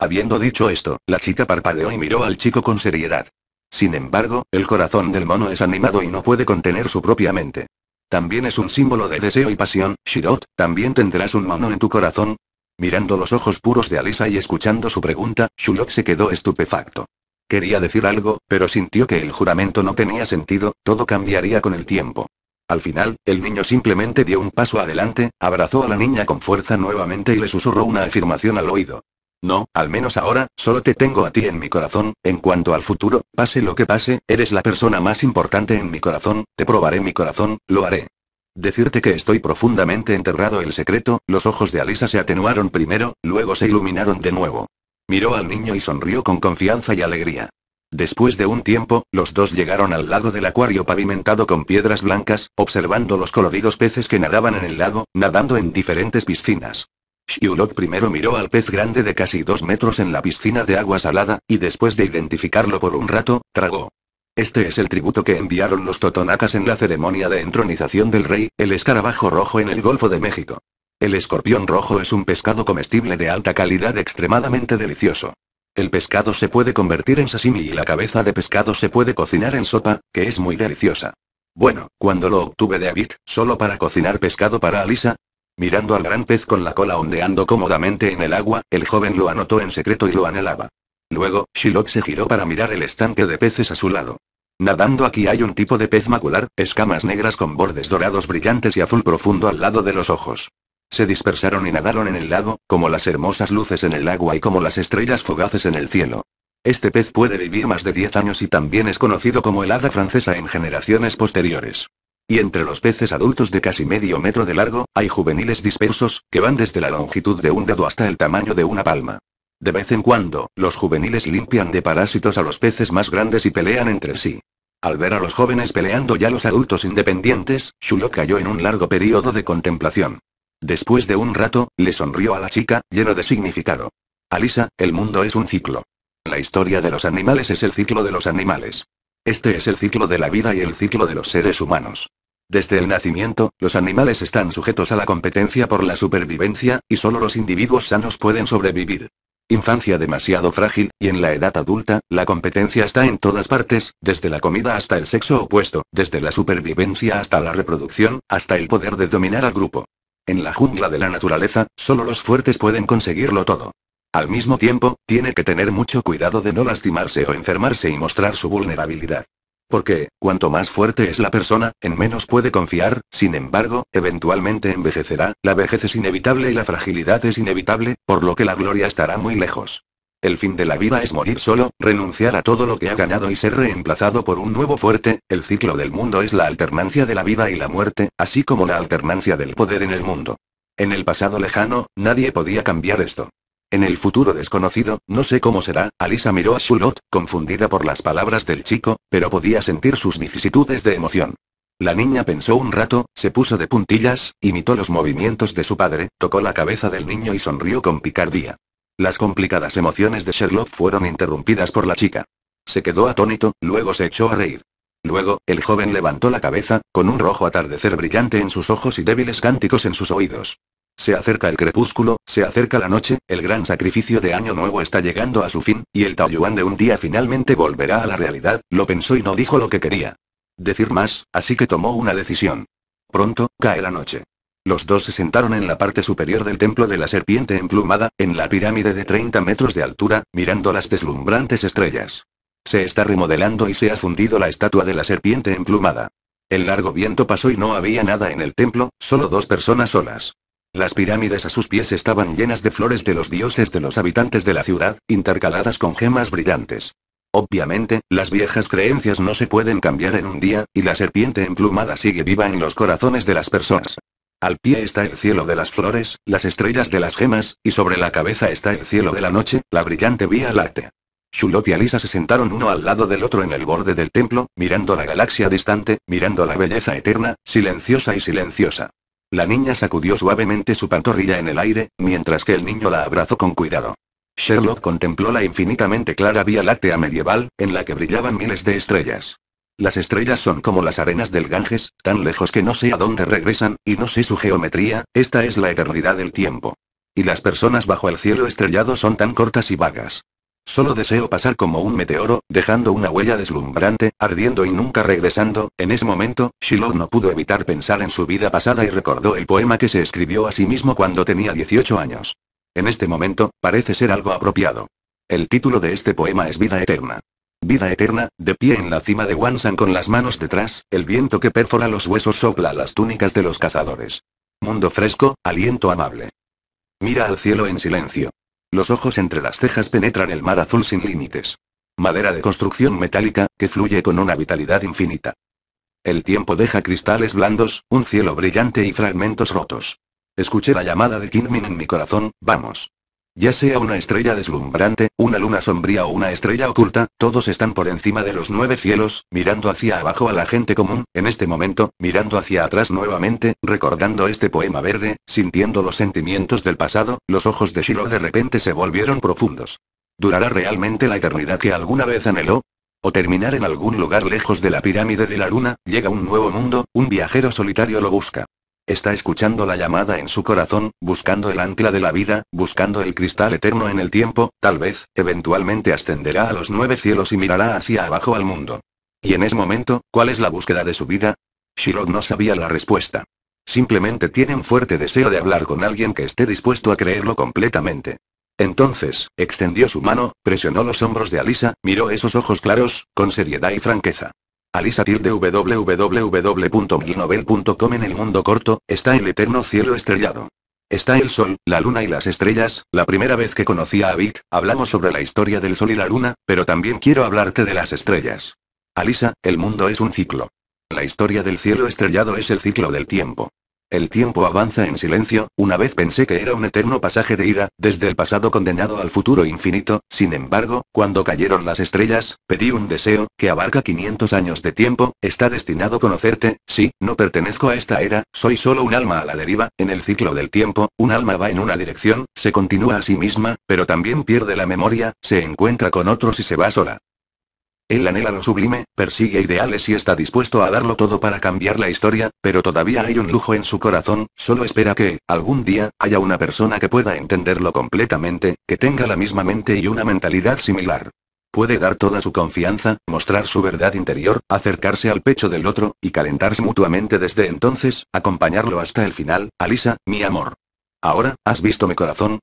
Habiendo dicho esto, la chica parpadeó y miró al chico con seriedad. Sin embargo, el corazón del mono es animado y no puede contener su propia mente. También es un símbolo de deseo y pasión, Shirot, ¿también tendrás un mono en tu corazón? Mirando los ojos puros de Alisa y escuchando su pregunta, Shirot se quedó estupefacto. Quería decir algo, pero sintió que el juramento no tenía sentido, todo cambiaría con el tiempo. Al final, el niño simplemente dio un paso adelante, abrazó a la niña con fuerza nuevamente y le susurró una afirmación al oído. No, al menos ahora, solo te tengo a ti en mi corazón, en cuanto al futuro, pase lo que pase, eres la persona más importante en mi corazón, te probaré mi corazón, lo haré. Decirte que estoy profundamente enterrado el secreto, los ojos de Alisa se atenuaron primero, luego se iluminaron de nuevo. Miró al niño y sonrió con confianza y alegría. Después de un tiempo, los dos llegaron al lago del acuario pavimentado con piedras blancas, observando los coloridos peces que nadaban en el lago, nadando en diferentes piscinas. Shiulot primero miró al pez grande de casi dos metros en la piscina de agua salada, y después de identificarlo por un rato, tragó. Este es el tributo que enviaron los totonacas en la ceremonia de entronización del rey, el escarabajo rojo en el Golfo de México. El escorpión rojo es un pescado comestible de alta calidad extremadamente delicioso. El pescado se puede convertir en sashimi y la cabeza de pescado se puede cocinar en sopa, que es muy deliciosa. Bueno, cuando lo obtuve de Abit, solo para cocinar pescado para Alisa. Mirando al gran pez con la cola ondeando cómodamente en el agua, el joven lo anotó en secreto y lo anhelaba. Luego, Shilok se giró para mirar el estanque de peces a su lado. Nadando aquí hay un tipo de pez macular, escamas negras con bordes dorados brillantes y azul profundo al lado de los ojos. Se dispersaron y nadaron en el lago, como las hermosas luces en el agua y como las estrellas fugaces en el cielo. Este pez puede vivir más de 10 años y también es conocido como el hada francesa en generaciones posteriores. Y entre los peces adultos de casi medio metro de largo, hay juveniles dispersos, que van desde la longitud de un dedo hasta el tamaño de una palma. De vez en cuando, los juveniles limpian de parásitos a los peces más grandes y pelean entre sí. Al ver a los jóvenes peleando ya los adultos independientes, chulo cayó en un largo periodo de contemplación. Después de un rato, le sonrió a la chica, lleno de significado. Alisa, el mundo es un ciclo. La historia de los animales es el ciclo de los animales. Este es el ciclo de la vida y el ciclo de los seres humanos. Desde el nacimiento, los animales están sujetos a la competencia por la supervivencia, y solo los individuos sanos pueden sobrevivir. Infancia demasiado frágil, y en la edad adulta, la competencia está en todas partes, desde la comida hasta el sexo opuesto, desde la supervivencia hasta la reproducción, hasta el poder de dominar al grupo. En la jungla de la naturaleza, solo los fuertes pueden conseguirlo todo. Al mismo tiempo, tiene que tener mucho cuidado de no lastimarse o enfermarse y mostrar su vulnerabilidad. Porque, cuanto más fuerte es la persona, en menos puede confiar, sin embargo, eventualmente envejecerá, la vejez es inevitable y la fragilidad es inevitable, por lo que la gloria estará muy lejos. El fin de la vida es morir solo, renunciar a todo lo que ha ganado y ser reemplazado por un nuevo fuerte, el ciclo del mundo es la alternancia de la vida y la muerte, así como la alternancia del poder en el mundo. En el pasado lejano, nadie podía cambiar esto. En el futuro desconocido, no sé cómo será, Alisa miró a Shulot, confundida por las palabras del chico, pero podía sentir sus vicisitudes de emoción. La niña pensó un rato, se puso de puntillas, imitó los movimientos de su padre, tocó la cabeza del niño y sonrió con picardía. Las complicadas emociones de Sherlock fueron interrumpidas por la chica. Se quedó atónito, luego se echó a reír. Luego, el joven levantó la cabeza, con un rojo atardecer brillante en sus ojos y débiles cánticos en sus oídos. Se acerca el crepúsculo, se acerca la noche, el gran sacrificio de Año Nuevo está llegando a su fin, y el Taoyuan de un día finalmente volverá a la realidad, lo pensó y no dijo lo que quería. Decir más, así que tomó una decisión. Pronto, cae la noche. Los dos se sentaron en la parte superior del templo de la serpiente emplumada, en la pirámide de 30 metros de altura, mirando las deslumbrantes estrellas. Se está remodelando y se ha fundido la estatua de la serpiente emplumada. El largo viento pasó y no había nada en el templo, solo dos personas solas. Las pirámides a sus pies estaban llenas de flores de los dioses de los habitantes de la ciudad, intercaladas con gemas brillantes. Obviamente, las viejas creencias no se pueden cambiar en un día, y la serpiente emplumada sigue viva en los corazones de las personas. Al pie está el cielo de las flores, las estrellas de las gemas, y sobre la cabeza está el cielo de la noche, la brillante vía láctea. Sherlock y Alisa se sentaron uno al lado del otro en el borde del templo, mirando la galaxia distante, mirando la belleza eterna, silenciosa y silenciosa. La niña sacudió suavemente su pantorrilla en el aire, mientras que el niño la abrazó con cuidado. Sherlock contempló la infinitamente clara vía láctea medieval, en la que brillaban miles de estrellas. Las estrellas son como las arenas del Ganges, tan lejos que no sé a dónde regresan, y no sé su geometría, esta es la eternidad del tiempo. Y las personas bajo el cielo estrellado son tan cortas y vagas. Solo deseo pasar como un meteoro, dejando una huella deslumbrante, ardiendo y nunca regresando. En ese momento, Shiloh no pudo evitar pensar en su vida pasada y recordó el poema que se escribió a sí mismo cuando tenía 18 años. En este momento, parece ser algo apropiado. El título de este poema es Vida Eterna. Vida eterna, de pie en la cima de Wansan con las manos detrás, el viento que perfora los huesos sopla las túnicas de los cazadores. Mundo fresco, aliento amable. Mira al cielo en silencio. Los ojos entre las cejas penetran el mar azul sin límites. Madera de construcción metálica, que fluye con una vitalidad infinita. El tiempo deja cristales blandos, un cielo brillante y fragmentos rotos. Escuché la llamada de Kinmin en mi corazón, vamos. Ya sea una estrella deslumbrante, una luna sombría o una estrella oculta, todos están por encima de los nueve cielos, mirando hacia abajo a la gente común, en este momento, mirando hacia atrás nuevamente, recordando este poema verde, sintiendo los sentimientos del pasado, los ojos de Shiro de repente se volvieron profundos. ¿Durará realmente la eternidad que alguna vez anheló? o terminar en algún lugar lejos de la pirámide de la luna, llega un nuevo mundo, un viajero solitario lo busca. Está escuchando la llamada en su corazón, buscando el ancla de la vida, buscando el cristal eterno en el tiempo, tal vez, eventualmente ascenderá a los nueve cielos y mirará hacia abajo al mundo. Y en ese momento, ¿cuál es la búsqueda de su vida? Shirod no sabía la respuesta. Simplemente tiene un fuerte deseo de hablar con alguien que esté dispuesto a creerlo completamente. Entonces, extendió su mano, presionó los hombros de Alisa, miró esos ojos claros, con seriedad y franqueza. Alisa tilde www.glinovel.com En el mundo corto, está el eterno cielo estrellado. Está el sol, la luna y las estrellas. La primera vez que conocí a Abit hablamos sobre la historia del sol y la luna, pero también quiero hablarte de las estrellas. Alisa, el mundo es un ciclo. La historia del cielo estrellado es el ciclo del tiempo. El tiempo avanza en silencio, una vez pensé que era un eterno pasaje de ira, desde el pasado condenado al futuro infinito, sin embargo, cuando cayeron las estrellas, pedí un deseo, que abarca 500 años de tiempo, está destinado conocerte, sí, no pertenezco a esta era, soy solo un alma a la deriva, en el ciclo del tiempo, un alma va en una dirección, se continúa a sí misma, pero también pierde la memoria, se encuentra con otros y se va sola. Él anhela lo sublime, persigue ideales y está dispuesto a darlo todo para cambiar la historia, pero todavía hay un lujo en su corazón, solo espera que, algún día, haya una persona que pueda entenderlo completamente, que tenga la misma mente y una mentalidad similar. Puede dar toda su confianza, mostrar su verdad interior, acercarse al pecho del otro, y calentarse mutuamente desde entonces, acompañarlo hasta el final, Alisa, mi amor. Ahora, ¿has visto mi corazón?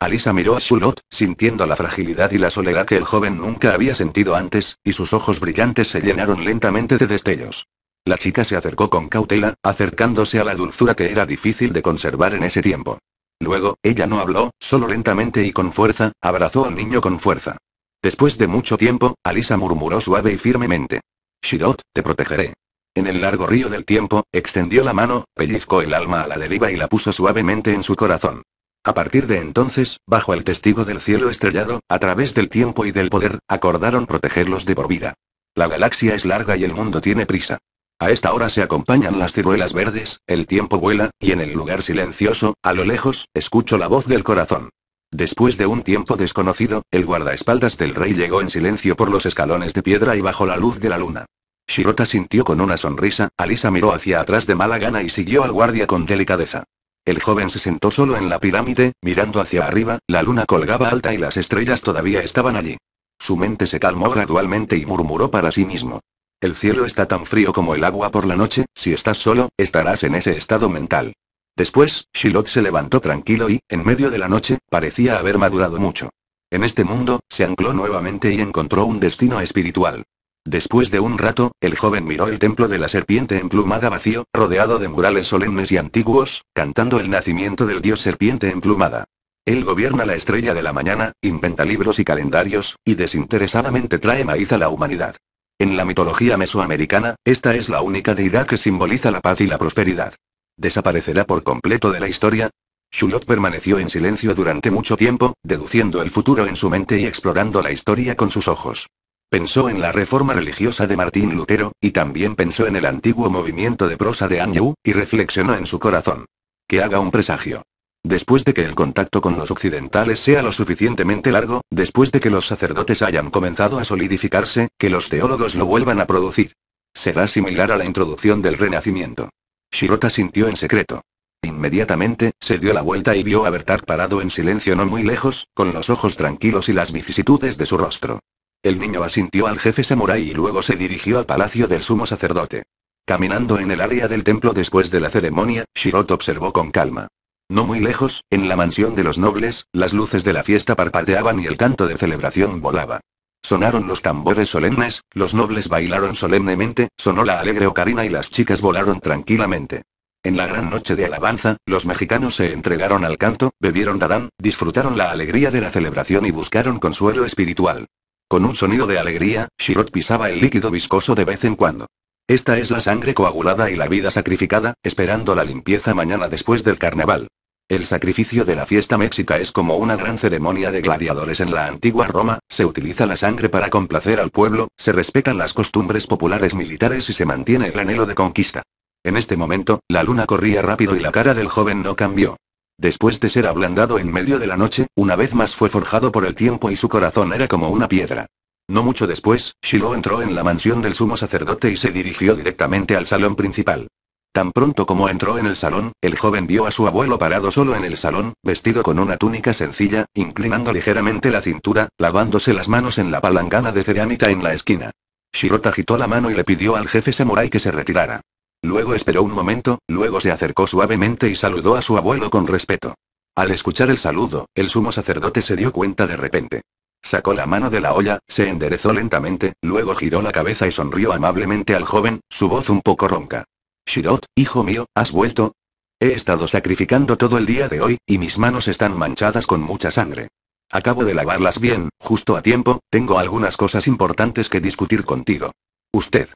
Alisa miró a Shulot, sintiendo la fragilidad y la soledad que el joven nunca había sentido antes, y sus ojos brillantes se llenaron lentamente de destellos. La chica se acercó con cautela, acercándose a la dulzura que era difícil de conservar en ese tiempo. Luego, ella no habló, solo lentamente y con fuerza, abrazó al niño con fuerza. Después de mucho tiempo, Alisa murmuró suave y firmemente. Shirot, te protegeré. En el largo río del tiempo, extendió la mano, pellizcó el alma a la deriva y la puso suavemente en su corazón. A partir de entonces, bajo el testigo del cielo estrellado, a través del tiempo y del poder, acordaron protegerlos de por vida. La galaxia es larga y el mundo tiene prisa. A esta hora se acompañan las ciruelas verdes, el tiempo vuela, y en el lugar silencioso, a lo lejos, escucho la voz del corazón. Después de un tiempo desconocido, el guardaespaldas del rey llegó en silencio por los escalones de piedra y bajo la luz de la luna. Shirota sintió con una sonrisa, Alisa miró hacia atrás de mala gana y siguió al guardia con delicadeza. El joven se sentó solo en la pirámide, mirando hacia arriba, la luna colgaba alta y las estrellas todavía estaban allí. Su mente se calmó gradualmente y murmuró para sí mismo. El cielo está tan frío como el agua por la noche, si estás solo, estarás en ese estado mental. Después, Shilot se levantó tranquilo y, en medio de la noche, parecía haber madurado mucho. En este mundo, se ancló nuevamente y encontró un destino espiritual. Después de un rato, el joven miró el templo de la serpiente emplumada vacío, rodeado de murales solemnes y antiguos, cantando el nacimiento del dios serpiente emplumada. Él gobierna la estrella de la mañana, inventa libros y calendarios, y desinteresadamente trae maíz a la humanidad. En la mitología mesoamericana, esta es la única deidad que simboliza la paz y la prosperidad. ¿Desaparecerá por completo de la historia? Shulot permaneció en silencio durante mucho tiempo, deduciendo el futuro en su mente y explorando la historia con sus ojos. Pensó en la reforma religiosa de Martín Lutero, y también pensó en el antiguo movimiento de prosa de Anjou, y reflexionó en su corazón. Que haga un presagio. Después de que el contacto con los occidentales sea lo suficientemente largo, después de que los sacerdotes hayan comenzado a solidificarse, que los teólogos lo vuelvan a producir. Será similar a la introducción del Renacimiento. Shirota sintió en secreto. Inmediatamente, se dio la vuelta y vio a Bertar parado en silencio no muy lejos, con los ojos tranquilos y las vicisitudes de su rostro. El niño asintió al jefe samurai y luego se dirigió al palacio del sumo sacerdote. Caminando en el área del templo después de la ceremonia, Shirot observó con calma. No muy lejos, en la mansión de los nobles, las luces de la fiesta parpadeaban y el canto de celebración volaba. Sonaron los tambores solemnes, los nobles bailaron solemnemente, sonó la alegre ocarina y las chicas volaron tranquilamente. En la gran noche de alabanza, los mexicanos se entregaron al canto, bebieron dadán, disfrutaron la alegría de la celebración y buscaron consuelo espiritual. Con un sonido de alegría, Shirot pisaba el líquido viscoso de vez en cuando. Esta es la sangre coagulada y la vida sacrificada, esperando la limpieza mañana después del carnaval. El sacrificio de la fiesta mexica es como una gran ceremonia de gladiadores en la antigua Roma, se utiliza la sangre para complacer al pueblo, se respetan las costumbres populares militares y se mantiene el anhelo de conquista. En este momento, la luna corría rápido y la cara del joven no cambió. Después de ser ablandado en medio de la noche, una vez más fue forjado por el tiempo y su corazón era como una piedra. No mucho después, Shiro entró en la mansión del sumo sacerdote y se dirigió directamente al salón principal. Tan pronto como entró en el salón, el joven vio a su abuelo parado solo en el salón, vestido con una túnica sencilla, inclinando ligeramente la cintura, lavándose las manos en la palangana de cerámica en la esquina. Shirota agitó la mano y le pidió al jefe samurai que se retirara. Luego esperó un momento, luego se acercó suavemente y saludó a su abuelo con respeto. Al escuchar el saludo, el sumo sacerdote se dio cuenta de repente. Sacó la mano de la olla, se enderezó lentamente, luego giró la cabeza y sonrió amablemente al joven, su voz un poco ronca. Shirot, hijo mío, ¿has vuelto? He estado sacrificando todo el día de hoy, y mis manos están manchadas con mucha sangre. Acabo de lavarlas bien, justo a tiempo, tengo algunas cosas importantes que discutir contigo. Usted.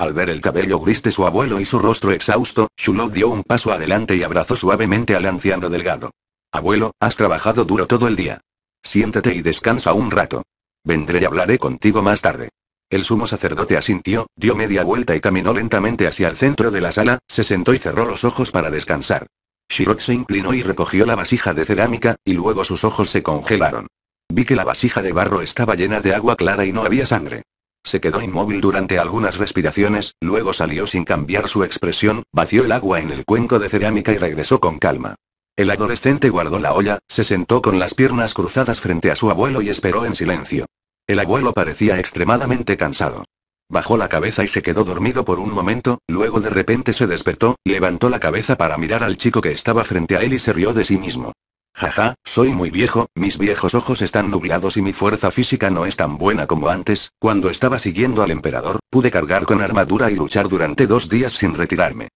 Al ver el cabello gris de su abuelo y su rostro exhausto, Shulot dio un paso adelante y abrazó suavemente al anciano delgado. Abuelo, has trabajado duro todo el día. Siéntate y descansa un rato. Vendré y hablaré contigo más tarde. El sumo sacerdote asintió, dio media vuelta y caminó lentamente hacia el centro de la sala, se sentó y cerró los ojos para descansar. Shirot se inclinó y recogió la vasija de cerámica, y luego sus ojos se congelaron. Vi que la vasija de barro estaba llena de agua clara y no había sangre. Se quedó inmóvil durante algunas respiraciones, luego salió sin cambiar su expresión, vació el agua en el cuenco de cerámica y regresó con calma. El adolescente guardó la olla, se sentó con las piernas cruzadas frente a su abuelo y esperó en silencio. El abuelo parecía extremadamente cansado. Bajó la cabeza y se quedó dormido por un momento, luego de repente se despertó, levantó la cabeza para mirar al chico que estaba frente a él y se rió de sí mismo. Jaja, soy muy viejo, mis viejos ojos están nublados y mi fuerza física no es tan buena como antes, cuando estaba siguiendo al emperador, pude cargar con armadura y luchar durante dos días sin retirarme.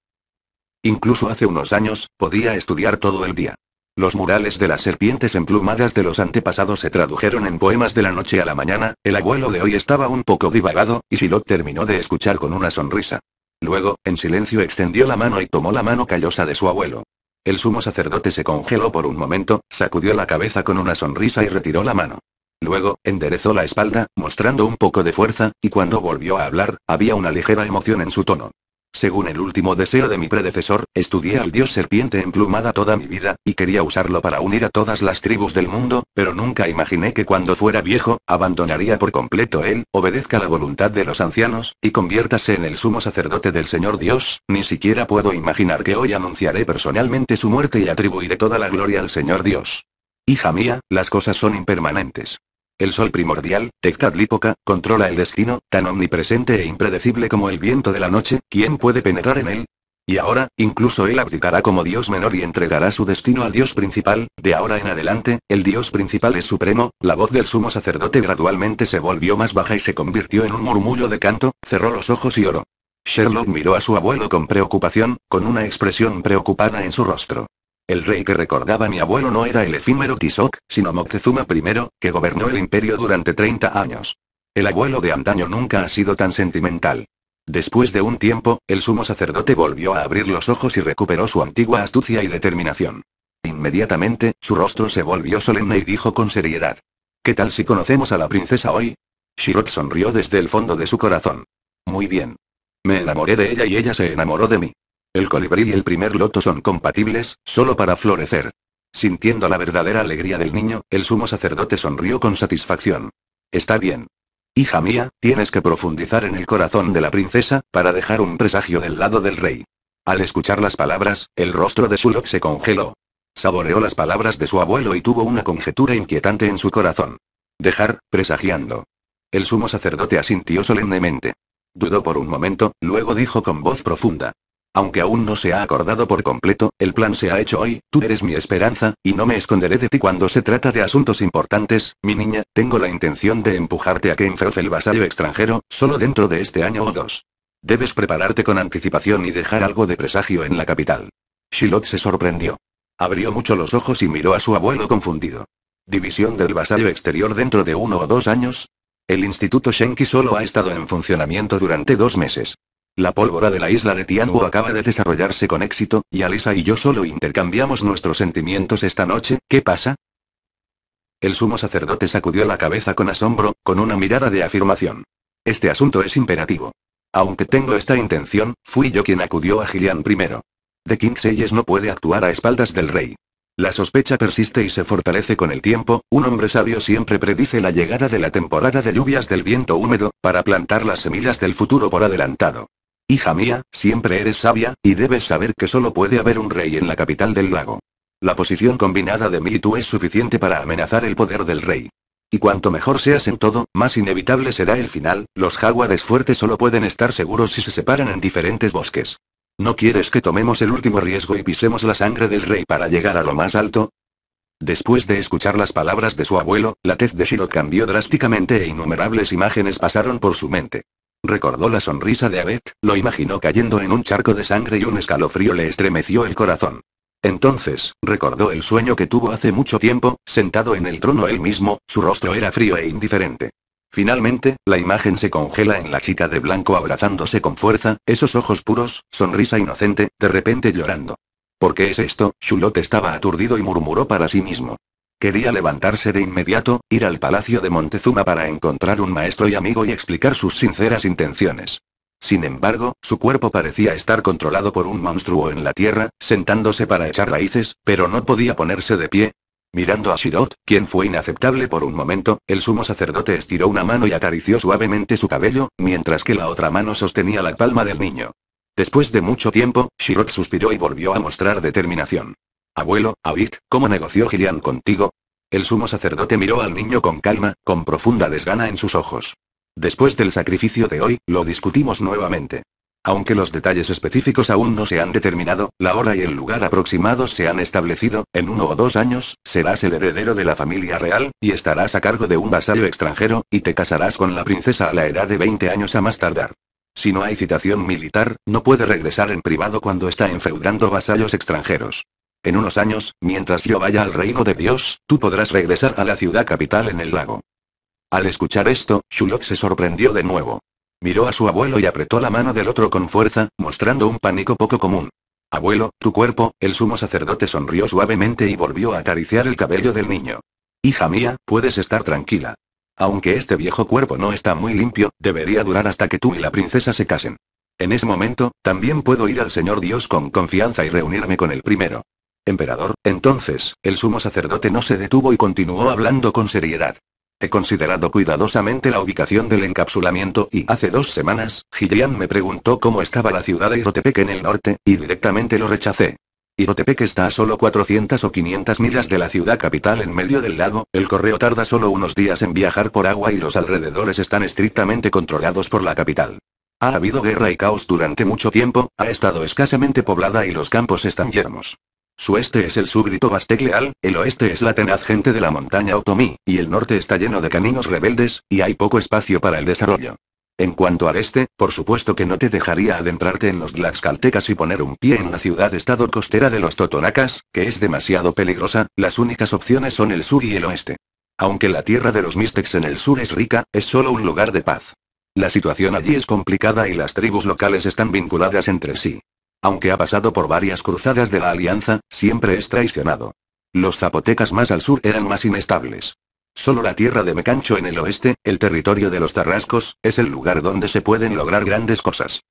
Incluso hace unos años, podía estudiar todo el día. Los murales de las serpientes emplumadas de los antepasados se tradujeron en poemas de la noche a la mañana, el abuelo de hoy estaba un poco divagado, y Shiloh terminó de escuchar con una sonrisa. Luego, en silencio extendió la mano y tomó la mano callosa de su abuelo. El sumo sacerdote se congeló por un momento, sacudió la cabeza con una sonrisa y retiró la mano. Luego, enderezó la espalda, mostrando un poco de fuerza, y cuando volvió a hablar, había una ligera emoción en su tono. Según el último deseo de mi predecesor, estudié al dios serpiente emplumada toda mi vida, y quería usarlo para unir a todas las tribus del mundo, pero nunca imaginé que cuando fuera viejo, abandonaría por completo él, obedezca la voluntad de los ancianos, y conviértase en el sumo sacerdote del Señor Dios, ni siquiera puedo imaginar que hoy anunciaré personalmente su muerte y atribuiré toda la gloria al Señor Dios. Hija mía, las cosas son impermanentes. El sol primordial, lípoca, controla el destino, tan omnipresente e impredecible como el viento de la noche, ¿quién puede penetrar en él? Y ahora, incluso él abdicará como dios menor y entregará su destino al dios principal, de ahora en adelante, el dios principal es supremo, la voz del sumo sacerdote gradualmente se volvió más baja y se convirtió en un murmullo de canto, cerró los ojos y oró. Sherlock miró a su abuelo con preocupación, con una expresión preocupada en su rostro. El rey que recordaba mi abuelo no era el efímero Tisok, sino Moctezuma I, que gobernó el imperio durante 30 años. El abuelo de antaño nunca ha sido tan sentimental. Después de un tiempo, el sumo sacerdote volvió a abrir los ojos y recuperó su antigua astucia y determinación. Inmediatamente, su rostro se volvió solemne y dijo con seriedad. ¿Qué tal si conocemos a la princesa hoy? Shirot sonrió desde el fondo de su corazón. Muy bien. Me enamoré de ella y ella se enamoró de mí. El colibrí y el primer loto son compatibles, solo para florecer. Sintiendo la verdadera alegría del niño, el sumo sacerdote sonrió con satisfacción. Está bien. Hija mía, tienes que profundizar en el corazón de la princesa, para dejar un presagio del lado del rey. Al escuchar las palabras, el rostro de Sulok se congeló. Saboreó las palabras de su abuelo y tuvo una conjetura inquietante en su corazón. Dejar, presagiando. El sumo sacerdote asintió solemnemente. Dudó por un momento, luego dijo con voz profunda. Aunque aún no se ha acordado por completo, el plan se ha hecho hoy, tú eres mi esperanza, y no me esconderé de ti cuando se trata de asuntos importantes, mi niña, tengo la intención de empujarte a que enferfe el vasallo extranjero, solo dentro de este año o dos. Debes prepararte con anticipación y dejar algo de presagio en la capital. Shilot se sorprendió. Abrió mucho los ojos y miró a su abuelo confundido. ¿División del vasallo exterior dentro de uno o dos años? El Instituto Shenki solo ha estado en funcionamiento durante dos meses. La pólvora de la isla de Tianhu acaba de desarrollarse con éxito, y Alisa y yo solo intercambiamos nuestros sentimientos esta noche, ¿qué pasa? El sumo sacerdote sacudió la cabeza con asombro, con una mirada de afirmación. Este asunto es imperativo. Aunque tengo esta intención, fui yo quien acudió a Gillian primero. The Seyes no puede actuar a espaldas del rey. La sospecha persiste y se fortalece con el tiempo, un hombre sabio siempre predice la llegada de la temporada de lluvias del viento húmedo, para plantar las semillas del futuro por adelantado. Hija mía, siempre eres sabia, y debes saber que solo puede haber un rey en la capital del lago. La posición combinada de mí y tú es suficiente para amenazar el poder del rey. Y cuanto mejor seas en todo, más inevitable será el final, los jaguares fuertes solo pueden estar seguros si se separan en diferentes bosques. ¿No quieres que tomemos el último riesgo y pisemos la sangre del rey para llegar a lo más alto? Después de escuchar las palabras de su abuelo, la tez de Shiro cambió drásticamente e innumerables imágenes pasaron por su mente. Recordó la sonrisa de Abed, lo imaginó cayendo en un charco de sangre y un escalofrío le estremeció el corazón. Entonces, recordó el sueño que tuvo hace mucho tiempo, sentado en el trono él mismo, su rostro era frío e indiferente. Finalmente, la imagen se congela en la chica de blanco abrazándose con fuerza, esos ojos puros, sonrisa inocente, de repente llorando. ¿Por qué es esto? Shulot estaba aturdido y murmuró para sí mismo. Quería levantarse de inmediato, ir al palacio de Montezuma para encontrar un maestro y amigo y explicar sus sinceras intenciones. Sin embargo, su cuerpo parecía estar controlado por un monstruo en la tierra, sentándose para echar raíces, pero no podía ponerse de pie. Mirando a Shirot, quien fue inaceptable por un momento, el sumo sacerdote estiró una mano y acarició suavemente su cabello, mientras que la otra mano sostenía la palma del niño. Después de mucho tiempo, Shirot suspiró y volvió a mostrar determinación. Abuelo, Abit, ¿cómo negoció Gillian contigo? El sumo sacerdote miró al niño con calma, con profunda desgana en sus ojos. Después del sacrificio de hoy, lo discutimos nuevamente. Aunque los detalles específicos aún no se han determinado, la hora y el lugar aproximados se han establecido, en uno o dos años, serás el heredero de la familia real, y estarás a cargo de un vasallo extranjero, y te casarás con la princesa a la edad de 20 años a más tardar. Si no hay citación militar, no puede regresar en privado cuando está enfeudando vasallos extranjeros. En unos años, mientras yo vaya al reino de Dios, tú podrás regresar a la ciudad capital en el lago. Al escuchar esto, Shulot se sorprendió de nuevo. Miró a su abuelo y apretó la mano del otro con fuerza, mostrando un pánico poco común. Abuelo, tu cuerpo, el sumo sacerdote sonrió suavemente y volvió a acariciar el cabello del niño. Hija mía, puedes estar tranquila. Aunque este viejo cuerpo no está muy limpio, debería durar hasta que tú y la princesa se casen. En ese momento, también puedo ir al Señor Dios con confianza y reunirme con el primero. Emperador, entonces, el sumo sacerdote no se detuvo y continuó hablando con seriedad. He considerado cuidadosamente la ubicación del encapsulamiento y hace dos semanas, Gillian me preguntó cómo estaba la ciudad de Irotepec en el norte, y directamente lo rechacé. Irotepec está a solo 400 o 500 millas de la ciudad capital en medio del lago, el correo tarda solo unos días en viajar por agua y los alrededores están estrictamente controlados por la capital. Ha habido guerra y caos durante mucho tiempo, ha estado escasamente poblada y los campos están yermos. Su este es el súbdito Bastecleal, el oeste es la tenaz gente de la montaña Otomí, y el norte está lleno de caminos rebeldes, y hay poco espacio para el desarrollo. En cuanto al este, por supuesto que no te dejaría adentrarte en los Tlaxcaltecas y poner un pie en la ciudad-estado costera de los Totonacas, que es demasiado peligrosa, las únicas opciones son el sur y el oeste. Aunque la tierra de los Mixtecs en el sur es rica, es solo un lugar de paz. La situación allí es complicada y las tribus locales están vinculadas entre sí. Aunque ha pasado por varias cruzadas de la Alianza, siempre es traicionado. Los zapotecas más al sur eran más inestables. Solo la tierra de Mecancho en el oeste, el territorio de los Tarrascos, es el lugar donde se pueden lograr grandes cosas.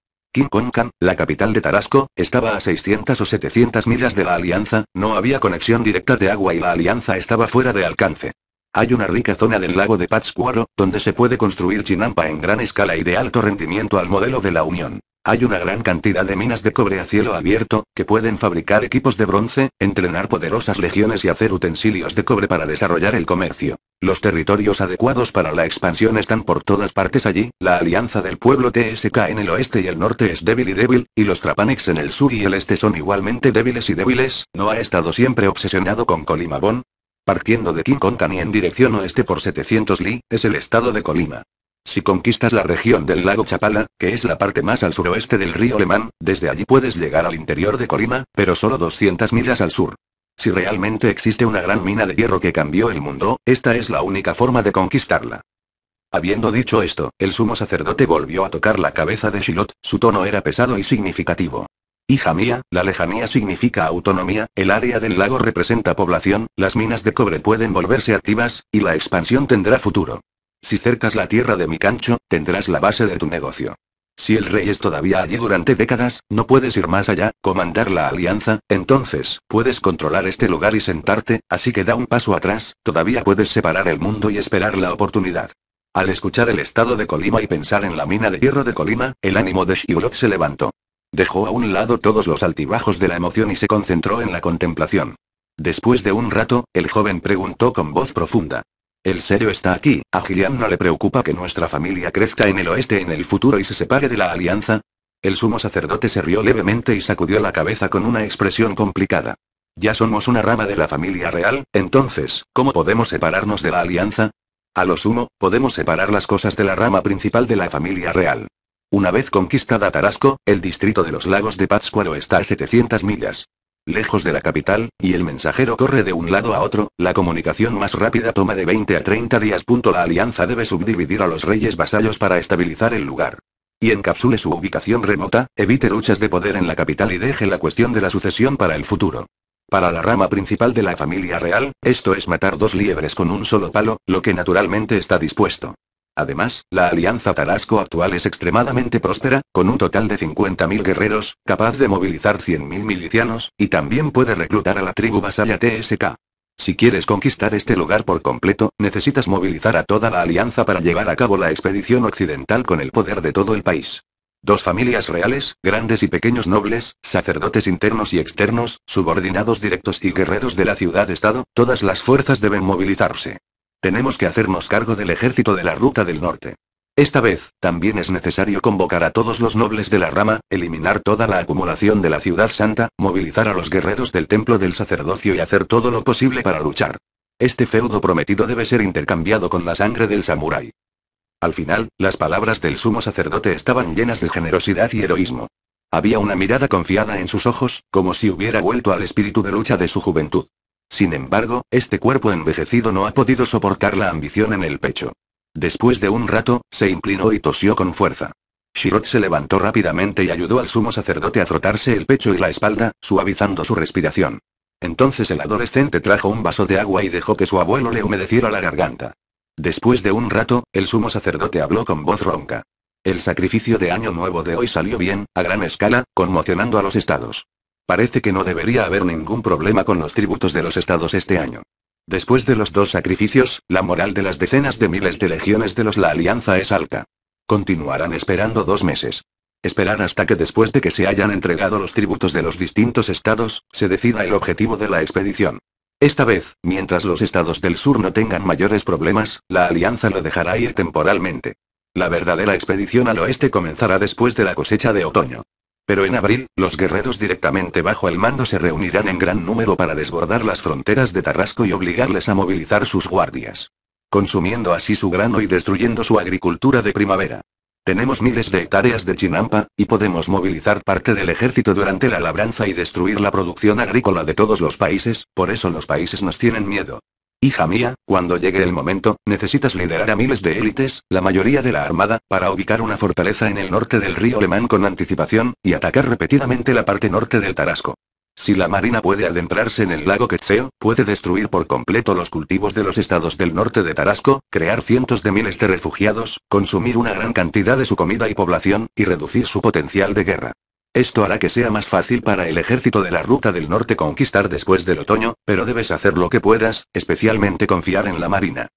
Kongkan, la capital de Tarasco, estaba a 600 o 700 millas de la Alianza, no había conexión directa de agua y la Alianza estaba fuera de alcance. Hay una rica zona del lago de Pátzcuaro, donde se puede construir chinampa en gran escala y de alto rendimiento al modelo de la Unión. Hay una gran cantidad de minas de cobre a cielo abierto, que pueden fabricar equipos de bronce, entrenar poderosas legiones y hacer utensilios de cobre para desarrollar el comercio. Los territorios adecuados para la expansión están por todas partes allí, la alianza del pueblo TSK en el oeste y el norte es débil y débil, y los Trapanex en el sur y el este son igualmente débiles y débiles, ¿no ha estado siempre obsesionado con Colimabón? Partiendo de King y en dirección oeste por 700 li, es el estado de Colima. Si conquistas la región del lago Chapala, que es la parte más al suroeste del río Lemán, desde allí puedes llegar al interior de Corima, pero solo 200 millas al sur. Si realmente existe una gran mina de hierro que cambió el mundo, esta es la única forma de conquistarla. Habiendo dicho esto, el sumo sacerdote volvió a tocar la cabeza de Shilot, su tono era pesado y significativo. Hija mía, la lejanía significa autonomía, el área del lago representa población, las minas de cobre pueden volverse activas, y la expansión tendrá futuro. Si cercas la tierra de mi cancho, tendrás la base de tu negocio. Si el rey es todavía allí durante décadas, no puedes ir más allá, comandar la alianza, entonces, puedes controlar este lugar y sentarte, así que da un paso atrás, todavía puedes separar el mundo y esperar la oportunidad. Al escuchar el estado de Colima y pensar en la mina de hierro de Colima, el ánimo de Shiulot se levantó. Dejó a un lado todos los altibajos de la emoción y se concentró en la contemplación. Después de un rato, el joven preguntó con voz profunda. El serio está aquí, a Gillian no le preocupa que nuestra familia crezca en el oeste en el futuro y se separe de la alianza. El sumo sacerdote se rió levemente y sacudió la cabeza con una expresión complicada. Ya somos una rama de la familia real, entonces, ¿cómo podemos separarnos de la alianza? A lo sumo, podemos separar las cosas de la rama principal de la familia real. Una vez conquistada Tarasco, el distrito de los lagos de Pátzcuaro está a 700 millas lejos de la capital, y el mensajero corre de un lado a otro, la comunicación más rápida toma de 20 a 30 días. La alianza debe subdividir a los reyes vasallos para estabilizar el lugar. Y encapsule su ubicación remota, evite luchas de poder en la capital y deje la cuestión de la sucesión para el futuro. Para la rama principal de la familia real, esto es matar dos liebres con un solo palo, lo que naturalmente está dispuesto. Además, la alianza Tarasco actual es extremadamente próspera, con un total de 50.000 guerreros, capaz de movilizar 100.000 milicianos, y también puede reclutar a la tribu vasalla TSK. Si quieres conquistar este lugar por completo, necesitas movilizar a toda la alianza para llevar a cabo la expedición occidental con el poder de todo el país. Dos familias reales, grandes y pequeños nobles, sacerdotes internos y externos, subordinados directos y guerreros de la ciudad-estado, todas las fuerzas deben movilizarse. Tenemos que hacernos cargo del ejército de la Ruta del Norte. Esta vez, también es necesario convocar a todos los nobles de la rama, eliminar toda la acumulación de la ciudad santa, movilizar a los guerreros del templo del sacerdocio y hacer todo lo posible para luchar. Este feudo prometido debe ser intercambiado con la sangre del samurái. Al final, las palabras del sumo sacerdote estaban llenas de generosidad y heroísmo. Había una mirada confiada en sus ojos, como si hubiera vuelto al espíritu de lucha de su juventud. Sin embargo, este cuerpo envejecido no ha podido soportar la ambición en el pecho. Después de un rato, se inclinó y tosió con fuerza. Shirot se levantó rápidamente y ayudó al sumo sacerdote a frotarse el pecho y la espalda, suavizando su respiración. Entonces el adolescente trajo un vaso de agua y dejó que su abuelo le humedeciera la garganta. Después de un rato, el sumo sacerdote habló con voz ronca. El sacrificio de Año Nuevo de hoy salió bien, a gran escala, conmocionando a los estados. Parece que no debería haber ningún problema con los tributos de los estados este año. Después de los dos sacrificios, la moral de las decenas de miles de legiones de los la Alianza es alta. Continuarán esperando dos meses. Esperar hasta que después de que se hayan entregado los tributos de los distintos estados, se decida el objetivo de la expedición. Esta vez, mientras los estados del sur no tengan mayores problemas, la alianza lo dejará ir temporalmente. La verdadera expedición al oeste comenzará después de la cosecha de otoño. Pero en abril, los guerreros directamente bajo el mando se reunirán en gran número para desbordar las fronteras de Tarrasco y obligarles a movilizar sus guardias. Consumiendo así su grano y destruyendo su agricultura de primavera. Tenemos miles de hectáreas de chinampa, y podemos movilizar parte del ejército durante la labranza y destruir la producción agrícola de todos los países, por eso los países nos tienen miedo. Hija mía, cuando llegue el momento, necesitas liderar a miles de élites, la mayoría de la armada, para ubicar una fortaleza en el norte del río Lemán con anticipación, y atacar repetidamente la parte norte del Tarasco. Si la marina puede adentrarse en el lago Quetseo, puede destruir por completo los cultivos de los estados del norte de Tarasco, crear cientos de miles de refugiados, consumir una gran cantidad de su comida y población, y reducir su potencial de guerra. Esto hará que sea más fácil para el ejército de la Ruta del Norte conquistar después del otoño, pero debes hacer lo que puedas, especialmente confiar en la Marina.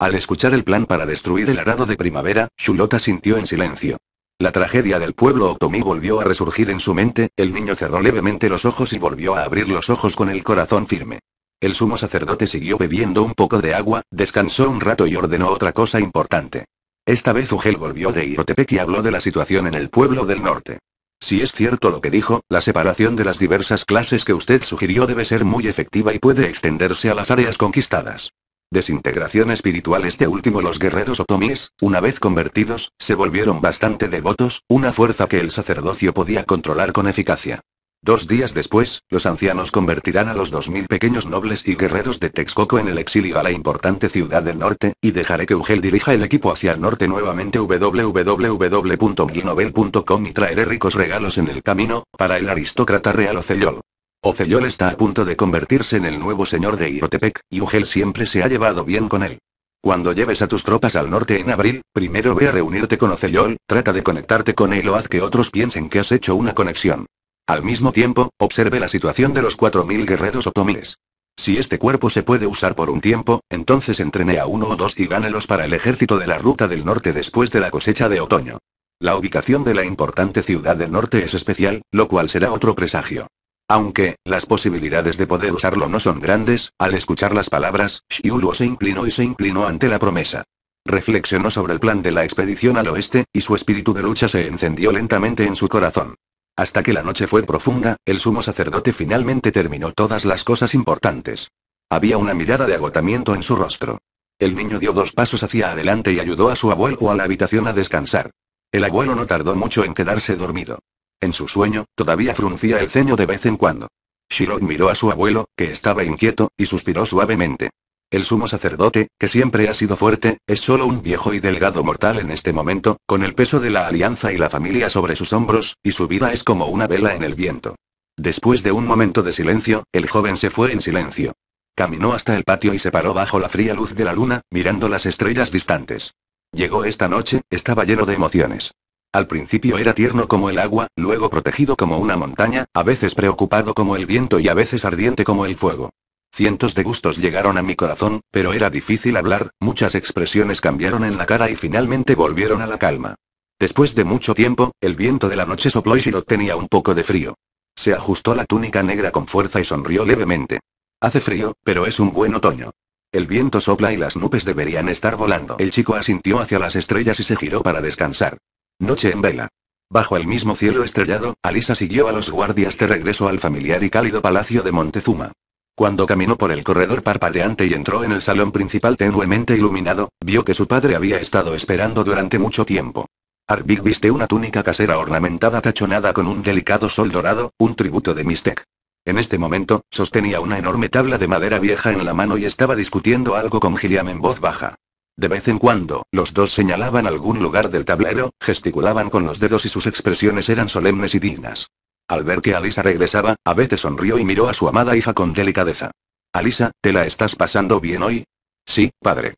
Al escuchar el plan para destruir el arado de primavera, Shulota sintió en silencio. La tragedia del pueblo otomí volvió a resurgir en su mente, el niño cerró levemente los ojos y volvió a abrir los ojos con el corazón firme. El sumo sacerdote siguió bebiendo un poco de agua, descansó un rato y ordenó otra cosa importante. Esta vez Ugel volvió de Irotepec y habló de la situación en el pueblo del norte. Si es cierto lo que dijo, la separación de las diversas clases que usted sugirió debe ser muy efectiva y puede extenderse a las áreas conquistadas. Desintegración espiritual Este último los guerreros otomíes, una vez convertidos, se volvieron bastante devotos, una fuerza que el sacerdocio podía controlar con eficacia. Dos días después, los ancianos convertirán a los 2.000 pequeños nobles y guerreros de Texcoco en el exilio a la importante ciudad del norte, y dejaré que Ugel dirija el equipo hacia el norte nuevamente www.glinovel.com y traeré ricos regalos en el camino, para el aristócrata real Ocellol. Ocellol está a punto de convertirse en el nuevo señor de Irotepec, y Ugel siempre se ha llevado bien con él. Cuando lleves a tus tropas al norte en abril, primero ve a reunirte con Ocellol, trata de conectarte con él o haz que otros piensen que has hecho una conexión. Al mismo tiempo, observe la situación de los 4.000 guerreros otomiles. Si este cuerpo se puede usar por un tiempo, entonces entrene a uno o dos y gánelos para el ejército de la ruta del norte después de la cosecha de otoño. La ubicación de la importante ciudad del norte es especial, lo cual será otro presagio. Aunque, las posibilidades de poder usarlo no son grandes, al escuchar las palabras, Shiuluo se inclinó y se inclinó ante la promesa. Reflexionó sobre el plan de la expedición al oeste, y su espíritu de lucha se encendió lentamente en su corazón. Hasta que la noche fue profunda, el sumo sacerdote finalmente terminó todas las cosas importantes. Había una mirada de agotamiento en su rostro. El niño dio dos pasos hacia adelante y ayudó a su abuelo a la habitación a descansar. El abuelo no tardó mucho en quedarse dormido. En su sueño, todavía fruncía el ceño de vez en cuando. Shiloh miró a su abuelo, que estaba inquieto, y suspiró suavemente. El sumo sacerdote, que siempre ha sido fuerte, es solo un viejo y delgado mortal en este momento, con el peso de la alianza y la familia sobre sus hombros, y su vida es como una vela en el viento. Después de un momento de silencio, el joven se fue en silencio. Caminó hasta el patio y se paró bajo la fría luz de la luna, mirando las estrellas distantes. Llegó esta noche, estaba lleno de emociones. Al principio era tierno como el agua, luego protegido como una montaña, a veces preocupado como el viento y a veces ardiente como el fuego. Cientos de gustos llegaron a mi corazón, pero era difícil hablar, muchas expresiones cambiaron en la cara y finalmente volvieron a la calma. Después de mucho tiempo, el viento de la noche sopló y Shiro tenía un poco de frío. Se ajustó la túnica negra con fuerza y sonrió levemente. Hace frío, pero es un buen otoño. El viento sopla y las nubes deberían estar volando. El chico asintió hacia las estrellas y se giró para descansar. Noche en vela. Bajo el mismo cielo estrellado, Alisa siguió a los guardias de regreso al familiar y cálido palacio de Montezuma. Cuando caminó por el corredor parpadeante y entró en el salón principal tenuemente iluminado, vio que su padre había estado esperando durante mucho tiempo. Arbig viste una túnica casera ornamentada tachonada con un delicado sol dorado, un tributo de Mistek. En este momento, sostenía una enorme tabla de madera vieja en la mano y estaba discutiendo algo con Gilliam en voz baja. De vez en cuando, los dos señalaban algún lugar del tablero, gesticulaban con los dedos y sus expresiones eran solemnes y dignas. Al ver que Alisa regresaba, Abete sonrió y miró a su amada hija con delicadeza. Alisa, ¿te la estás pasando bien hoy? Sí, padre.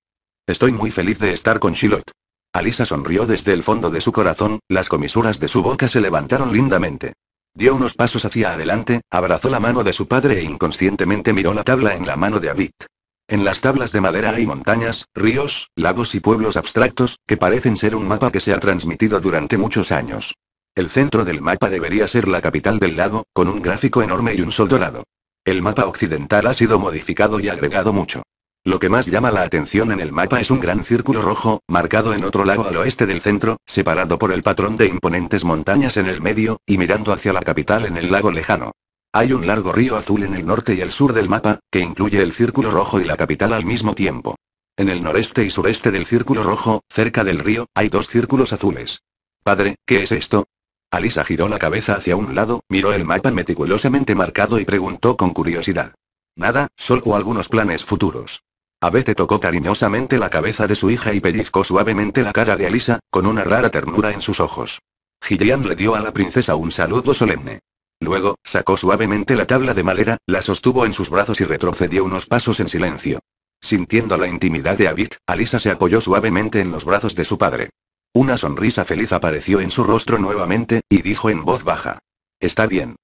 Estoy muy feliz de estar con Shilot. Alisa sonrió desde el fondo de su corazón, las comisuras de su boca se levantaron lindamente. Dio unos pasos hacia adelante, abrazó la mano de su padre e inconscientemente miró la tabla en la mano de Abit. En las tablas de madera hay montañas, ríos, lagos y pueblos abstractos, que parecen ser un mapa que se ha transmitido durante muchos años. El centro del mapa debería ser la capital del lago, con un gráfico enorme y un sol dorado. El mapa occidental ha sido modificado y agregado mucho. Lo que más llama la atención en el mapa es un gran círculo rojo, marcado en otro lago al oeste del centro, separado por el patrón de imponentes montañas en el medio, y mirando hacia la capital en el lago lejano. Hay un largo río azul en el norte y el sur del mapa, que incluye el círculo rojo y la capital al mismo tiempo. En el noreste y sureste del círculo rojo, cerca del río, hay dos círculos azules. Padre, ¿qué es esto? Alisa giró la cabeza hacia un lado, miró el mapa meticulosamente marcado y preguntó con curiosidad. Nada, solo algunos planes futuros. Abete tocó cariñosamente la cabeza de su hija y pellizcó suavemente la cara de Alisa, con una rara ternura en sus ojos. Gillian le dio a la princesa un saludo solemne. Luego, sacó suavemente la tabla de madera, la sostuvo en sus brazos y retrocedió unos pasos en silencio. Sintiendo la intimidad de Abit, Alisa se apoyó suavemente en los brazos de su padre. Una sonrisa feliz apareció en su rostro nuevamente, y dijo en voz baja. Está bien.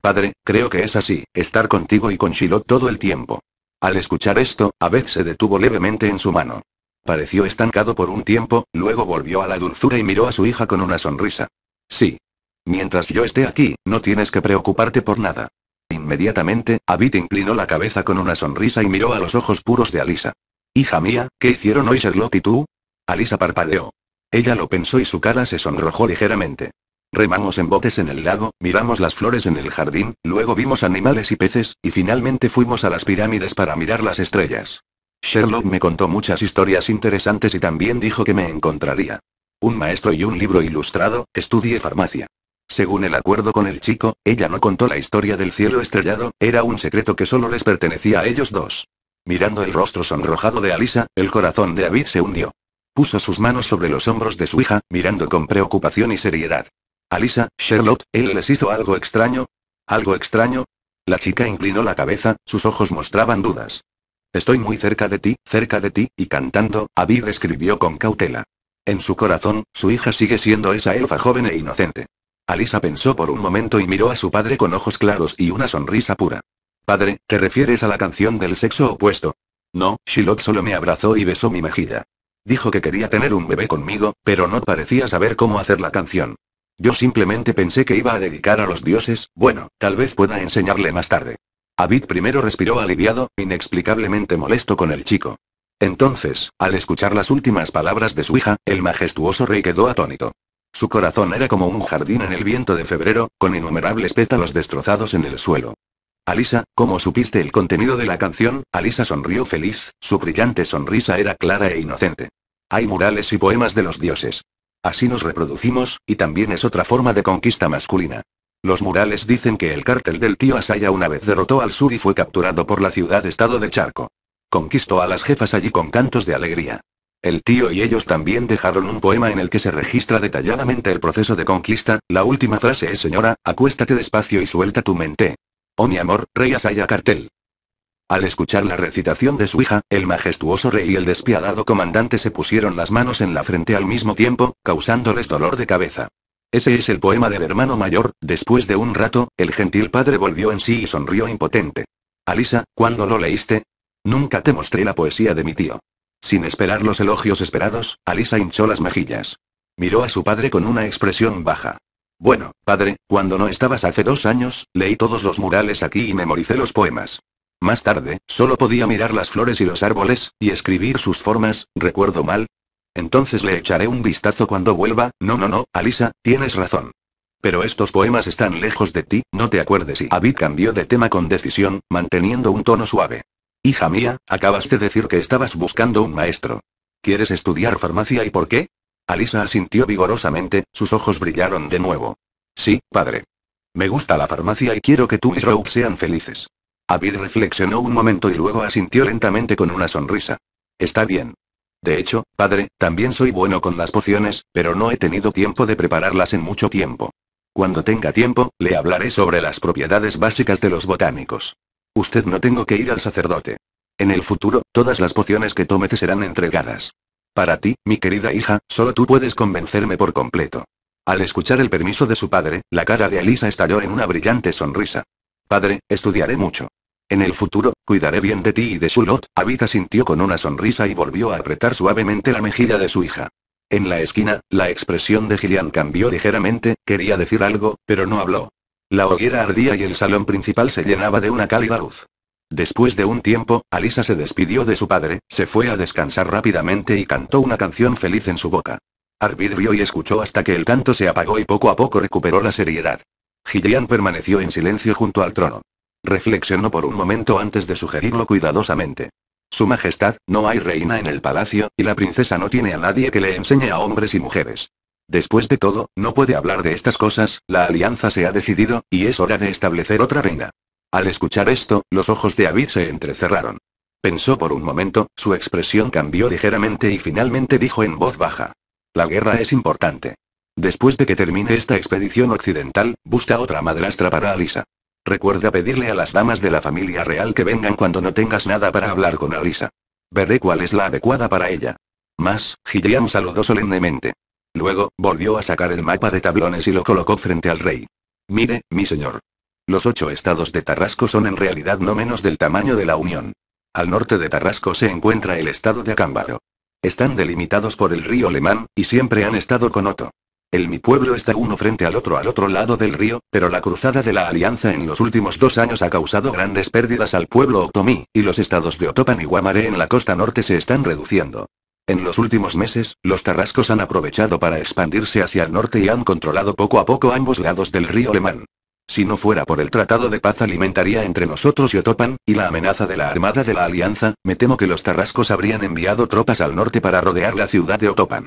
Padre, creo que es así, estar contigo y con Shiloh todo el tiempo. Al escuchar esto, Abed se detuvo levemente en su mano. Pareció estancado por un tiempo, luego volvió a la dulzura y miró a su hija con una sonrisa. Sí. Mientras yo esté aquí, no tienes que preocuparte por nada. Inmediatamente, Abit inclinó la cabeza con una sonrisa y miró a los ojos puros de Alisa. Hija mía, ¿qué hicieron hoy Sherlock y tú? Alisa parpadeó. Ella lo pensó y su cara se sonrojó ligeramente. Remamos en botes en el lago, miramos las flores en el jardín, luego vimos animales y peces, y finalmente fuimos a las pirámides para mirar las estrellas. Sherlock me contó muchas historias interesantes y también dijo que me encontraría. Un maestro y un libro ilustrado, estudié farmacia. Según el acuerdo con el chico, ella no contó la historia del cielo estrellado, era un secreto que solo les pertenecía a ellos dos. Mirando el rostro sonrojado de Alisa, el corazón de David se hundió. Puso sus manos sobre los hombros de su hija, mirando con preocupación y seriedad. Alisa, Sherlock, ¿él les hizo algo extraño? ¿Algo extraño? La chica inclinó la cabeza, sus ojos mostraban dudas. Estoy muy cerca de ti, cerca de ti, y cantando, Abby escribió con cautela. En su corazón, su hija sigue siendo esa elfa joven e inocente. Alisa pensó por un momento y miró a su padre con ojos claros y una sonrisa pura. Padre, ¿te refieres a la canción del sexo opuesto? No, Shilot solo me abrazó y besó mi mejilla. Dijo que quería tener un bebé conmigo, pero no parecía saber cómo hacer la canción. Yo simplemente pensé que iba a dedicar a los dioses, bueno, tal vez pueda enseñarle más tarde. Abid primero respiró aliviado, inexplicablemente molesto con el chico. Entonces, al escuchar las últimas palabras de su hija, el majestuoso rey quedó atónito. Su corazón era como un jardín en el viento de febrero, con innumerables pétalos destrozados en el suelo. Alisa, ¿cómo supiste el contenido de la canción? Alisa sonrió feliz, su brillante sonrisa era clara e inocente. Hay murales y poemas de los dioses. Así nos reproducimos, y también es otra forma de conquista masculina. Los murales dicen que el cártel del tío Asaya una vez derrotó al sur y fue capturado por la ciudad-estado de Charco. Conquistó a las jefas allí con cantos de alegría. El tío y ellos también dejaron un poema en el que se registra detalladamente el proceso de conquista, la última frase es señora, acuéstate despacio y suelta tu mente, Oh mi amor, rey Asaya Cartel. Al escuchar la recitación de su hija, el majestuoso rey y el despiadado comandante se pusieron las manos en la frente al mismo tiempo, causándoles dolor de cabeza. Ese es el poema del hermano mayor, después de un rato, el gentil padre volvió en sí y sonrió impotente. Alisa, ¿cuándo lo leíste? Nunca te mostré la poesía de mi tío. Sin esperar los elogios esperados, Alisa hinchó las mejillas. Miró a su padre con una expresión baja. Bueno, padre, cuando no estabas hace dos años, leí todos los murales aquí y memoricé los poemas. Más tarde, solo podía mirar las flores y los árboles, y escribir sus formas, recuerdo mal. Entonces le echaré un vistazo cuando vuelva, no no no, Alisa, tienes razón. Pero estos poemas están lejos de ti, no te acuerdes y Avid cambió de tema con decisión, manteniendo un tono suave. Hija mía, acabaste de decir que estabas buscando un maestro. ¿Quieres estudiar farmacia y por qué? Alisa asintió vigorosamente, sus ojos brillaron de nuevo. Sí, padre. Me gusta la farmacia y quiero que tú y Rob sean felices. Avid reflexionó un momento y luego asintió lentamente con una sonrisa. Está bien. De hecho, padre, también soy bueno con las pociones, pero no he tenido tiempo de prepararlas en mucho tiempo. Cuando tenga tiempo, le hablaré sobre las propiedades básicas de los botánicos. Usted no tengo que ir al sacerdote. En el futuro, todas las pociones que tome te serán entregadas. Para ti, mi querida hija, solo tú puedes convencerme por completo. Al escuchar el permiso de su padre, la cara de Alisa estalló en una brillante sonrisa. Padre, estudiaré mucho. En el futuro, cuidaré bien de ti y de su lot, Abita sintió con una sonrisa y volvió a apretar suavemente la mejilla de su hija. En la esquina, la expresión de Gillian cambió ligeramente, quería decir algo, pero no habló. La hoguera ardía y el salón principal se llenaba de una cálida luz. Después de un tiempo, Alisa se despidió de su padre, se fue a descansar rápidamente y cantó una canción feliz en su boca. Arvid vio y escuchó hasta que el canto se apagó y poco a poco recuperó la seriedad. Gillian permaneció en silencio junto al trono. Reflexionó por un momento antes de sugerirlo cuidadosamente. Su Majestad, no hay reina en el palacio, y la princesa no tiene a nadie que le enseñe a hombres y mujeres. Después de todo, no puede hablar de estas cosas, la alianza se ha decidido, y es hora de establecer otra reina. Al escuchar esto, los ojos de David se entrecerraron. Pensó por un momento, su expresión cambió ligeramente y finalmente dijo en voz baja. La guerra es importante. Después de que termine esta expedición occidental, busca otra madrastra para Alisa. Recuerda pedirle a las damas de la familia real que vengan cuando no tengas nada para hablar con Alisa. Veré cuál es la adecuada para ella. Más, Gideon saludó solemnemente. Luego, volvió a sacar el mapa de tablones y lo colocó frente al rey. Mire, mi señor. Los ocho estados de Tarrasco son en realidad no menos del tamaño de la Unión. Al norte de Tarrasco se encuentra el estado de Acámbaro. Están delimitados por el río Lemán, y siempre han estado con Otto. El mi pueblo está uno frente al otro al otro lado del río, pero la cruzada de la alianza en los últimos dos años ha causado grandes pérdidas al pueblo otomí, y los estados de Otopan y Guamaré en la costa norte se están reduciendo. En los últimos meses, los tarrascos han aprovechado para expandirse hacia el norte y han controlado poco a poco ambos lados del río Lemán. Si no fuera por el tratado de paz alimentaría entre nosotros y Otopan, y la amenaza de la Armada de la Alianza, me temo que los tarrascos habrían enviado tropas al norte para rodear la ciudad de Otopan.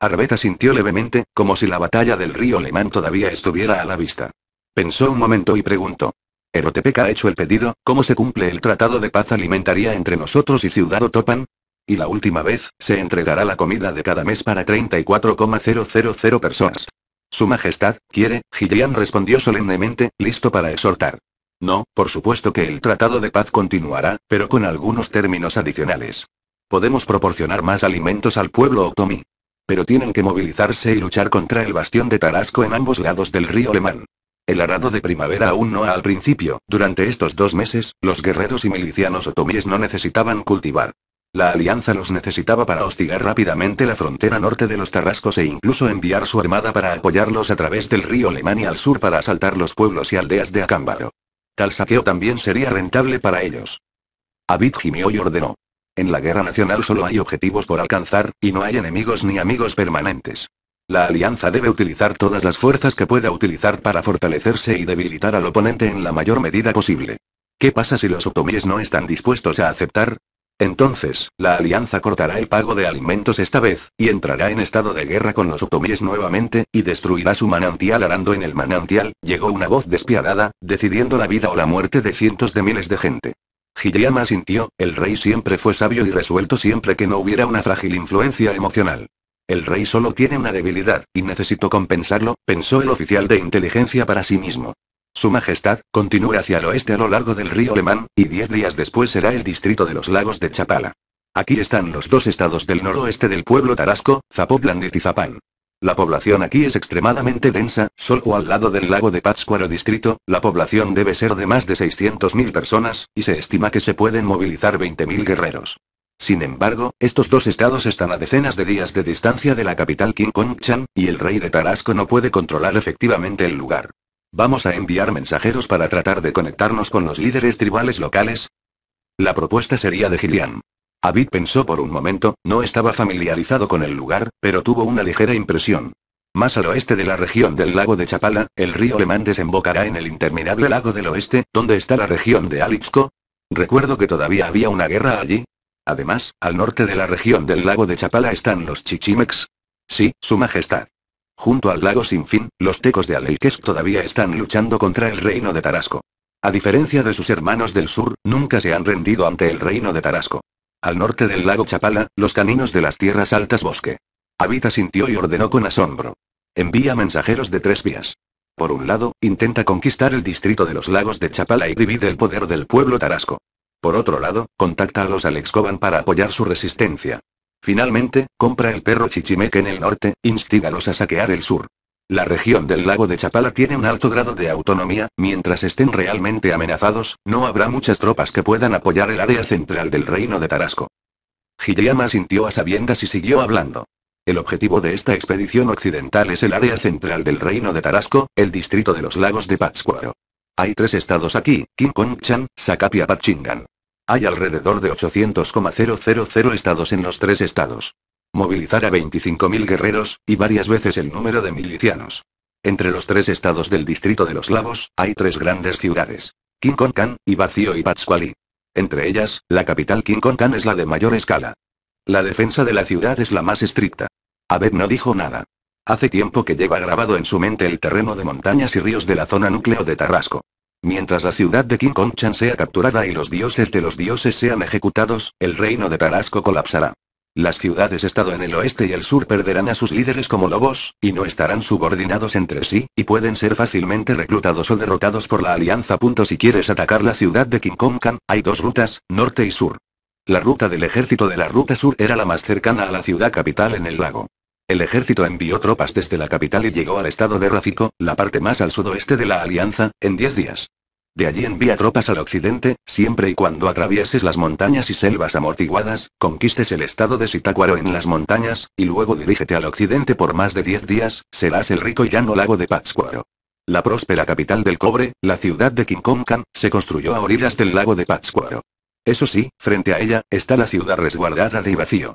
Arbeta sintió levemente, como si la batalla del río Lemán todavía estuviera a la vista. Pensó un momento y preguntó. Erotepec ha hecho el pedido, ¿cómo se cumple el tratado de paz Alimentaria entre nosotros y Ciudad Otopan? Y la última vez, se entregará la comida de cada mes para 34,000 personas. Su Majestad, quiere, Gillian respondió solemnemente, listo para exhortar. No, por supuesto que el tratado de paz continuará, pero con algunos términos adicionales. Podemos proporcionar más alimentos al pueblo otomí. Pero tienen que movilizarse y luchar contra el bastión de Tarasco en ambos lados del río Lemán. El arado de primavera aún no al principio, durante estos dos meses, los guerreros y milicianos otomíes no necesitaban cultivar. La Alianza los necesitaba para hostigar rápidamente la frontera norte de los Tarrascos e incluso enviar su armada para apoyarlos a través del río Alemania al sur para asaltar los pueblos y aldeas de Acámbaro. Tal saqueo también sería rentable para ellos. Abid gimió y ordenó. En la guerra nacional solo hay objetivos por alcanzar, y no hay enemigos ni amigos permanentes. La alianza debe utilizar todas las fuerzas que pueda utilizar para fortalecerse y debilitar al oponente en la mayor medida posible. ¿Qué pasa si los otomíes no están dispuestos a aceptar? Entonces, la alianza cortará el pago de alimentos esta vez, y entrará en estado de guerra con los otomíes nuevamente, y destruirá su manantial arando en el manantial, llegó una voz despiadada, decidiendo la vida o la muerte de cientos de miles de gente. Hideyama sintió, el rey siempre fue sabio y resuelto siempre que no hubiera una frágil influencia emocional. El rey solo tiene una debilidad, y necesito compensarlo, pensó el oficial de inteligencia para sí mismo. Su Majestad, continúe hacia el oeste a lo largo del río Lemán, y diez días después será el distrito de los lagos de Chapala. Aquí están los dos estados del noroeste del pueblo Tarasco, Zapotlán y Tizapán. La población aquí es extremadamente densa, solo al lado del lago de Pátzcuaro distrito, la población debe ser de más de 600.000 personas, y se estima que se pueden movilizar 20.000 guerreros. Sin embargo, estos dos estados están a decenas de días de distancia de la capital King Kong Chan, y el rey de Tarasco no puede controlar efectivamente el lugar. Vamos a enviar mensajeros para tratar de conectarnos con los líderes tribales locales. La propuesta sería de Gillian. Abid pensó por un momento, no estaba familiarizado con el lugar, pero tuvo una ligera impresión. Más al oeste de la región del lago de Chapala, el río Lemán desembocará en el interminable lago del oeste, donde está la región de Alixco. Recuerdo que todavía había una guerra allí. Además, al norte de la región del lago de Chapala están los Chichimex. Sí, Su Majestad. Junto al lago sin fin, los tecos de Aleiques todavía están luchando contra el reino de Tarasco. A diferencia de sus hermanos del sur, nunca se han rendido ante el reino de Tarasco. Al norte del lago Chapala, los caninos de las tierras altas bosque. Habita sintió y ordenó con asombro. Envía mensajeros de tres vías. Por un lado, intenta conquistar el distrito de los lagos de Chapala y divide el poder del pueblo tarasco. Por otro lado, contacta a los Alexcoban para apoyar su resistencia. Finalmente, compra el perro chichimeque en el norte, instígalos a saquear el sur. La región del lago de Chapala tiene un alto grado de autonomía, mientras estén realmente amenazados, no habrá muchas tropas que puedan apoyar el área central del reino de Tarasco. Hideyama sintió a sabiendas y siguió hablando. El objetivo de esta expedición occidental es el área central del reino de Tarasco, el distrito de los lagos de Pátzcuaro. Hay tres estados aquí, King Kong Chan, Zacapia Pachingan. Hay alrededor de 800,000 estados en los tres estados. Movilizar a 25.000 guerreros, y varias veces el número de milicianos. Entre los tres estados del distrito de los lagos, hay tres grandes ciudades. Kinkonkan, Vacío y Patsquali. Entre ellas, la capital Kinkonkan es la de mayor escala. La defensa de la ciudad es la más estricta. Abed no dijo nada. Hace tiempo que lleva grabado en su mente el terreno de montañas y ríos de la zona núcleo de Tarrasco. Mientras la ciudad de King Conchan sea capturada y los dioses de los dioses sean ejecutados, el reino de Tarasco colapsará. Las ciudades estado en el oeste y el sur perderán a sus líderes como lobos, y no estarán subordinados entre sí, y pueden ser fácilmente reclutados o derrotados por la alianza. Si quieres atacar la ciudad de King Kongkan hay dos rutas, norte y sur. La ruta del ejército de la ruta sur era la más cercana a la ciudad capital en el lago. El ejército envió tropas desde la capital y llegó al estado de Ráfico, la parte más al sudoeste de la Alianza, en 10 días. De allí envía tropas al occidente, siempre y cuando atravieses las montañas y selvas amortiguadas, conquistes el estado de Sitácuaro en las montañas, y luego dirígete al occidente por más de 10 días, serás el rico y llano lago de Pátzcuaro. La próspera capital del cobre, la ciudad de Quincóncan, se construyó a orillas del lago de Pátzcuaro. Eso sí, frente a ella, está la ciudad resguardada de vacío.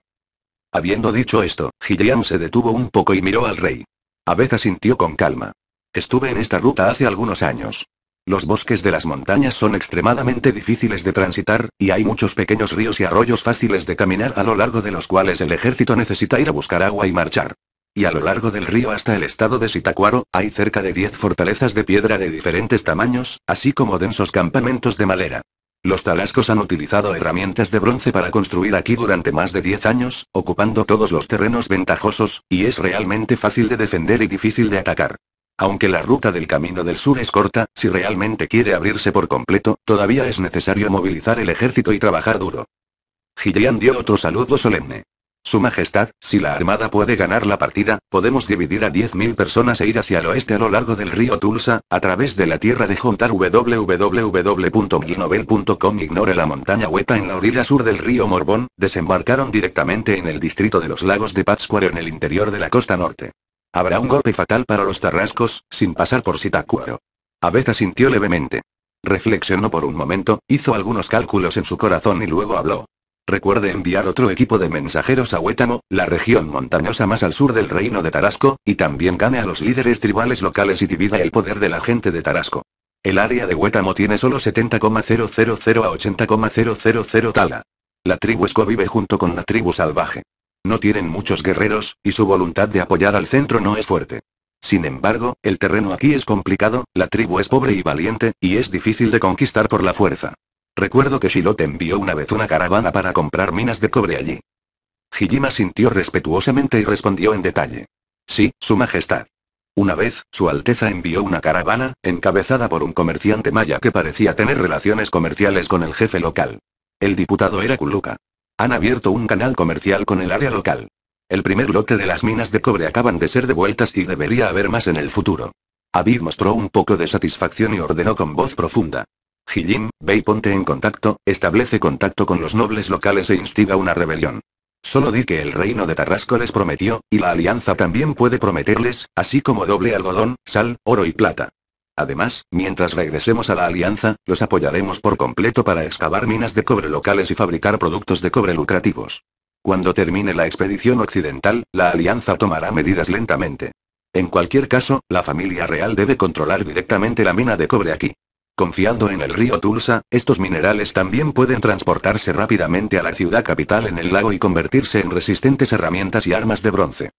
Habiendo dicho esto, Gillian se detuvo un poco y miró al rey. A veces sintió con calma. Estuve en esta ruta hace algunos años. Los bosques de las montañas son extremadamente difíciles de transitar, y hay muchos pequeños ríos y arroyos fáciles de caminar a lo largo de los cuales el ejército necesita ir a buscar agua y marchar. Y a lo largo del río hasta el estado de Sitacuaro, hay cerca de 10 fortalezas de piedra de diferentes tamaños, así como densos campamentos de madera. Los talascos han utilizado herramientas de bronce para construir aquí durante más de 10 años, ocupando todos los terrenos ventajosos, y es realmente fácil de defender y difícil de atacar. Aunque la ruta del Camino del Sur es corta, si realmente quiere abrirse por completo, todavía es necesario movilizar el ejército y trabajar duro. Gillian dio otro saludo solemne. Su Majestad, si la Armada puede ganar la partida, podemos dividir a 10.000 personas e ir hacia el oeste a lo largo del río Tulsa, a través de la tierra de Juntar www.glinovel.com Ignore la montaña hueta en la orilla sur del río Morbón, desembarcaron directamente en el distrito de los lagos de Pátzcuaro en el interior de la costa norte. Habrá un golpe fatal para los tarrascos, sin pasar por Sitacuaro. Abeza sintió levemente. Reflexionó por un momento, hizo algunos cálculos en su corazón y luego habló. Recuerde enviar otro equipo de mensajeros a Huétamo, la región montañosa más al sur del reino de Tarasco, y también gane a los líderes tribales locales y divida el poder de la gente de Tarasco. El área de Huétamo tiene solo 70,000 a 80,000 tala. La tribu Esco vive junto con la tribu salvaje. No tienen muchos guerreros, y su voluntad de apoyar al centro no es fuerte. Sin embargo, el terreno aquí es complicado, la tribu es pobre y valiente, y es difícil de conquistar por la fuerza. Recuerdo que Shiloh envió una vez una caravana para comprar minas de cobre allí. Hijima sintió respetuosamente y respondió en detalle. Sí, Su Majestad. Una vez, Su Alteza envió una caravana, encabezada por un comerciante maya que parecía tener relaciones comerciales con el jefe local. El diputado era Kuluka. Han abierto un canal comercial con el área local. El primer lote de las minas de cobre acaban de ser devueltas y debería haber más en el futuro. Abid mostró un poco de satisfacción y ordenó con voz profunda. Jillin, ve y ponte en contacto, establece contacto con los nobles locales e instiga una rebelión. Solo di que el reino de Tarrasco les prometió, y la alianza también puede prometerles, así como doble algodón, sal, oro y plata. Además, mientras regresemos a la alianza, los apoyaremos por completo para excavar minas de cobre locales y fabricar productos de cobre lucrativos. Cuando termine la expedición occidental, la alianza tomará medidas lentamente. En cualquier caso, la familia real debe controlar directamente la mina de cobre aquí. Confiando en el río Tulsa, estos minerales también pueden transportarse rápidamente a la ciudad capital en el lago y convertirse en resistentes herramientas y armas de bronce.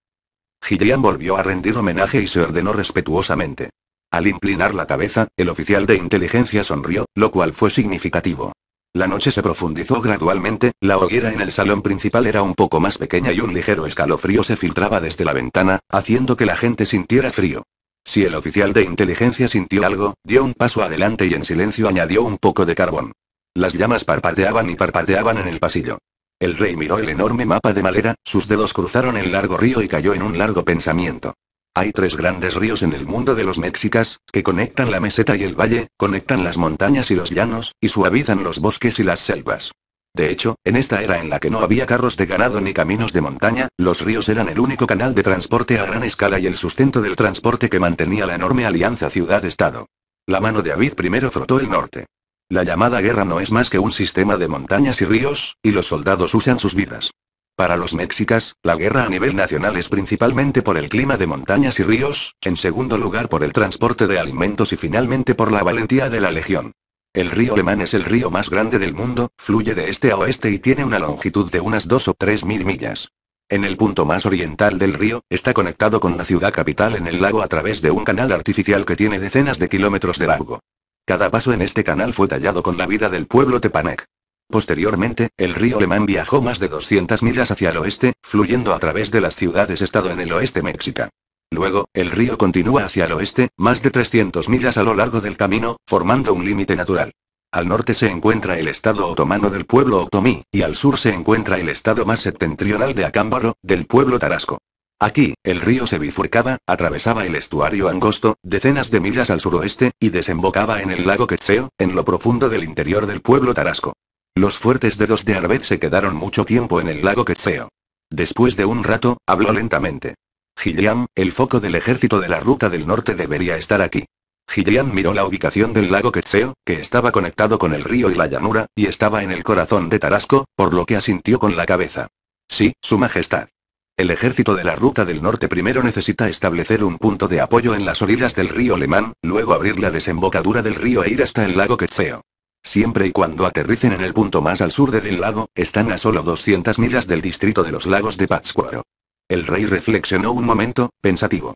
Gillian volvió a rendir homenaje y se ordenó respetuosamente. Al inclinar la cabeza, el oficial de inteligencia sonrió, lo cual fue significativo. La noche se profundizó gradualmente, la hoguera en el salón principal era un poco más pequeña y un ligero escalofrío se filtraba desde la ventana, haciendo que la gente sintiera frío. Si el oficial de inteligencia sintió algo, dio un paso adelante y en silencio añadió un poco de carbón. Las llamas parpadeaban y parpadeaban en el pasillo. El rey miró el enorme mapa de madera, sus dedos cruzaron el largo río y cayó en un largo pensamiento. Hay tres grandes ríos en el mundo de los mexicas, que conectan la meseta y el valle, conectan las montañas y los llanos, y suavizan los bosques y las selvas. De hecho, en esta era en la que no había carros de ganado ni caminos de montaña, los ríos eran el único canal de transporte a gran escala y el sustento del transporte que mantenía la enorme alianza ciudad-estado. La mano de Avid primero frotó el norte. La llamada guerra no es más que un sistema de montañas y ríos, y los soldados usan sus vidas. Para los mexicas, la guerra a nivel nacional es principalmente por el clima de montañas y ríos, en segundo lugar por el transporte de alimentos y finalmente por la valentía de la legión. El río Lemán es el río más grande del mundo, fluye de este a oeste y tiene una longitud de unas 2 o 3 mil millas. En el punto más oriental del río, está conectado con la ciudad capital en el lago a través de un canal artificial que tiene decenas de kilómetros de largo. Cada paso en este canal fue tallado con la vida del pueblo Tepanec. Posteriormente, el río Lemán viajó más de 200 millas hacia el oeste, fluyendo a través de las ciudades-estado en el oeste México. Luego, el río continúa hacia el oeste, más de 300 millas a lo largo del camino, formando un límite natural. Al norte se encuentra el estado otomano del pueblo otomí, y al sur se encuentra el estado más septentrional de Acámbaro, del pueblo tarasco. Aquí, el río se bifurcaba, atravesaba el estuario angosto, decenas de millas al suroeste, y desembocaba en el lago Quetseo, en lo profundo del interior del pueblo tarasco. Los fuertes dedos de Arbet se quedaron mucho tiempo en el lago Quetseo. Después de un rato, habló lentamente. Gilliam, el foco del ejército de la Ruta del Norte debería estar aquí. Gillian miró la ubicación del lago Quetseo, que estaba conectado con el río y la llanura, y estaba en el corazón de Tarasco, por lo que asintió con la cabeza. Sí, Su Majestad. El ejército de la Ruta del Norte primero necesita establecer un punto de apoyo en las orillas del río Lemán, luego abrir la desembocadura del río e ir hasta el lago Quetseo. Siempre y cuando aterricen en el punto más al sur del lago, están a solo 200 millas del distrito de los lagos de Pátzcuaro. El rey reflexionó un momento, pensativo.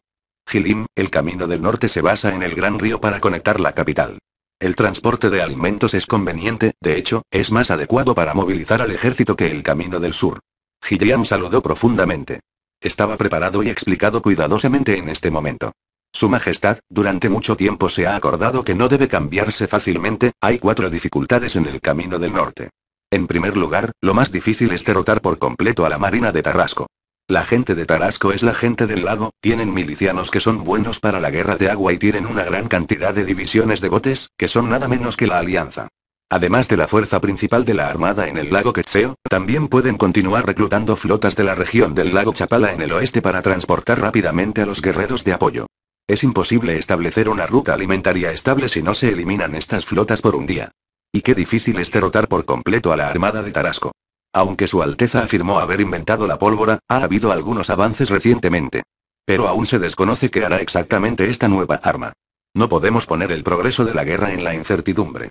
Gilim, el camino del norte se basa en el gran río para conectar la capital. El transporte de alimentos es conveniente, de hecho, es más adecuado para movilizar al ejército que el camino del sur. Gilliam saludó profundamente. Estaba preparado y explicado cuidadosamente en este momento. Su Majestad, durante mucho tiempo se ha acordado que no debe cambiarse fácilmente, hay cuatro dificultades en el camino del norte. En primer lugar, lo más difícil es derrotar por completo a la Marina de Tarrasco. La gente de Tarasco es la gente del lago, tienen milicianos que son buenos para la guerra de agua y tienen una gran cantidad de divisiones de botes, que son nada menos que la alianza. Además de la fuerza principal de la Armada en el lago Quetseo, también pueden continuar reclutando flotas de la región del lago Chapala en el oeste para transportar rápidamente a los guerreros de apoyo. Es imposible establecer una ruta alimentaria estable si no se eliminan estas flotas por un día. Y qué difícil es derrotar por completo a la Armada de Tarasco. Aunque Su Alteza afirmó haber inventado la pólvora, ha habido algunos avances recientemente. Pero aún se desconoce qué hará exactamente esta nueva arma. No podemos poner el progreso de la guerra en la incertidumbre.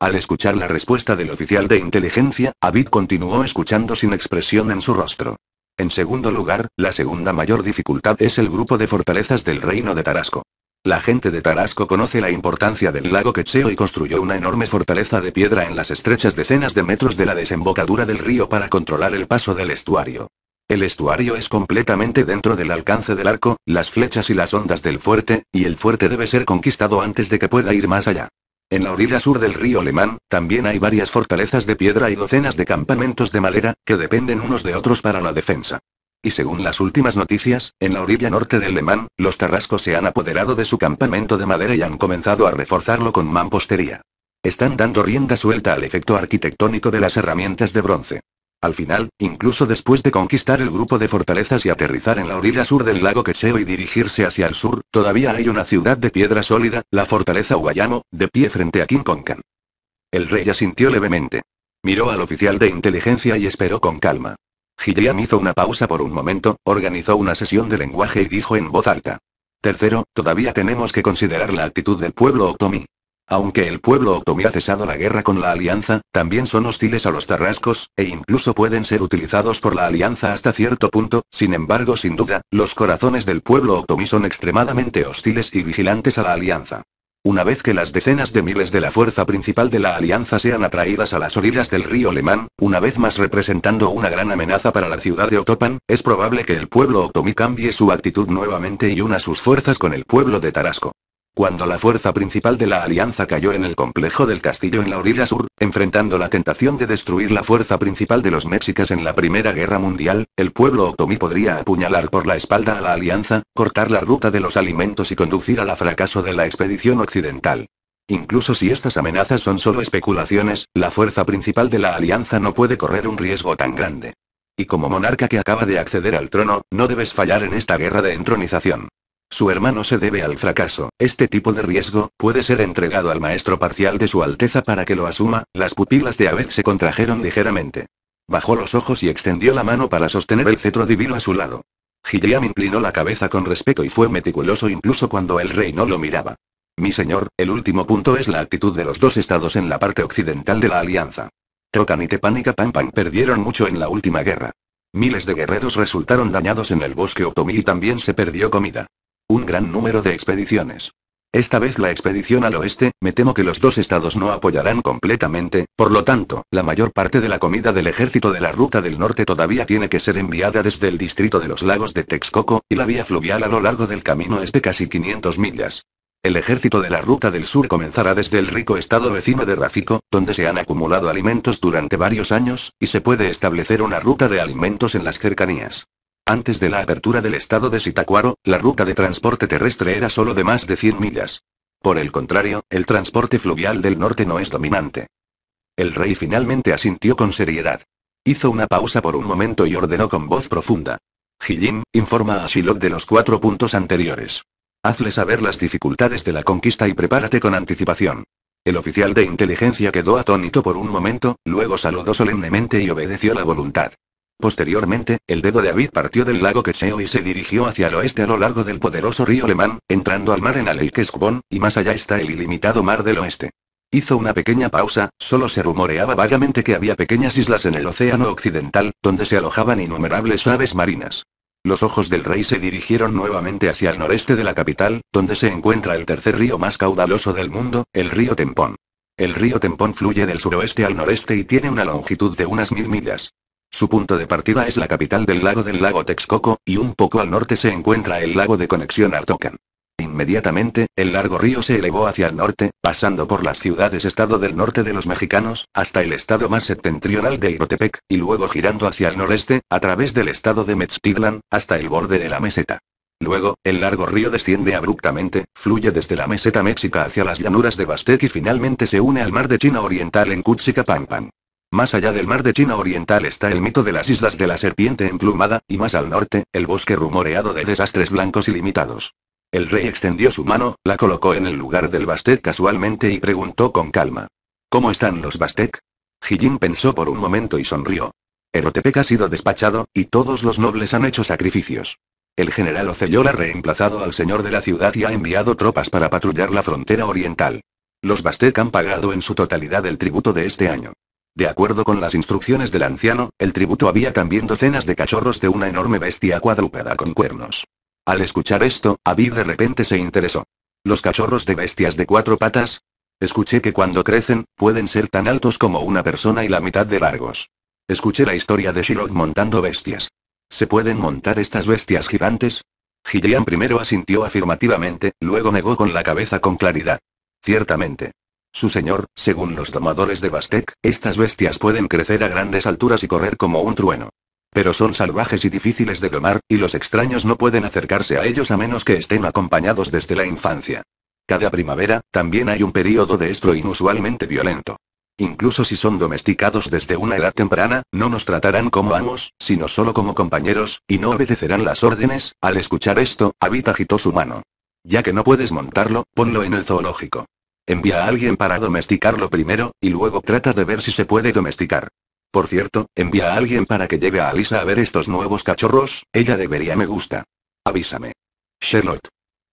Al escuchar la respuesta del oficial de inteligencia, Abid continuó escuchando sin expresión en su rostro. En segundo lugar, la segunda mayor dificultad es el grupo de fortalezas del reino de Tarasco. La gente de Tarasco conoce la importancia del lago Quecheo y construyó una enorme fortaleza de piedra en las estrechas decenas de metros de la desembocadura del río para controlar el paso del estuario. El estuario es completamente dentro del alcance del arco, las flechas y las ondas del fuerte, y el fuerte debe ser conquistado antes de que pueda ir más allá. En la orilla sur del río Lemán, también hay varias fortalezas de piedra y docenas de campamentos de madera, que dependen unos de otros para la defensa y según las últimas noticias, en la orilla norte del Lemán, los tarrascos se han apoderado de su campamento de madera y han comenzado a reforzarlo con mampostería. Están dando rienda suelta al efecto arquitectónico de las herramientas de bronce. Al final, incluso después de conquistar el grupo de fortalezas y aterrizar en la orilla sur del lago Quecheo y dirigirse hacia el sur, todavía hay una ciudad de piedra sólida, la fortaleza Guayamo, de pie frente a Kinkonkan. El rey asintió levemente. Miró al oficial de inteligencia y esperó con calma. Gilliam hizo una pausa por un momento, organizó una sesión de lenguaje y dijo en voz alta. Tercero, todavía tenemos que considerar la actitud del pueblo otomí. Aunque el pueblo otomí ha cesado la guerra con la Alianza, también son hostiles a los tarrascos, e incluso pueden ser utilizados por la Alianza hasta cierto punto, sin embargo sin duda, los corazones del pueblo otomí son extremadamente hostiles y vigilantes a la Alianza. Una vez que las decenas de miles de la fuerza principal de la Alianza sean atraídas a las orillas del río Lemán, una vez más representando una gran amenaza para la ciudad de Otopan, es probable que el pueblo otomí cambie su actitud nuevamente y una sus fuerzas con el pueblo de Tarasco. Cuando la fuerza principal de la alianza cayó en el complejo del castillo en la orilla sur, enfrentando la tentación de destruir la fuerza principal de los mexicas en la Primera Guerra Mundial, el pueblo otomí podría apuñalar por la espalda a la alianza, cortar la ruta de los alimentos y conducir al fracaso de la expedición occidental. Incluso si estas amenazas son solo especulaciones, la fuerza principal de la alianza no puede correr un riesgo tan grande. Y como monarca que acaba de acceder al trono, no debes fallar en esta guerra de entronización. Su hermano se debe al fracaso. Este tipo de riesgo puede ser entregado al maestro parcial de su Alteza para que lo asuma. Las pupilas de Avez se contrajeron ligeramente. Bajó los ojos y extendió la mano para sostener el cetro divino a su lado. Hidriam inclinó la cabeza con respeto y fue meticuloso incluso cuando el rey no lo miraba. Mi señor, el último punto es la actitud de los dos estados en la parte occidental de la alianza. Trocan y Tepánica Pampan perdieron mucho en la última guerra. Miles de guerreros resultaron dañados en el bosque Otomi y también se perdió comida. Un gran número de expediciones. Esta vez la expedición al oeste, me temo que los dos estados no apoyarán completamente, por lo tanto, la mayor parte de la comida del ejército de la Ruta del Norte todavía tiene que ser enviada desde el distrito de los lagos de Texcoco, y la vía fluvial a lo largo del camino es de casi 500 millas. El ejército de la Ruta del Sur comenzará desde el rico estado vecino de Ráfico, donde se han acumulado alimentos durante varios años, y se puede establecer una ruta de alimentos en las cercanías. Antes de la apertura del estado de Sitacuaro, la ruta de transporte terrestre era solo de más de 100 millas. Por el contrario, el transporte fluvial del norte no es dominante. El rey finalmente asintió con seriedad. Hizo una pausa por un momento y ordenó con voz profunda. "Hijim, informa a Shilok de los cuatro puntos anteriores. Hazle saber las dificultades de la conquista y prepárate con anticipación. El oficial de inteligencia quedó atónito por un momento, luego saludó solemnemente y obedeció la voluntad. Posteriormente, el dedo de David partió del lago Quecheo y se dirigió hacia el oeste a lo largo del poderoso río Lemán, entrando al mar en Bon, y más allá está el ilimitado mar del oeste. Hizo una pequeña pausa, solo se rumoreaba vagamente que había pequeñas islas en el océano occidental, donde se alojaban innumerables aves marinas. Los ojos del rey se dirigieron nuevamente hacia el noreste de la capital, donde se encuentra el tercer río más caudaloso del mundo, el río Tempón. El río Tempón fluye del suroeste al noreste y tiene una longitud de unas mil millas. Su punto de partida es la capital del lago del lago Texcoco, y un poco al norte se encuentra el lago de conexión Artocan. Inmediatamente, el largo río se elevó hacia el norte, pasando por las ciudades-estado del norte de los mexicanos, hasta el estado más septentrional de Irotepec, y luego girando hacia el noreste, a través del estado de Metzpiglan, hasta el borde de la meseta. Luego, el largo río desciende abruptamente, fluye desde la meseta méxica hacia las llanuras de Bastet y finalmente se une al mar de China Oriental en Pampán. Más allá del mar de China Oriental está el mito de las islas de la serpiente emplumada, y más al norte, el bosque rumoreado de desastres blancos ilimitados. El rey extendió su mano, la colocó en el lugar del Bastet casualmente y preguntó con calma. ¿Cómo están los Bastet? Jijin pensó por un momento y sonrió. Erotepec ha sido despachado, y todos los nobles han hecho sacrificios. El general Ocellol ha reemplazado al señor de la ciudad y ha enviado tropas para patrullar la frontera oriental. Los Bastet han pagado en su totalidad el tributo de este año. De acuerdo con las instrucciones del anciano, el tributo había también docenas de cachorros de una enorme bestia cuadrúpeda con cuernos. Al escuchar esto, Abid de repente se interesó. ¿Los cachorros de bestias de cuatro patas? Escuché que cuando crecen, pueden ser tan altos como una persona y la mitad de largos. Escuché la historia de Shiro montando bestias. ¿Se pueden montar estas bestias gigantes? Gideon primero asintió afirmativamente, luego negó con la cabeza con claridad. Ciertamente. Su señor, según los domadores de Bastek, estas bestias pueden crecer a grandes alturas y correr como un trueno. Pero son salvajes y difíciles de domar, y los extraños no pueden acercarse a ellos a menos que estén acompañados desde la infancia. Cada primavera, también hay un periodo de estro inusualmente violento. Incluso si son domesticados desde una edad temprana, no nos tratarán como amos, sino solo como compañeros, y no obedecerán las órdenes. Al escuchar esto, habita agitó su mano. Ya que no puedes montarlo, ponlo en el zoológico. Envía a alguien para domesticarlo primero, y luego trata de ver si se puede domesticar. Por cierto, envía a alguien para que lleve a Alisa a ver estos nuevos cachorros, ella debería me gusta. Avísame. Charlotte.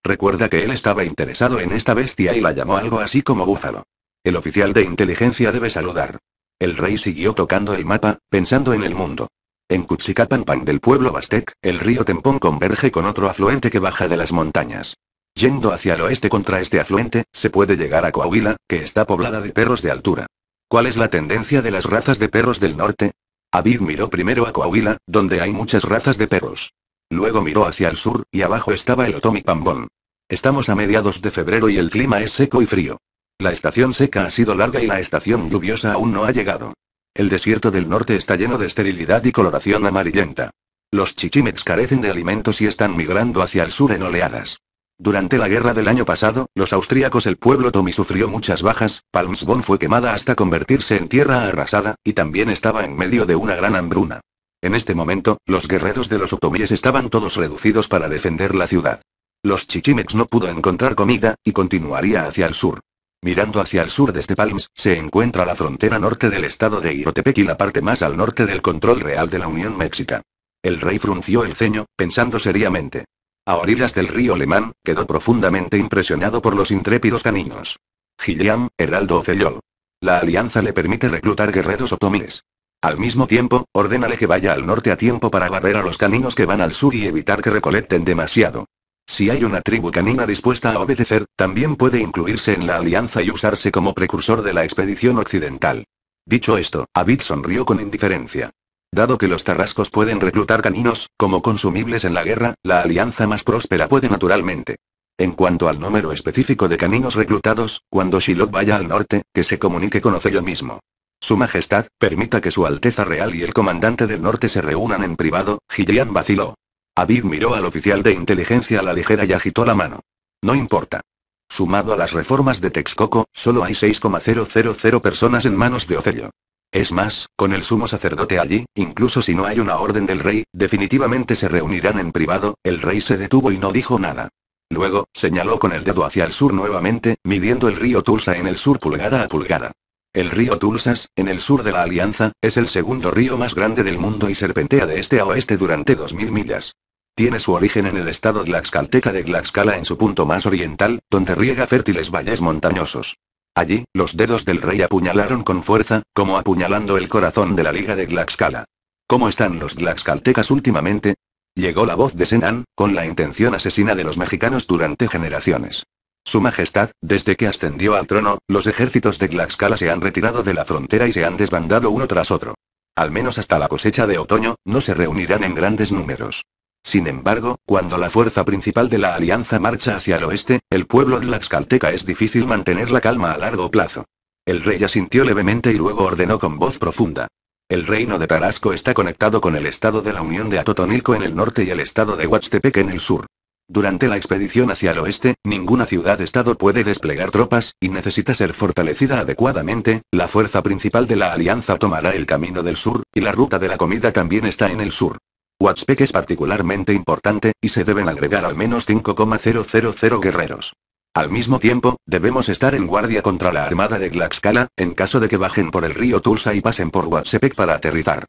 Recuerda que él estaba interesado en esta bestia y la llamó algo así como búfalo. El oficial de inteligencia debe saludar. El rey siguió tocando el mapa, pensando en el mundo. En Cuchicapanpan del pueblo Bastec, el río Tempón converge con otro afluente que baja de las montañas. Yendo hacia el oeste contra este afluente, se puede llegar a Coahuila, que está poblada de perros de altura. ¿Cuál es la tendencia de las razas de perros del norte? Abid miró primero a Coahuila, donde hay muchas razas de perros. Luego miró hacia el sur, y abajo estaba el Otomi Pambón. Estamos a mediados de febrero y el clima es seco y frío. La estación seca ha sido larga y la estación lluviosa aún no ha llegado. El desierto del norte está lleno de esterilidad y coloración amarillenta. Los chichimets carecen de alimentos y están migrando hacia el sur en oleadas. Durante la guerra del año pasado, los austríacos el pueblo Tomi sufrió muchas bajas, Palmsbon fue quemada hasta convertirse en tierra arrasada, y también estaba en medio de una gran hambruna. En este momento, los guerreros de los otomíes estaban todos reducidos para defender la ciudad. Los chichimex no pudo encontrar comida, y continuaría hacia el sur. Mirando hacia el sur desde Palms, se encuentra la frontera norte del estado de Irotepec y la parte más al norte del control real de la Unión Méxica. El rey frunció el ceño, pensando seriamente a orillas del río Lemán, quedó profundamente impresionado por los intrépidos caninos. Gilliam, Heraldo Cellol. La alianza le permite reclutar guerreros otomíes. Al mismo tiempo, ordénale que vaya al norte a tiempo para barrer a los caninos que van al sur y evitar que recolecten demasiado. Si hay una tribu canina dispuesta a obedecer, también puede incluirse en la alianza y usarse como precursor de la expedición occidental. Dicho esto, Abid sonrió con indiferencia. Dado que los tarrascos pueden reclutar caninos, como consumibles en la guerra, la alianza más próspera puede naturalmente. En cuanto al número específico de caninos reclutados, cuando Shiloh vaya al norte, que se comunique con Ocello mismo. Su Majestad, permita que Su Alteza Real y el Comandante del Norte se reúnan en privado, Gillian vaciló. Abid miró al oficial de inteligencia a la ligera y agitó la mano. No importa. Sumado a las reformas de Texcoco, solo hay 6,000 personas en manos de Ocello. Es más, con el sumo sacerdote allí, incluso si no hay una orden del rey, definitivamente se reunirán en privado, el rey se detuvo y no dijo nada. Luego, señaló con el dedo hacia el sur nuevamente, midiendo el río Tulsa en el sur pulgada a pulgada. El río Tulsas, en el sur de la Alianza, es el segundo río más grande del mundo y serpentea de este a oeste durante 2.000 millas. Tiene su origen en el estado tlaxcalteca de Glaxcala en su punto más oriental, donde riega fértiles valles montañosos. Allí, los dedos del rey apuñalaron con fuerza, como apuñalando el corazón de la liga de Glaxcala. ¿Cómo están los glaxcaltecas últimamente? Llegó la voz de Senan, con la intención asesina de los mexicanos durante generaciones. Su Majestad, desde que ascendió al trono, los ejércitos de Glaxcala se han retirado de la frontera y se han desbandado uno tras otro. Al menos hasta la cosecha de otoño, no se reunirán en grandes números. Sin embargo, cuando la fuerza principal de la alianza marcha hacia el oeste, el pueblo de tlaxcalteca es difícil mantener la calma a largo plazo. El rey asintió levemente y luego ordenó con voz profunda. El reino de Tarasco está conectado con el estado de la Unión de Atotonilco en el norte y el estado de Huachtepec en el sur. Durante la expedición hacia el oeste, ninguna ciudad-estado puede desplegar tropas, y necesita ser fortalecida adecuadamente, la fuerza principal de la alianza tomará el camino del sur, y la ruta de la comida también está en el sur. Huatzpec es particularmente importante, y se deben agregar al menos 5,000 guerreros. Al mismo tiempo, debemos estar en guardia contra la armada de Tlaxcala, en caso de que bajen por el río Tulsa y pasen por Huatzpec para aterrizar.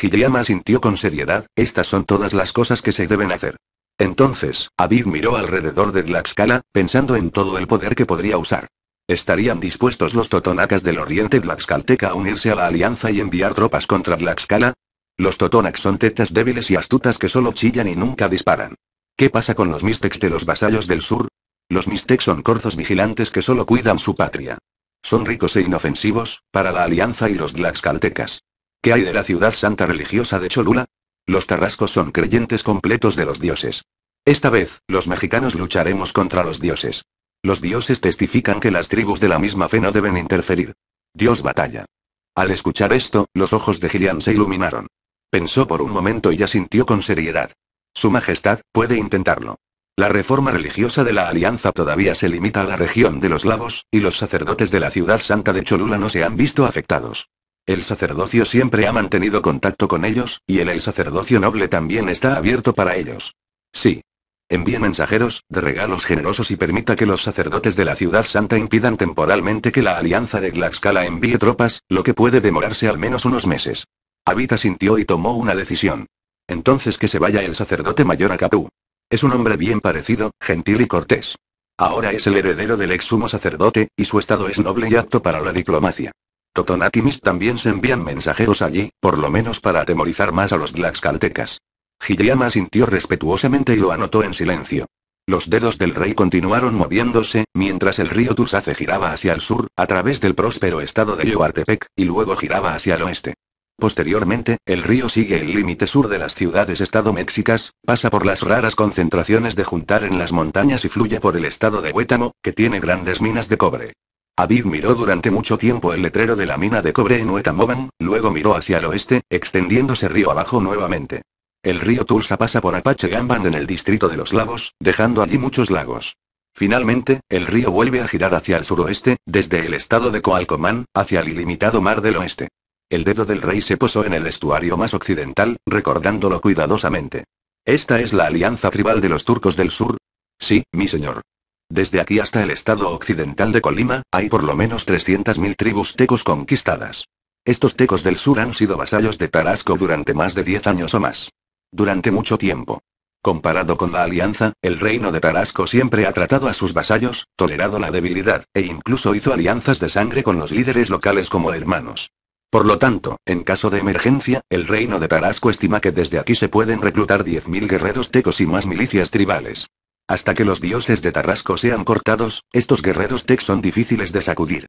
Hideyama sintió con seriedad, estas son todas las cosas que se deben hacer. Entonces, Abid miró alrededor de Tlaxcala, pensando en todo el poder que podría usar. ¿Estarían dispuestos los totonacas del oriente tlaxcalteca a unirse a la alianza y enviar tropas contra Tlaxcala? Los Totonacs son tetas débiles y astutas que solo chillan y nunca disparan. ¿Qué pasa con los Mixtecs de los vasallos del sur? Los Mixtecs son corzos vigilantes que solo cuidan su patria. Son ricos e inofensivos, para la alianza y los tlaxcaltecas. ¿Qué hay de la ciudad santa religiosa de Cholula? Los tarrascos son creyentes completos de los dioses. Esta vez, los mexicanos lucharemos contra los dioses. Los dioses testifican que las tribus de la misma fe no deben interferir. Dios batalla. Al escuchar esto, los ojos de Gillian se iluminaron. Pensó por un momento y asintió con seriedad. Su Majestad, puede intentarlo. La reforma religiosa de la Alianza todavía se limita a la región de los lagos, y los sacerdotes de la ciudad santa de Cholula no se han visto afectados. El sacerdocio siempre ha mantenido contacto con ellos, y el, el sacerdocio noble también está abierto para ellos. Sí. Envíe mensajeros, de regalos generosos y permita que los sacerdotes de la ciudad santa impidan temporalmente que la alianza de Tlaxcala envíe tropas, lo que puede demorarse al menos unos meses. Habita sintió y tomó una decisión. Entonces que se vaya el sacerdote mayor a Capú. Es un hombre bien parecido, gentil y cortés. Ahora es el heredero del ex sumo sacerdote, y su estado es noble y apto para la diplomacia. Totonakimis también se envían mensajeros allí, por lo menos para atemorizar más a los tlaxcaltecas. Hiyama sintió respetuosamente y lo anotó en silencio. Los dedos del rey continuaron moviéndose, mientras el río Tulsace giraba hacia el sur, a través del próspero estado de Yoartepec, y luego giraba hacia el oeste. Posteriormente, el río sigue el límite sur de las ciudades-estado mexicas, pasa por las raras concentraciones de juntar en las montañas y fluye por el estado de Huétamo, que tiene grandes minas de cobre. Aviv miró durante mucho tiempo el letrero de la mina de cobre en Huetamoban, luego miró hacia el oeste, extendiéndose río abajo nuevamente. El río Tulsa pasa por Apache gamban en el distrito de los lagos, dejando allí muchos lagos. Finalmente, el río vuelve a girar hacia el suroeste, desde el estado de Coalcomán, hacia el ilimitado mar del oeste. El dedo del rey se posó en el estuario más occidental, recordándolo cuidadosamente. ¿Esta es la alianza tribal de los turcos del sur? Sí, mi señor. Desde aquí hasta el estado occidental de Colima, hay por lo menos 300.000 tribus tecos conquistadas. Estos tecos del sur han sido vasallos de Tarasco durante más de 10 años o más. Durante mucho tiempo. Comparado con la alianza, el reino de Tarasco siempre ha tratado a sus vasallos, tolerado la debilidad, e incluso hizo alianzas de sangre con los líderes locales como hermanos. Por lo tanto, en caso de emergencia, el reino de Tarasco estima que desde aquí se pueden reclutar 10.000 guerreros tecos y más milicias tribales. Hasta que los dioses de Tarasco sean cortados, estos guerreros tec son difíciles de sacudir.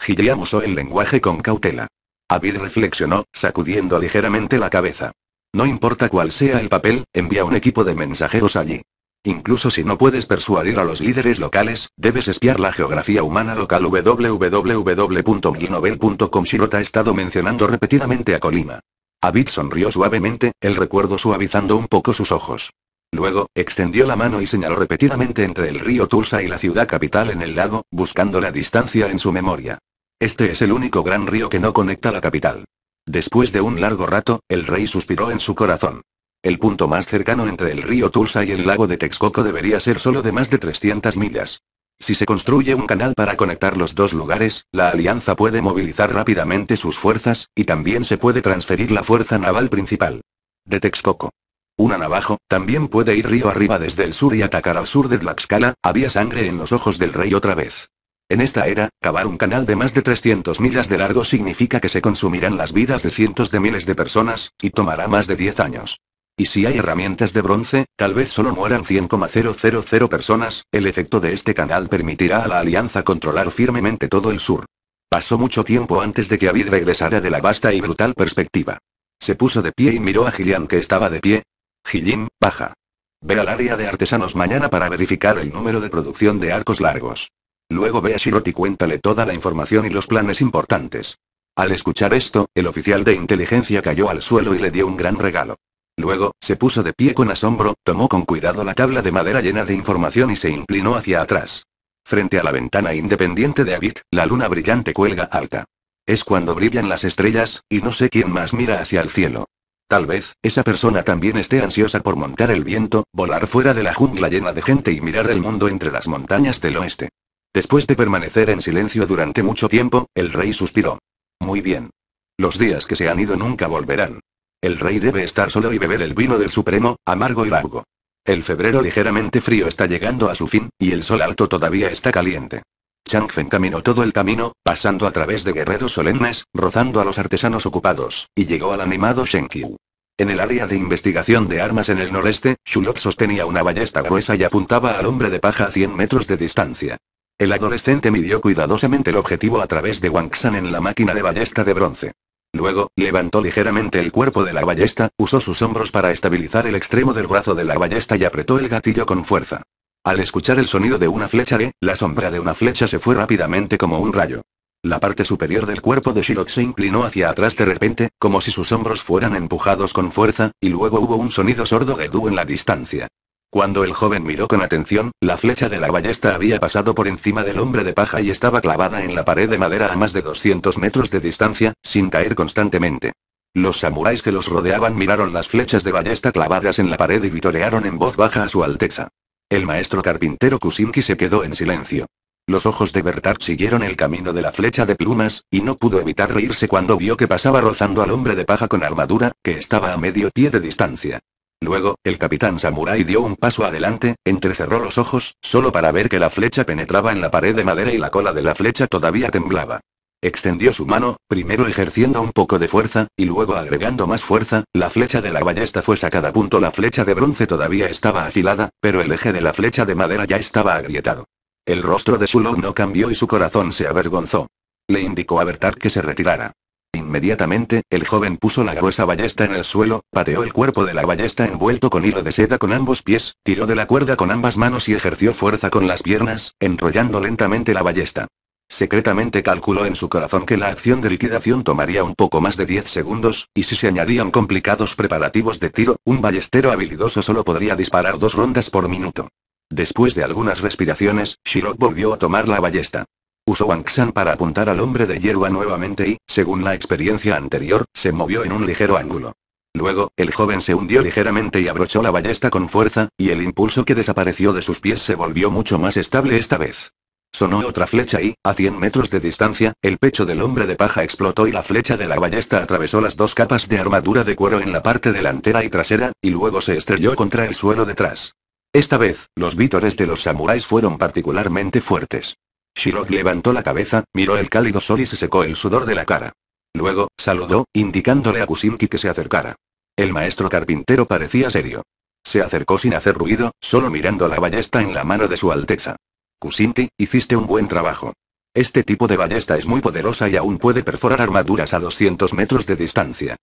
Gilliam usó el lenguaje con cautela. Avid reflexionó, sacudiendo ligeramente la cabeza. No importa cuál sea el papel, envía un equipo de mensajeros allí. Incluso si no puedes persuadir a los líderes locales, debes espiar la geografía humana local www.milnovel.com Shirota ha estado mencionando repetidamente a Colima. Abid sonrió suavemente, el recuerdo suavizando un poco sus ojos. Luego, extendió la mano y señaló repetidamente entre el río Tulsa y la ciudad capital en el lago, buscando la distancia en su memoria. Este es el único gran río que no conecta la capital. Después de un largo rato, el rey suspiró en su corazón. El punto más cercano entre el río Tulsa y el lago de Texcoco debería ser solo de más de 300 millas. Si se construye un canal para conectar los dos lugares, la alianza puede movilizar rápidamente sus fuerzas, y también se puede transferir la fuerza naval principal. De Texcoco. Una navajo, también puede ir río arriba desde el sur y atacar al sur de Tlaxcala, había sangre en los ojos del rey otra vez. En esta era, cavar un canal de más de 300 millas de largo significa que se consumirán las vidas de cientos de miles de personas, y tomará más de 10 años. Y si hay herramientas de bronce, tal vez solo mueran 100,000 personas, el efecto de este canal permitirá a la Alianza controlar firmemente todo el sur. Pasó mucho tiempo antes de que Avid regresara de la vasta y brutal perspectiva. Se puso de pie y miró a Gillian que estaba de pie. Gillian, baja. Ve al área de artesanos mañana para verificar el número de producción de arcos largos. Luego ve a Shiroti y cuéntale toda la información y los planes importantes. Al escuchar esto, el oficial de inteligencia cayó al suelo y le dio un gran regalo. Luego, se puso de pie con asombro, tomó con cuidado la tabla de madera llena de información y se inclinó hacia atrás. Frente a la ventana independiente de Abit, la luna brillante cuelga alta. Es cuando brillan las estrellas, y no sé quién más mira hacia el cielo. Tal vez, esa persona también esté ansiosa por montar el viento, volar fuera de la jungla llena de gente y mirar el mundo entre las montañas del oeste. Después de permanecer en silencio durante mucho tiempo, el rey suspiró. Muy bien. Los días que se han ido nunca volverán. El rey debe estar solo y beber el vino del Supremo, amargo y largo. El febrero ligeramente frío está llegando a su fin, y el sol alto todavía está caliente. Chang Feng caminó todo el camino, pasando a través de guerreros solemnes, rozando a los artesanos ocupados, y llegó al animado Shenqiu. En el área de investigación de armas en el noreste, Shulot sostenía una ballesta gruesa y apuntaba al hombre de paja a 100 metros de distancia. El adolescente midió cuidadosamente el objetivo a través de San en la máquina de ballesta de bronce. Luego, levantó ligeramente el cuerpo de la ballesta, usó sus hombros para estabilizar el extremo del brazo de la ballesta y apretó el gatillo con fuerza. Al escuchar el sonido de una flecha de, la sombra de una flecha se fue rápidamente como un rayo. La parte superior del cuerpo de Shirot se inclinó hacia atrás de repente, como si sus hombros fueran empujados con fuerza, y luego hubo un sonido sordo de du en la distancia. Cuando el joven miró con atención, la flecha de la ballesta había pasado por encima del hombre de paja y estaba clavada en la pared de madera a más de 200 metros de distancia, sin caer constantemente. Los samuráis que los rodeaban miraron las flechas de ballesta clavadas en la pared y vitorearon en voz baja a su alteza. El maestro carpintero Kusinki se quedó en silencio. Los ojos de Bertard siguieron el camino de la flecha de plumas, y no pudo evitar reírse cuando vio que pasaba rozando al hombre de paja con armadura, que estaba a medio pie de distancia. Luego, el capitán Samurai dio un paso adelante, entrecerró los ojos, solo para ver que la flecha penetraba en la pared de madera y la cola de la flecha todavía temblaba. Extendió su mano, primero ejerciendo un poco de fuerza, y luego agregando más fuerza, la flecha de la ballesta fue sacada. Punto la flecha de bronce todavía estaba afilada, pero el eje de la flecha de madera ya estaba agrietado. El rostro de Sulong no cambió y su corazón se avergonzó. Le indicó a Bertard que se retirara. Inmediatamente, el joven puso la gruesa ballesta en el suelo, pateó el cuerpo de la ballesta envuelto con hilo de seda con ambos pies, tiró de la cuerda con ambas manos y ejerció fuerza con las piernas, enrollando lentamente la ballesta. Secretamente calculó en su corazón que la acción de liquidación tomaría un poco más de 10 segundos, y si se añadían complicados preparativos de tiro, un ballestero habilidoso solo podría disparar dos rondas por minuto. Después de algunas respiraciones, Shirok volvió a tomar la ballesta. Usó San para apuntar al hombre de hierba nuevamente y, según la experiencia anterior, se movió en un ligero ángulo. Luego, el joven se hundió ligeramente y abrochó la ballesta con fuerza, y el impulso que desapareció de sus pies se volvió mucho más estable esta vez. Sonó otra flecha y, a 100 metros de distancia, el pecho del hombre de paja explotó y la flecha de la ballesta atravesó las dos capas de armadura de cuero en la parte delantera y trasera, y luego se estrelló contra el suelo detrás. Esta vez, los vítores de los samuráis fueron particularmente fuertes. Shirok levantó la cabeza, miró el cálido sol y se secó el sudor de la cara. Luego, saludó, indicándole a Kusinki que se acercara. El maestro carpintero parecía serio. Se acercó sin hacer ruido, solo mirando la ballesta en la mano de su Alteza. Kusinki, hiciste un buen trabajo. Este tipo de ballesta es muy poderosa y aún puede perforar armaduras a 200 metros de distancia.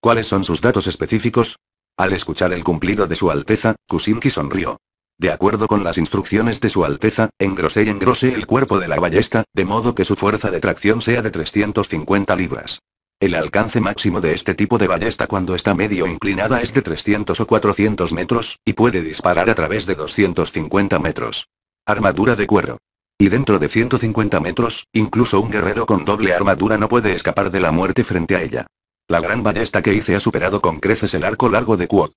¿Cuáles son sus datos específicos? Al escuchar el cumplido de su Alteza, Kusinki sonrió. De acuerdo con las instrucciones de su Alteza, engrosé y engrosé el cuerpo de la ballesta, de modo que su fuerza de tracción sea de 350 libras. El alcance máximo de este tipo de ballesta cuando está medio inclinada es de 300 o 400 metros, y puede disparar a través de 250 metros. Armadura de cuero. Y dentro de 150 metros, incluso un guerrero con doble armadura no puede escapar de la muerte frente a ella. La gran ballesta que hice ha superado con creces el arco largo de Quod.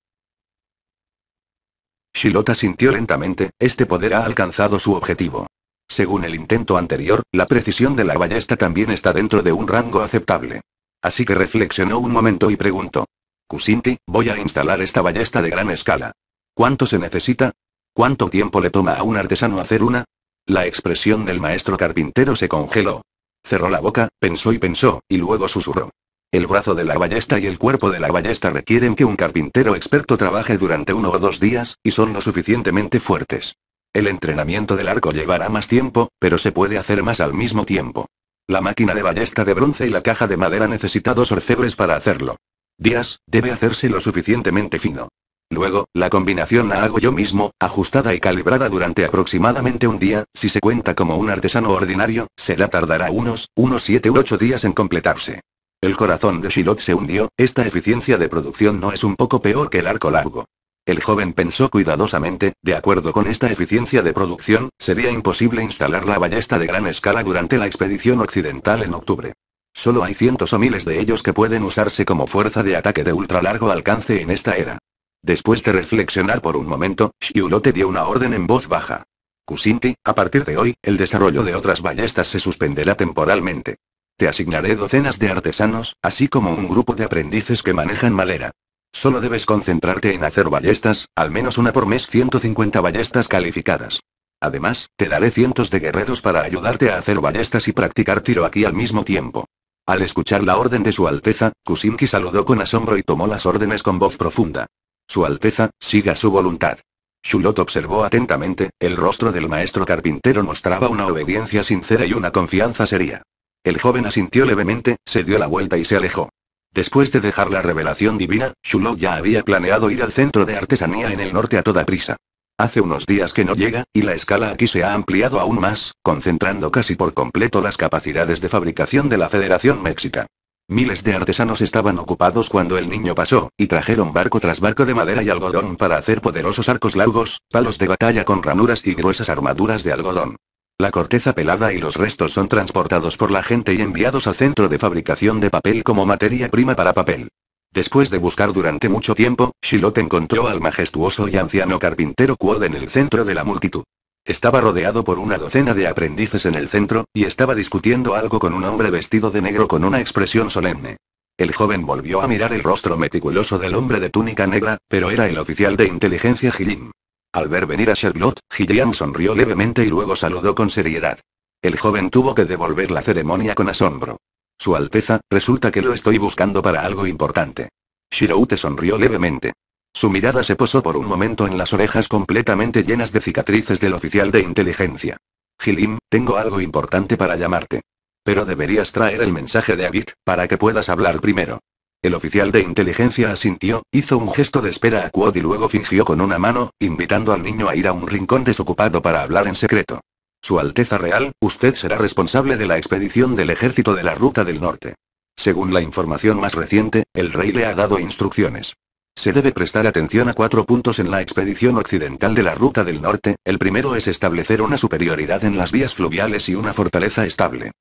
Shilota sintió lentamente, este poder ha alcanzado su objetivo. Según el intento anterior, la precisión de la ballesta también está dentro de un rango aceptable. Así que reflexionó un momento y preguntó. Kusinti, voy a instalar esta ballesta de gran escala. ¿Cuánto se necesita? ¿Cuánto tiempo le toma a un artesano hacer una? La expresión del maestro carpintero se congeló. Cerró la boca, pensó y pensó, y luego susurró. El brazo de la ballesta y el cuerpo de la ballesta requieren que un carpintero experto trabaje durante uno o dos días, y son lo suficientemente fuertes. El entrenamiento del arco llevará más tiempo, pero se puede hacer más al mismo tiempo. La máquina de ballesta de bronce y la caja de madera dos orfebres para hacerlo. Díaz, debe hacerse lo suficientemente fino. Luego, la combinación la hago yo mismo, ajustada y calibrada durante aproximadamente un día, si se cuenta como un artesano ordinario, será tardará unos, unos 7 u 8 días en completarse. El corazón de Shilot se hundió, esta eficiencia de producción no es un poco peor que el arco largo. El joven pensó cuidadosamente, de acuerdo con esta eficiencia de producción, sería imposible instalar la ballesta de gran escala durante la expedición occidental en octubre. Solo hay cientos o miles de ellos que pueden usarse como fuerza de ataque de ultralargo alcance en esta era. Después de reflexionar por un momento, te dio una orden en voz baja. Kusinti, a partir de hoy, el desarrollo de otras ballestas se suspenderá temporalmente. Te asignaré docenas de artesanos, así como un grupo de aprendices que manejan malera. Solo debes concentrarte en hacer ballestas, al menos una por mes 150 ballestas calificadas. Además, te daré cientos de guerreros para ayudarte a hacer ballestas y practicar tiro aquí al mismo tiempo. Al escuchar la orden de Su Alteza, Kusinki saludó con asombro y tomó las órdenes con voz profunda. Su Alteza, siga su voluntad. Shulot observó atentamente, el rostro del maestro carpintero mostraba una obediencia sincera y una confianza seria. El joven asintió levemente, se dio la vuelta y se alejó. Después de dejar la revelación divina, Shulok ya había planeado ir al centro de artesanía en el norte a toda prisa. Hace unos días que no llega, y la escala aquí se ha ampliado aún más, concentrando casi por completo las capacidades de fabricación de la Federación Méxica. Miles de artesanos estaban ocupados cuando el niño pasó, y trajeron barco tras barco de madera y algodón para hacer poderosos arcos largos, palos de batalla con ranuras y gruesas armaduras de algodón. La corteza pelada y los restos son transportados por la gente y enviados al centro de fabricación de papel como materia prima para papel. Después de buscar durante mucho tiempo, Shilot encontró al majestuoso y anciano carpintero Quod en el centro de la multitud. Estaba rodeado por una docena de aprendices en el centro, y estaba discutiendo algo con un hombre vestido de negro con una expresión solemne. El joven volvió a mirar el rostro meticuloso del hombre de túnica negra, pero era el oficial de inteligencia Gilim. Al ver venir a Charlotte, Gillian sonrió levemente y luego saludó con seriedad. El joven tuvo que devolver la ceremonia con asombro. Su Alteza, resulta que lo estoy buscando para algo importante. te sonrió levemente. Su mirada se posó por un momento en las orejas completamente llenas de cicatrices del oficial de inteligencia. Gilim, tengo algo importante para llamarte. Pero deberías traer el mensaje de Abit, para que puedas hablar primero. El oficial de inteligencia asintió, hizo un gesto de espera a Quod y luego fingió con una mano, invitando al niño a ir a un rincón desocupado para hablar en secreto. Su Alteza Real, usted será responsable de la expedición del ejército de la Ruta del Norte. Según la información más reciente, el rey le ha dado instrucciones. Se debe prestar atención a cuatro puntos en la expedición occidental de la Ruta del Norte, el primero es establecer una superioridad en las vías fluviales y una fortaleza estable.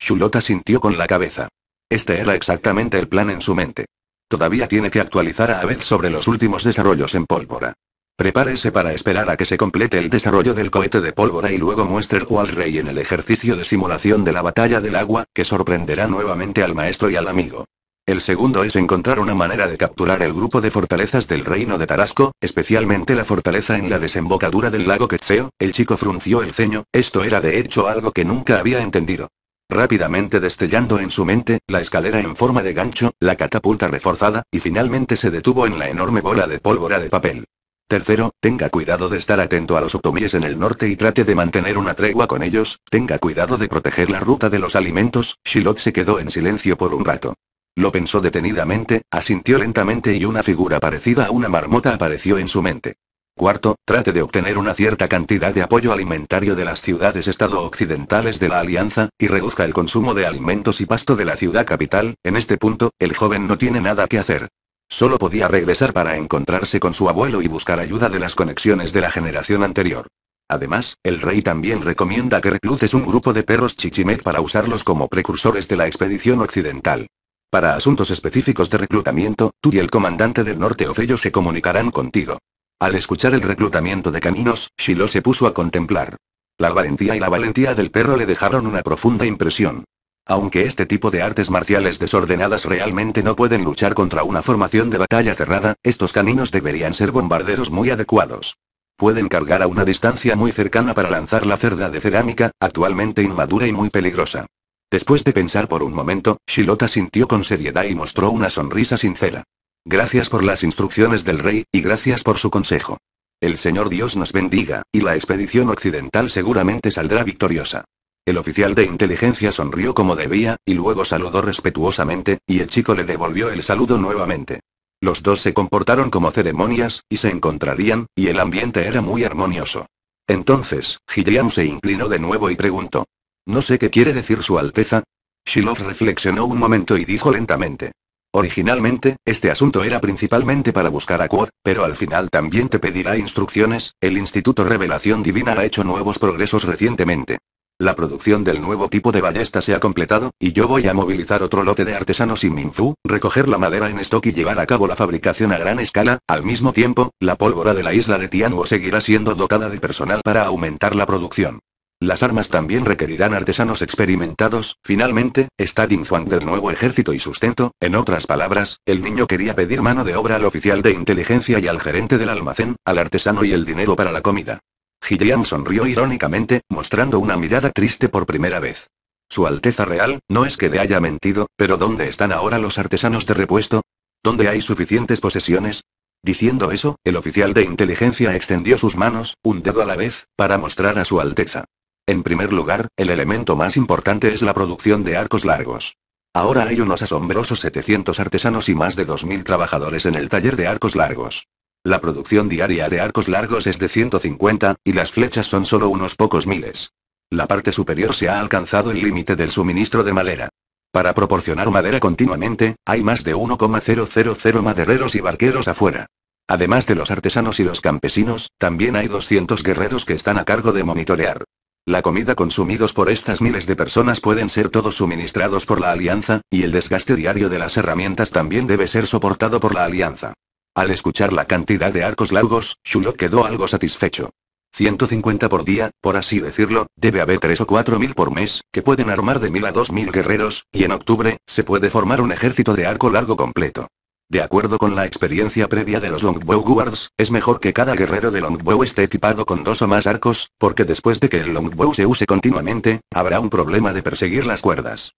Shulot sintió con la cabeza. Este era exactamente el plan en su mente. Todavía tiene que actualizar a vez sobre los últimos desarrollos en pólvora. Prepárese para esperar a que se complete el desarrollo del cohete de pólvora y luego o al rey en el ejercicio de simulación de la batalla del agua, que sorprenderá nuevamente al maestro y al amigo. El segundo es encontrar una manera de capturar el grupo de fortalezas del reino de Tarasco, especialmente la fortaleza en la desembocadura del lago Quetseo, el chico frunció el ceño, esto era de hecho algo que nunca había entendido rápidamente destellando en su mente, la escalera en forma de gancho, la catapulta reforzada, y finalmente se detuvo en la enorme bola de pólvora de papel. Tercero, tenga cuidado de estar atento a los otomíes en el norte y trate de mantener una tregua con ellos, tenga cuidado de proteger la ruta de los alimentos, Shilot se quedó en silencio por un rato. Lo pensó detenidamente, asintió lentamente y una figura parecida a una marmota apareció en su mente. Cuarto, trate de obtener una cierta cantidad de apoyo alimentario de las ciudades-estado occidentales de la alianza, y reduzca el consumo de alimentos y pasto de la ciudad capital, en este punto, el joven no tiene nada que hacer. Solo podía regresar para encontrarse con su abuelo y buscar ayuda de las conexiones de la generación anterior. Además, el rey también recomienda que reclutes un grupo de perros chichimec para usarlos como precursores de la expedición occidental. Para asuntos específicos de reclutamiento, tú y el comandante del norte Ocello se comunicarán contigo. Al escuchar el reclutamiento de caninos, Shiloh se puso a contemplar. La valentía y la valentía del perro le dejaron una profunda impresión. Aunque este tipo de artes marciales desordenadas realmente no pueden luchar contra una formación de batalla cerrada, estos caninos deberían ser bombarderos muy adecuados. Pueden cargar a una distancia muy cercana para lanzar la cerda de cerámica, actualmente inmadura y muy peligrosa. Después de pensar por un momento, Shilota sintió con seriedad y mostró una sonrisa sincera. Gracias por las instrucciones del rey, y gracias por su consejo. El Señor Dios nos bendiga, y la expedición occidental seguramente saldrá victoriosa. El oficial de inteligencia sonrió como debía, y luego saludó respetuosamente, y el chico le devolvió el saludo nuevamente. Los dos se comportaron como ceremonias, y se encontrarían, y el ambiente era muy armonioso. Entonces, Gideon se inclinó de nuevo y preguntó. No sé qué quiere decir su Alteza. Shiloh reflexionó un momento y dijo lentamente. Originalmente, este asunto era principalmente para buscar a Quod, pero al final también te pedirá instrucciones, el Instituto Revelación Divina ha hecho nuevos progresos recientemente. La producción del nuevo tipo de ballesta se ha completado, y yo voy a movilizar otro lote de artesanos y Minzu, recoger la madera en stock y llevar a cabo la fabricación a gran escala, al mismo tiempo, la pólvora de la isla de Tianuo seguirá siendo dotada de personal para aumentar la producción. Las armas también requerirán artesanos experimentados. Finalmente, está Zhuang del nuevo ejército y sustento. En otras palabras, el niño quería pedir mano de obra al oficial de inteligencia y al gerente del almacén, al artesano y el dinero para la comida. Gillian sonrió irónicamente, mostrando una mirada triste por primera vez. Su Alteza Real, no es que le haya mentido, pero ¿dónde están ahora los artesanos de repuesto? ¿Dónde hay suficientes posesiones? Diciendo eso, el oficial de inteligencia extendió sus manos, un dedo a la vez, para mostrar a su Alteza. En primer lugar, el elemento más importante es la producción de arcos largos. Ahora hay unos asombrosos 700 artesanos y más de 2.000 trabajadores en el taller de arcos largos. La producción diaria de arcos largos es de 150, y las flechas son solo unos pocos miles. La parte superior se ha alcanzado el límite del suministro de madera. Para proporcionar madera continuamente, hay más de 1,000 madereros y barqueros afuera. Además de los artesanos y los campesinos, también hay 200 guerreros que están a cargo de monitorear la comida consumidos por estas miles de personas pueden ser todos suministrados por la Alianza, y el desgaste diario de las herramientas también debe ser soportado por la Alianza. Al escuchar la cantidad de arcos largos, Shulok quedó algo satisfecho. 150 por día, por así decirlo, debe haber 3 o 4 mil por mes, que pueden armar de mil a dos mil guerreros, y en octubre, se puede formar un ejército de arco largo completo. De acuerdo con la experiencia previa de los Longbow Guards, es mejor que cada guerrero de Longbow esté equipado con dos o más arcos, porque después de que el Longbow se use continuamente, habrá un problema de perseguir las cuerdas.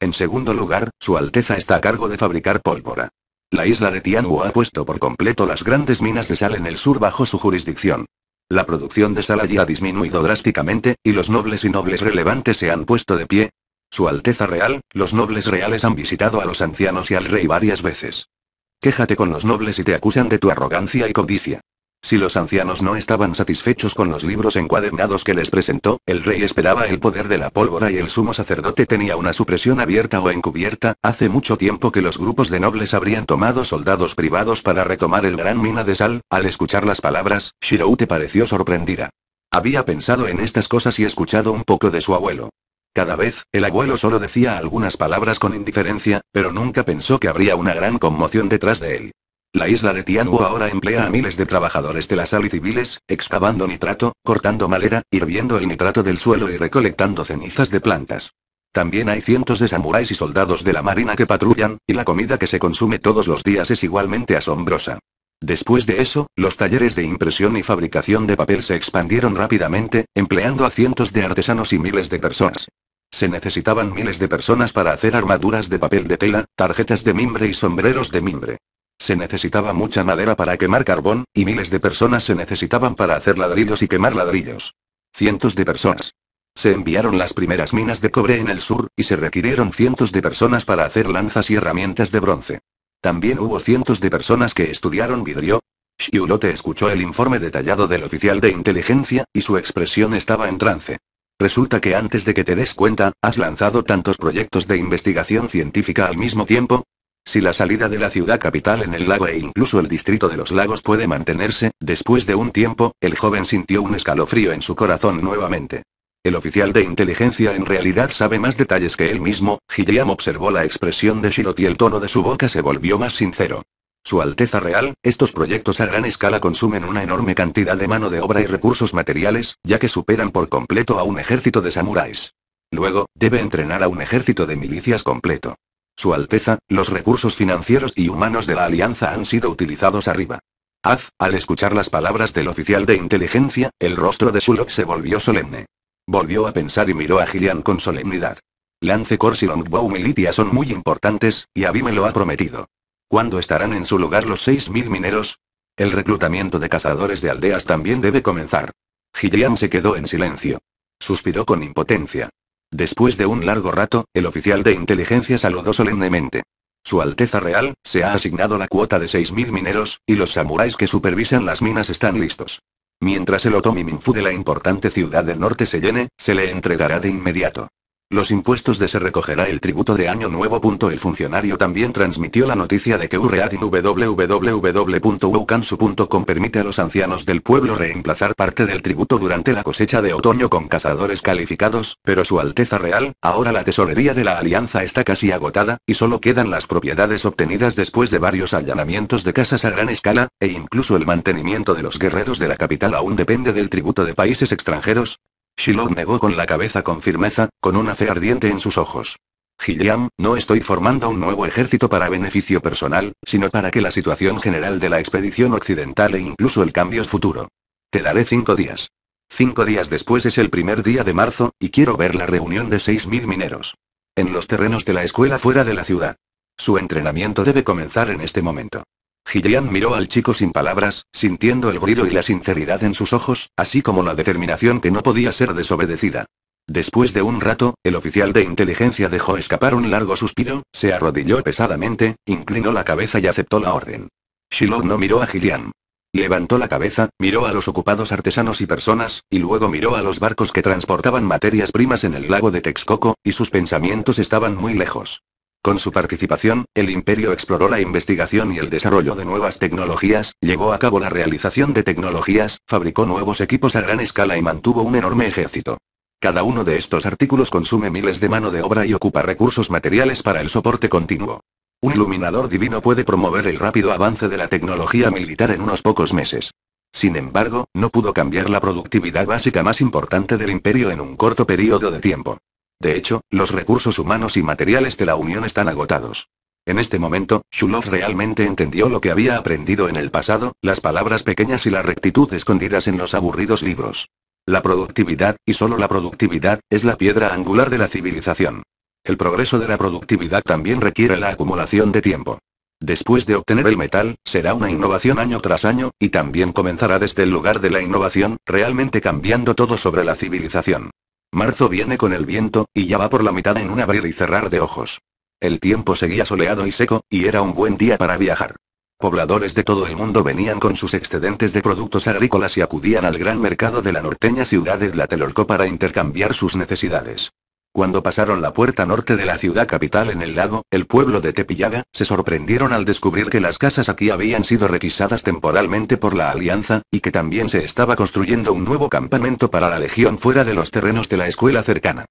En segundo lugar, Su Alteza está a cargo de fabricar pólvora. La isla de Tianhu ha puesto por completo las grandes minas de sal en el sur bajo su jurisdicción. La producción de sal allí ha disminuido drásticamente, y los nobles y nobles relevantes se han puesto de pie, su Alteza Real, los nobles reales han visitado a los ancianos y al rey varias veces. Quéjate con los nobles y te acusan de tu arrogancia y codicia. Si los ancianos no estaban satisfechos con los libros encuadernados que les presentó, el rey esperaba el poder de la pólvora y el sumo sacerdote tenía una supresión abierta o encubierta, hace mucho tiempo que los grupos de nobles habrían tomado soldados privados para retomar el gran mina de sal, al escuchar las palabras, Shirou te pareció sorprendida. Había pensado en estas cosas y escuchado un poco de su abuelo. Cada vez, el abuelo solo decía algunas palabras con indiferencia, pero nunca pensó que habría una gran conmoción detrás de él. La isla de Tianhu ahora emplea a miles de trabajadores de la sal y civiles, excavando nitrato, cortando madera, hirviendo el nitrato del suelo y recolectando cenizas de plantas. También hay cientos de samuráis y soldados de la marina que patrullan, y la comida que se consume todos los días es igualmente asombrosa. Después de eso, los talleres de impresión y fabricación de papel se expandieron rápidamente, empleando a cientos de artesanos y miles de personas. Se necesitaban miles de personas para hacer armaduras de papel de tela, tarjetas de mimbre y sombreros de mimbre. Se necesitaba mucha madera para quemar carbón, y miles de personas se necesitaban para hacer ladrillos y quemar ladrillos. Cientos de personas. Se enviaron las primeras minas de cobre en el sur, y se requirieron cientos de personas para hacer lanzas y herramientas de bronce. También hubo cientos de personas que estudiaron vidrio. Shiulote escuchó el informe detallado del oficial de inteligencia, y su expresión estaba en trance. Resulta que antes de que te des cuenta, has lanzado tantos proyectos de investigación científica al mismo tiempo. Si la salida de la ciudad capital en el lago e incluso el distrito de los lagos puede mantenerse, después de un tiempo, el joven sintió un escalofrío en su corazón nuevamente. El oficial de inteligencia en realidad sabe más detalles que él mismo, Gilliam observó la expresión de Shirot y el tono de su boca se volvió más sincero. Su Alteza Real, estos proyectos a gran escala consumen una enorme cantidad de mano de obra y recursos materiales, ya que superan por completo a un ejército de samuráis. Luego, debe entrenar a un ejército de milicias completo. Su Alteza, los recursos financieros y humanos de la Alianza han sido utilizados arriba. Haz, al escuchar las palabras del oficial de inteligencia, el rostro de Sulok se volvió solemne. Volvió a pensar y miró a Gillian con solemnidad. Lance Corsi Longbow Militia son muy importantes, y mí me lo ha prometido. ¿Cuándo estarán en su lugar los 6.000 mineros? El reclutamiento de cazadores de aldeas también debe comenzar. Gillian se quedó en silencio. Suspiró con impotencia. Después de un largo rato, el oficial de inteligencia saludó solemnemente. Su Alteza Real, se ha asignado la cuota de 6.000 mineros, y los samuráis que supervisan las minas están listos. Mientras el Otomi Minfu de la importante ciudad del norte se llene, se le entregará de inmediato. Los impuestos de se recogerá el tributo de Año Nuevo. El funcionario también transmitió la noticia de que UREADIN permite a los ancianos del pueblo reemplazar parte del tributo durante la cosecha de otoño con cazadores calificados, pero su Alteza Real, ahora la tesorería de la Alianza está casi agotada, y solo quedan las propiedades obtenidas después de varios allanamientos de casas a gran escala, e incluso el mantenimiento de los guerreros de la capital aún depende del tributo de países extranjeros, Shiloh negó con la cabeza con firmeza, con una fe ardiente en sus ojos. Gilliam, no estoy formando un nuevo ejército para beneficio personal, sino para que la situación general de la expedición occidental e incluso el cambio futuro. Te daré cinco días. Cinco días después es el primer día de marzo, y quiero ver la reunión de seis mil mineros. En los terrenos de la escuela fuera de la ciudad. Su entrenamiento debe comenzar en este momento. Gillian miró al chico sin palabras, sintiendo el brillo y la sinceridad en sus ojos, así como la determinación que no podía ser desobedecida. Después de un rato, el oficial de inteligencia dejó escapar un largo suspiro, se arrodilló pesadamente, inclinó la cabeza y aceptó la orden. Shiloh no miró a Gillian. Levantó la cabeza, miró a los ocupados artesanos y personas, y luego miró a los barcos que transportaban materias primas en el lago de Texcoco, y sus pensamientos estaban muy lejos. Con su participación, el imperio exploró la investigación y el desarrollo de nuevas tecnologías, llevó a cabo la realización de tecnologías, fabricó nuevos equipos a gran escala y mantuvo un enorme ejército. Cada uno de estos artículos consume miles de mano de obra y ocupa recursos materiales para el soporte continuo. Un iluminador divino puede promover el rápido avance de la tecnología militar en unos pocos meses. Sin embargo, no pudo cambiar la productividad básica más importante del imperio en un corto periodo de tiempo. De hecho, los recursos humanos y materiales de la Unión están agotados. En este momento, Shulov realmente entendió lo que había aprendido en el pasado, las palabras pequeñas y la rectitud escondidas en los aburridos libros. La productividad, y solo la productividad, es la piedra angular de la civilización. El progreso de la productividad también requiere la acumulación de tiempo. Después de obtener el metal, será una innovación año tras año, y también comenzará desde el lugar de la innovación, realmente cambiando todo sobre la civilización. Marzo viene con el viento, y ya va por la mitad en un abrir y cerrar de ojos. El tiempo seguía soleado y seco, y era un buen día para viajar. Pobladores de todo el mundo venían con sus excedentes de productos agrícolas y acudían al gran mercado de la norteña ciudad de Tlatelolco para intercambiar sus necesidades. Cuando pasaron la puerta norte de la ciudad capital en el lago, el pueblo de Tepillaga, se sorprendieron al descubrir que las casas aquí habían sido requisadas temporalmente por la Alianza, y que también se estaba construyendo un nuevo campamento para la Legión fuera de los terrenos de la escuela cercana.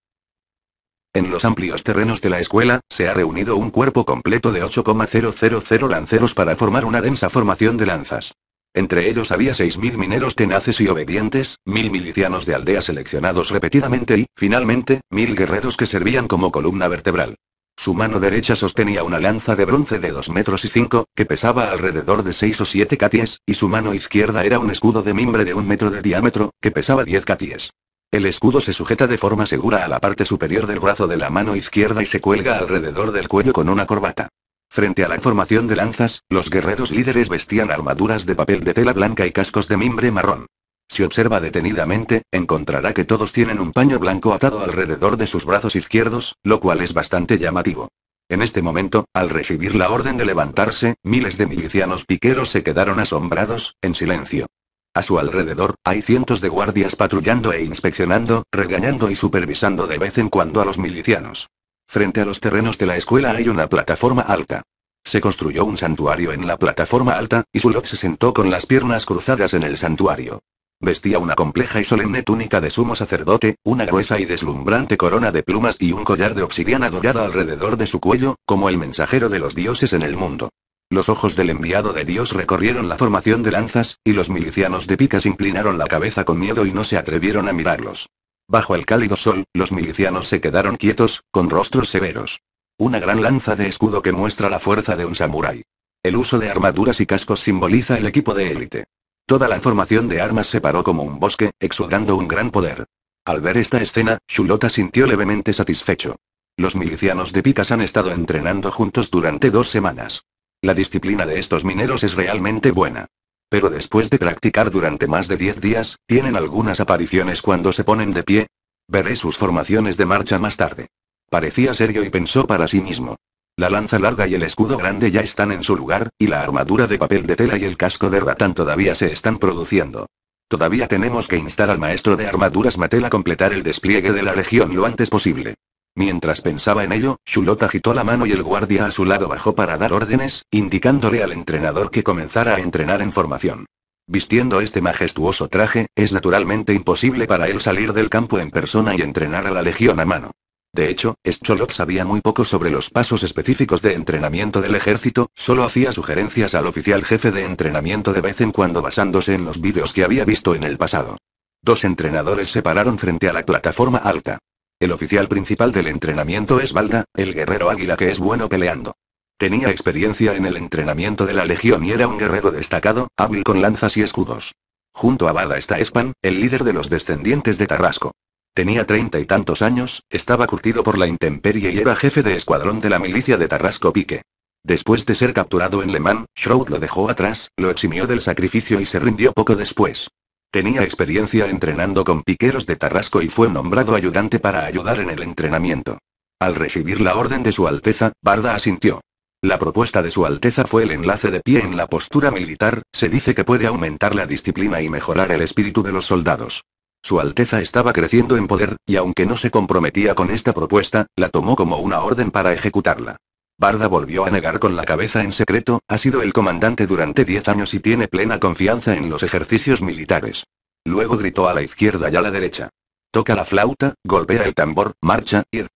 En los amplios terrenos de la escuela, se ha reunido un cuerpo completo de 8,000 lanceros para formar una densa formación de lanzas. Entre ellos había 6.000 mineros tenaces y obedientes, 1.000 milicianos de aldea seleccionados repetidamente y, finalmente, 1.000 guerreros que servían como columna vertebral. Su mano derecha sostenía una lanza de bronce de 2 metros y 5, que pesaba alrededor de 6 o 7 caties, y su mano izquierda era un escudo de mimbre de un metro de diámetro, que pesaba 10 caties. El escudo se sujeta de forma segura a la parte superior del brazo de la mano izquierda y se cuelga alrededor del cuello con una corbata. Frente a la formación de lanzas, los guerreros líderes vestían armaduras de papel de tela blanca y cascos de mimbre marrón. Si observa detenidamente, encontrará que todos tienen un paño blanco atado alrededor de sus brazos izquierdos, lo cual es bastante llamativo. En este momento, al recibir la orden de levantarse, miles de milicianos piqueros se quedaron asombrados, en silencio. A su alrededor, hay cientos de guardias patrullando e inspeccionando, regañando y supervisando de vez en cuando a los milicianos. Frente a los terrenos de la escuela hay una plataforma alta. Se construyó un santuario en la plataforma alta, y Zulot se sentó con las piernas cruzadas en el santuario. Vestía una compleja y solemne túnica de sumo sacerdote, una gruesa y deslumbrante corona de plumas y un collar de obsidiana dorada alrededor de su cuello, como el mensajero de los dioses en el mundo. Los ojos del enviado de Dios recorrieron la formación de lanzas, y los milicianos de picas inclinaron la cabeza con miedo y no se atrevieron a mirarlos. Bajo el cálido sol, los milicianos se quedaron quietos, con rostros severos. Una gran lanza de escudo que muestra la fuerza de un samurái. El uso de armaduras y cascos simboliza el equipo de élite. Toda la formación de armas se paró como un bosque, exudando un gran poder. Al ver esta escena, Shulota sintió levemente satisfecho. Los milicianos de Picas han estado entrenando juntos durante dos semanas. La disciplina de estos mineros es realmente buena. Pero después de practicar durante más de 10 días, tienen algunas apariciones cuando se ponen de pie. Veré sus formaciones de marcha más tarde. Parecía serio y pensó para sí mismo. La lanza larga y el escudo grande ya están en su lugar, y la armadura de papel de tela y el casco de ratán todavía se están produciendo. Todavía tenemos que instar al maestro de armaduras Matela a completar el despliegue de la región lo antes posible. Mientras pensaba en ello, Shulot agitó la mano y el guardia a su lado bajó para dar órdenes, indicándole al entrenador que comenzara a entrenar en formación. Vistiendo este majestuoso traje, es naturalmente imposible para él salir del campo en persona y entrenar a la legión a mano. De hecho, Shulot sabía muy poco sobre los pasos específicos de entrenamiento del ejército, solo hacía sugerencias al oficial jefe de entrenamiento de vez en cuando basándose en los vídeos que había visto en el pasado. Dos entrenadores se pararon frente a la plataforma alta. El oficial principal del entrenamiento es Balda, el guerrero águila que es bueno peleando. Tenía experiencia en el entrenamiento de la legión y era un guerrero destacado, hábil con lanzas y escudos. Junto a Balda está Espan, el líder de los descendientes de Tarrasco. Tenía treinta y tantos años, estaba curtido por la intemperie y era jefe de escuadrón de la milicia de Tarrasco Pique. Después de ser capturado en Le Mans, Shroud lo dejó atrás, lo eximió del sacrificio y se rindió poco después. Tenía experiencia entrenando con piqueros de Tarrasco y fue nombrado ayudante para ayudar en el entrenamiento. Al recibir la orden de Su Alteza, Barda asintió. La propuesta de Su Alteza fue el enlace de pie en la postura militar, se dice que puede aumentar la disciplina y mejorar el espíritu de los soldados. Su Alteza estaba creciendo en poder, y aunque no se comprometía con esta propuesta, la tomó como una orden para ejecutarla. Barda volvió a negar con la cabeza en secreto, ha sido el comandante durante 10 años y tiene plena confianza en los ejercicios militares. Luego gritó a la izquierda y a la derecha. Toca la flauta, golpea el tambor, marcha, ir.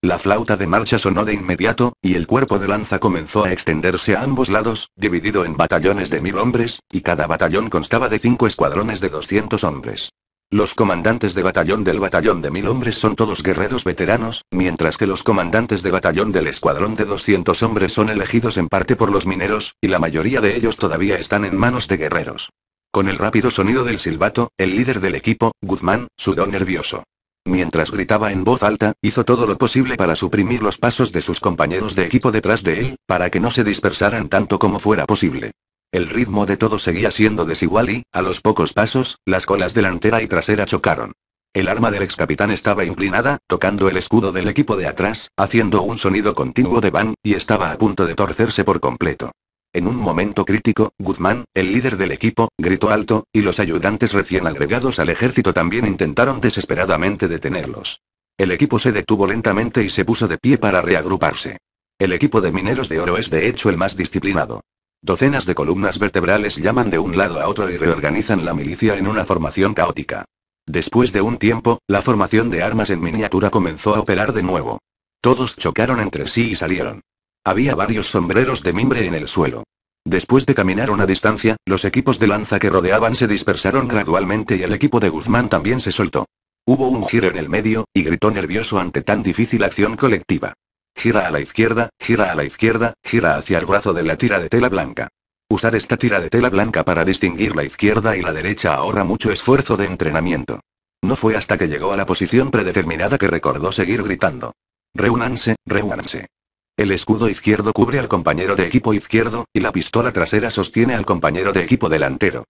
La flauta de marcha sonó de inmediato, y el cuerpo de lanza comenzó a extenderse a ambos lados, dividido en batallones de mil hombres, y cada batallón constaba de cinco escuadrones de 200 hombres. Los comandantes de batallón del batallón de mil hombres son todos guerreros veteranos, mientras que los comandantes de batallón del escuadrón de 200 hombres son elegidos en parte por los mineros, y la mayoría de ellos todavía están en manos de guerreros. Con el rápido sonido del silbato, el líder del equipo, Guzmán, sudó nervioso. Mientras gritaba en voz alta, hizo todo lo posible para suprimir los pasos de sus compañeros de equipo detrás de él, para que no se dispersaran tanto como fuera posible. El ritmo de todo seguía siendo desigual y, a los pocos pasos, las colas delantera y trasera chocaron. El arma del excapitán estaba inclinada, tocando el escudo del equipo de atrás, haciendo un sonido continuo de van, y estaba a punto de torcerse por completo. En un momento crítico, Guzmán, el líder del equipo, gritó alto, y los ayudantes recién agregados al ejército también intentaron desesperadamente detenerlos. El equipo se detuvo lentamente y se puso de pie para reagruparse. El equipo de mineros de oro es de hecho el más disciplinado. Docenas de columnas vertebrales llaman de un lado a otro y reorganizan la milicia en una formación caótica. Después de un tiempo, la formación de armas en miniatura comenzó a operar de nuevo. Todos chocaron entre sí y salieron. Había varios sombreros de mimbre en el suelo. Después de caminar una distancia, los equipos de lanza que rodeaban se dispersaron gradualmente y el equipo de Guzmán también se soltó. Hubo un giro en el medio, y gritó nervioso ante tan difícil acción colectiva. Gira a la izquierda, gira a la izquierda, gira hacia el brazo de la tira de tela blanca. Usar esta tira de tela blanca para distinguir la izquierda y la derecha ahorra mucho esfuerzo de entrenamiento. No fue hasta que llegó a la posición predeterminada que recordó seguir gritando. Reúnanse, reúnanse. El escudo izquierdo cubre al compañero de equipo izquierdo, y la pistola trasera sostiene al compañero de equipo delantero.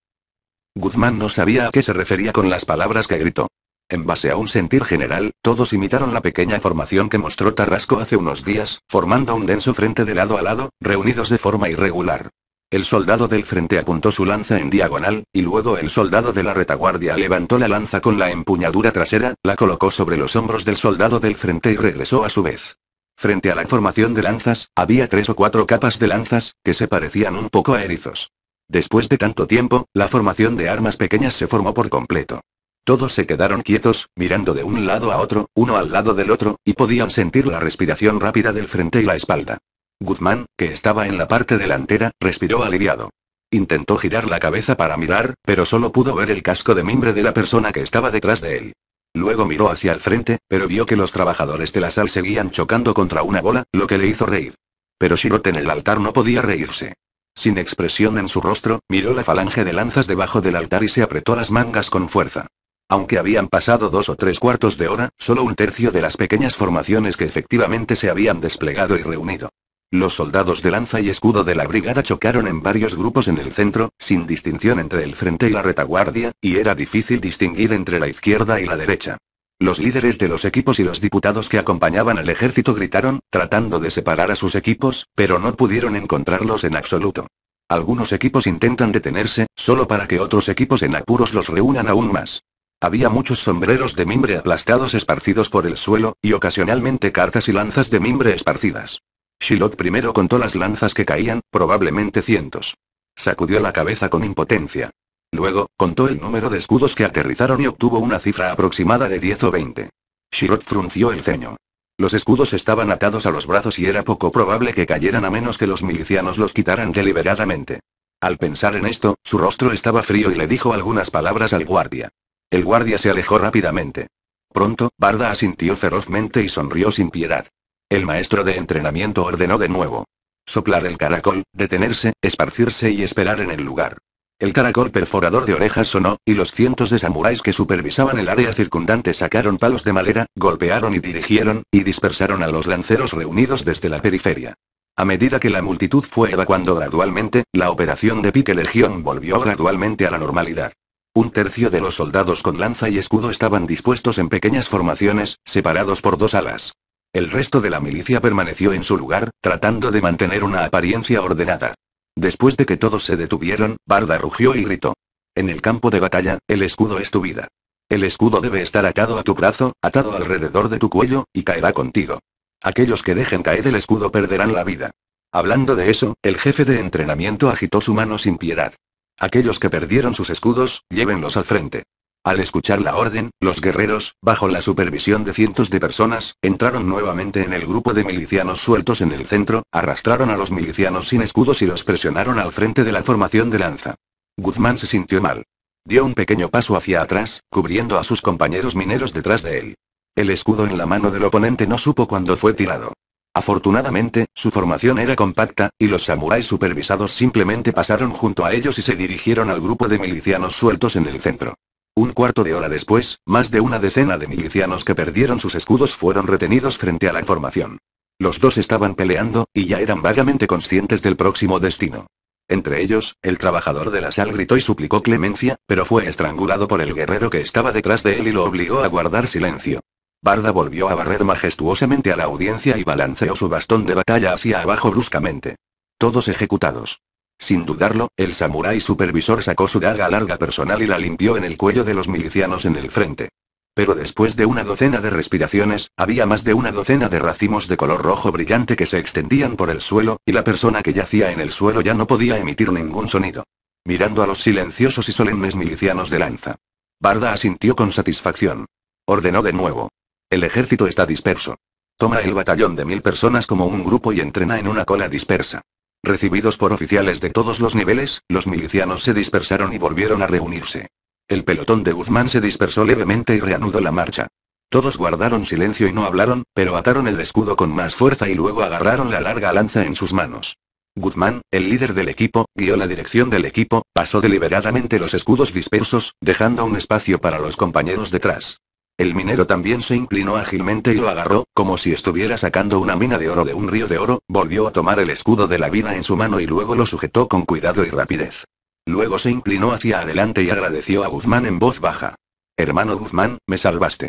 Guzmán no sabía a qué se refería con las palabras que gritó. En base a un sentir general, todos imitaron la pequeña formación que mostró Tarrasco hace unos días, formando un denso frente de lado a lado, reunidos de forma irregular. El soldado del frente apuntó su lanza en diagonal, y luego el soldado de la retaguardia levantó la lanza con la empuñadura trasera, la colocó sobre los hombros del soldado del frente y regresó a su vez. Frente a la formación de lanzas, había tres o cuatro capas de lanzas, que se parecían un poco a erizos. Después de tanto tiempo, la formación de armas pequeñas se formó por completo. Todos se quedaron quietos, mirando de un lado a otro, uno al lado del otro, y podían sentir la respiración rápida del frente y la espalda. Guzmán, que estaba en la parte delantera, respiró aliviado. Intentó girar la cabeza para mirar, pero solo pudo ver el casco de mimbre de la persona que estaba detrás de él. Luego miró hacia el frente, pero vio que los trabajadores de la sal seguían chocando contra una bola, lo que le hizo reír. Pero Shirot en el altar no podía reírse. Sin expresión en su rostro, miró la falange de lanzas debajo del altar y se apretó las mangas con fuerza. Aunque habían pasado dos o tres cuartos de hora, solo un tercio de las pequeñas formaciones que efectivamente se habían desplegado y reunido. Los soldados de lanza y escudo de la brigada chocaron en varios grupos en el centro, sin distinción entre el frente y la retaguardia, y era difícil distinguir entre la izquierda y la derecha. Los líderes de los equipos y los diputados que acompañaban al ejército gritaron, tratando de separar a sus equipos, pero no pudieron encontrarlos en absoluto. Algunos equipos intentan detenerse, solo para que otros equipos en apuros los reúnan aún más. Había muchos sombreros de mimbre aplastados esparcidos por el suelo, y ocasionalmente cartas y lanzas de mimbre esparcidas. Shilot primero contó las lanzas que caían, probablemente cientos. Sacudió la cabeza con impotencia. Luego, contó el número de escudos que aterrizaron y obtuvo una cifra aproximada de 10 o 20. Shirot frunció el ceño. Los escudos estaban atados a los brazos y era poco probable que cayeran a menos que los milicianos los quitaran deliberadamente. Al pensar en esto, su rostro estaba frío y le dijo algunas palabras al guardia. El guardia se alejó rápidamente. Pronto, Barda asintió ferozmente y sonrió sin piedad. El maestro de entrenamiento ordenó de nuevo. Soplar el caracol, detenerse, esparcirse y esperar en el lugar. El caracol perforador de orejas sonó, y los cientos de samuráis que supervisaban el área circundante sacaron palos de madera, golpearon y dirigieron, y dispersaron a los lanceros reunidos desde la periferia. A medida que la multitud fue evacuando gradualmente, la operación de pique legión volvió gradualmente a la normalidad. Un tercio de los soldados con lanza y escudo estaban dispuestos en pequeñas formaciones, separados por dos alas. El resto de la milicia permaneció en su lugar, tratando de mantener una apariencia ordenada. Después de que todos se detuvieron, Barda rugió y gritó. En el campo de batalla, el escudo es tu vida. El escudo debe estar atado a tu brazo, atado alrededor de tu cuello, y caerá contigo. Aquellos que dejen caer el escudo perderán la vida. Hablando de eso, el jefe de entrenamiento agitó su mano sin piedad. Aquellos que perdieron sus escudos, llévenlos al frente. Al escuchar la orden, los guerreros, bajo la supervisión de cientos de personas, entraron nuevamente en el grupo de milicianos sueltos en el centro, arrastraron a los milicianos sin escudos y los presionaron al frente de la formación de lanza. Guzmán se sintió mal. Dio un pequeño paso hacia atrás, cubriendo a sus compañeros mineros detrás de él. El escudo en la mano del oponente no supo cuándo fue tirado. Afortunadamente, su formación era compacta, y los samuráis supervisados simplemente pasaron junto a ellos y se dirigieron al grupo de milicianos sueltos en el centro. Un cuarto de hora después, más de una decena de milicianos que perdieron sus escudos fueron retenidos frente a la formación. Los dos estaban peleando, y ya eran vagamente conscientes del próximo destino. Entre ellos, el trabajador de la sal gritó y suplicó clemencia, pero fue estrangulado por el guerrero que estaba detrás de él y lo obligó a guardar silencio. Barda volvió a barrer majestuosamente a la audiencia y balanceó su bastón de batalla hacia abajo bruscamente. Todos ejecutados. Sin dudarlo, el samurái supervisor sacó su daga larga personal y la limpió en el cuello de los milicianos en el frente. Pero después de una docena de respiraciones, había más de una docena de racimos de color rojo brillante que se extendían por el suelo, y la persona que yacía en el suelo ya no podía emitir ningún sonido. Mirando a los silenciosos y solemnes milicianos de lanza. Barda asintió con satisfacción. Ordenó de nuevo. El ejército está disperso. Toma el batallón de mil personas como un grupo y entrena en una cola dispersa. Recibidos por oficiales de todos los niveles, los milicianos se dispersaron y volvieron a reunirse. El pelotón de Guzmán se dispersó levemente y reanudó la marcha. Todos guardaron silencio y no hablaron, pero ataron el escudo con más fuerza y luego agarraron la larga lanza en sus manos. Guzmán, el líder del equipo, guió la dirección del equipo, pasó deliberadamente los escudos dispersos, dejando un espacio para los compañeros detrás. El minero también se inclinó ágilmente y lo agarró, como si estuviera sacando una mina de oro de un río de oro, volvió a tomar el escudo de la vida en su mano y luego lo sujetó con cuidado y rapidez. Luego se inclinó hacia adelante y agradeció a Guzmán en voz baja. Hermano Guzmán, me salvaste.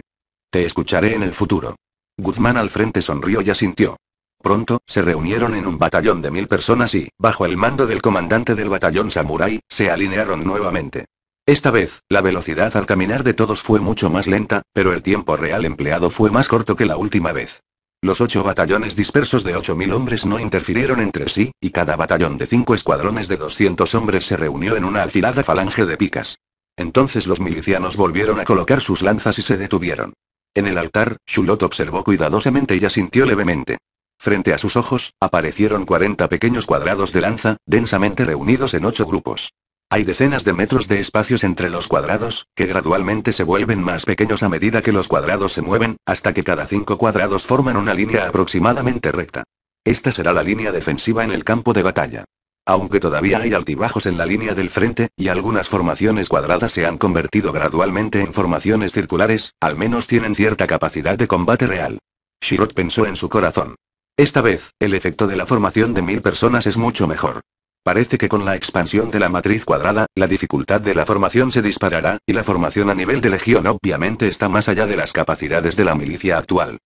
Te escucharé en el futuro. Guzmán al frente sonrió y asintió. Pronto, se reunieron en un batallón de mil personas y, bajo el mando del comandante del batallón Samurai, se alinearon nuevamente. Esta vez, la velocidad al caminar de todos fue mucho más lenta, pero el tiempo real empleado fue más corto que la última vez. Los ocho batallones dispersos de 8.000 hombres no interfirieron entre sí, y cada batallón de cinco escuadrones de 200 hombres se reunió en una alfilada falange de picas. Entonces los milicianos volvieron a colocar sus lanzas y se detuvieron. En el altar, Shulot observó cuidadosamente y asintió levemente. Frente a sus ojos, aparecieron 40 pequeños cuadrados de lanza, densamente reunidos en ocho grupos. Hay decenas de metros de espacios entre los cuadrados, que gradualmente se vuelven más pequeños a medida que los cuadrados se mueven, hasta que cada cinco cuadrados forman una línea aproximadamente recta. Esta será la línea defensiva en el campo de batalla. Aunque todavía hay altibajos en la línea del frente, y algunas formaciones cuadradas se han convertido gradualmente en formaciones circulares, al menos tienen cierta capacidad de combate real. Shirot pensó en su corazón. Esta vez, el efecto de la formación de mil personas es mucho mejor. Parece que con la expansión de la matriz cuadrada, la dificultad de la formación se disparará, y la formación a nivel de legión obviamente está más allá de las capacidades de la milicia actual.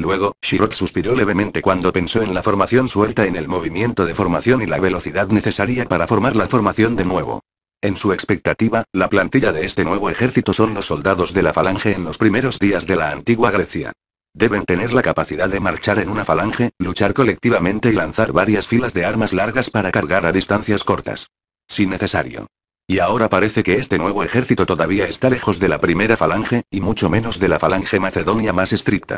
Luego, Shirot suspiró levemente cuando pensó en la formación suelta en el movimiento de formación y la velocidad necesaria para formar la formación de nuevo. En su expectativa, la plantilla de este nuevo ejército son los soldados de la falange en los primeros días de la antigua Grecia. Deben tener la capacidad de marchar en una falange, luchar colectivamente y lanzar varias filas de armas largas para cargar a distancias cortas. Si necesario. Y ahora parece que este nuevo ejército todavía está lejos de la primera falange, y mucho menos de la falange macedonia más estricta.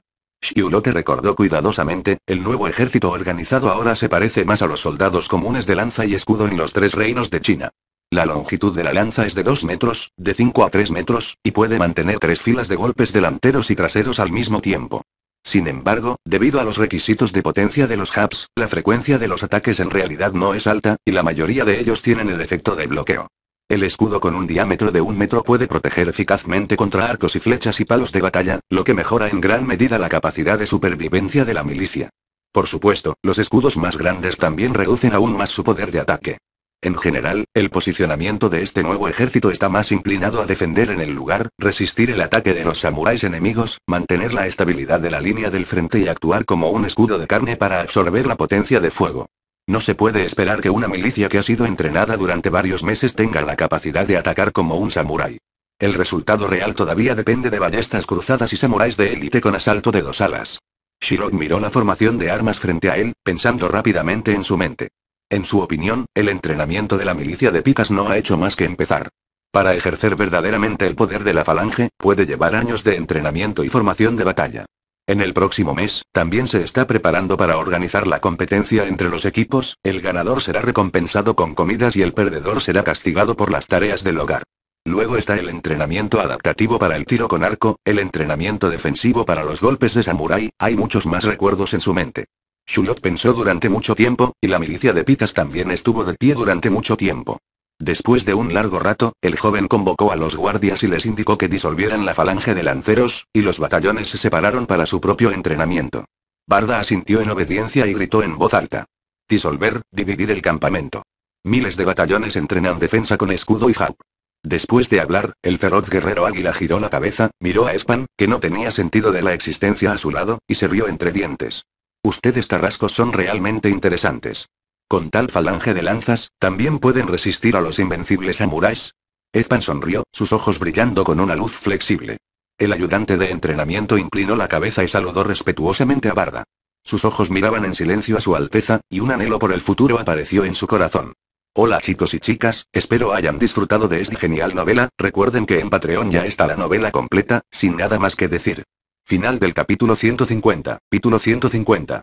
te recordó cuidadosamente, el nuevo ejército organizado ahora se parece más a los soldados comunes de lanza y escudo en los tres reinos de China. La longitud de la lanza es de 2 metros, de 5 a 3 metros, y puede mantener tres filas de golpes delanteros y traseros al mismo tiempo. Sin embargo, debido a los requisitos de potencia de los hubs, la frecuencia de los ataques en realidad no es alta, y la mayoría de ellos tienen el efecto de bloqueo. El escudo con un diámetro de un metro puede proteger eficazmente contra arcos y flechas y palos de batalla, lo que mejora en gran medida la capacidad de supervivencia de la milicia. Por supuesto, los escudos más grandes también reducen aún más su poder de ataque. En general, el posicionamiento de este nuevo ejército está más inclinado a defender en el lugar, resistir el ataque de los samuráis enemigos, mantener la estabilidad de la línea del frente y actuar como un escudo de carne para absorber la potencia de fuego. No se puede esperar que una milicia que ha sido entrenada durante varios meses tenga la capacidad de atacar como un samurái. El resultado real todavía depende de ballestas cruzadas y samuráis de élite con asalto de dos alas. Shirok miró la formación de armas frente a él, pensando rápidamente en su mente. En su opinión, el entrenamiento de la milicia de picas no ha hecho más que empezar. Para ejercer verdaderamente el poder de la falange, puede llevar años de entrenamiento y formación de batalla. En el próximo mes, también se está preparando para organizar la competencia entre los equipos, el ganador será recompensado con comidas y el perdedor será castigado por las tareas del hogar. Luego está el entrenamiento adaptativo para el tiro con arco, el entrenamiento defensivo para los golpes de samurái, hay muchos más recuerdos en su mente. Shulot pensó durante mucho tiempo, y la milicia de Pitas también estuvo de pie durante mucho tiempo. Después de un largo rato, el joven convocó a los guardias y les indicó que disolvieran la falange de lanceros, y los batallones se separaron para su propio entrenamiento. Barda asintió en obediencia y gritó en voz alta. Disolver, dividir el campamento. Miles de batallones entrenan defensa con escudo y hawk. Después de hablar, el feroz guerrero águila giró la cabeza, miró a Espan, que no tenía sentido de la existencia a su lado, y se rió entre dientes. Ustedes tarrascos son realmente interesantes. Con tal falange de lanzas, ¿también pueden resistir a los invencibles samuráis? Edpan sonrió, sus ojos brillando con una luz flexible. El ayudante de entrenamiento inclinó la cabeza y saludó respetuosamente a Barda. Sus ojos miraban en silencio a su Alteza, y un anhelo por el futuro apareció en su corazón. Hola chicos y chicas, espero hayan disfrutado de esta genial novela, recuerden que en Patreon ya está la novela completa, sin nada más que decir. Final del capítulo 150. Capítulo 150.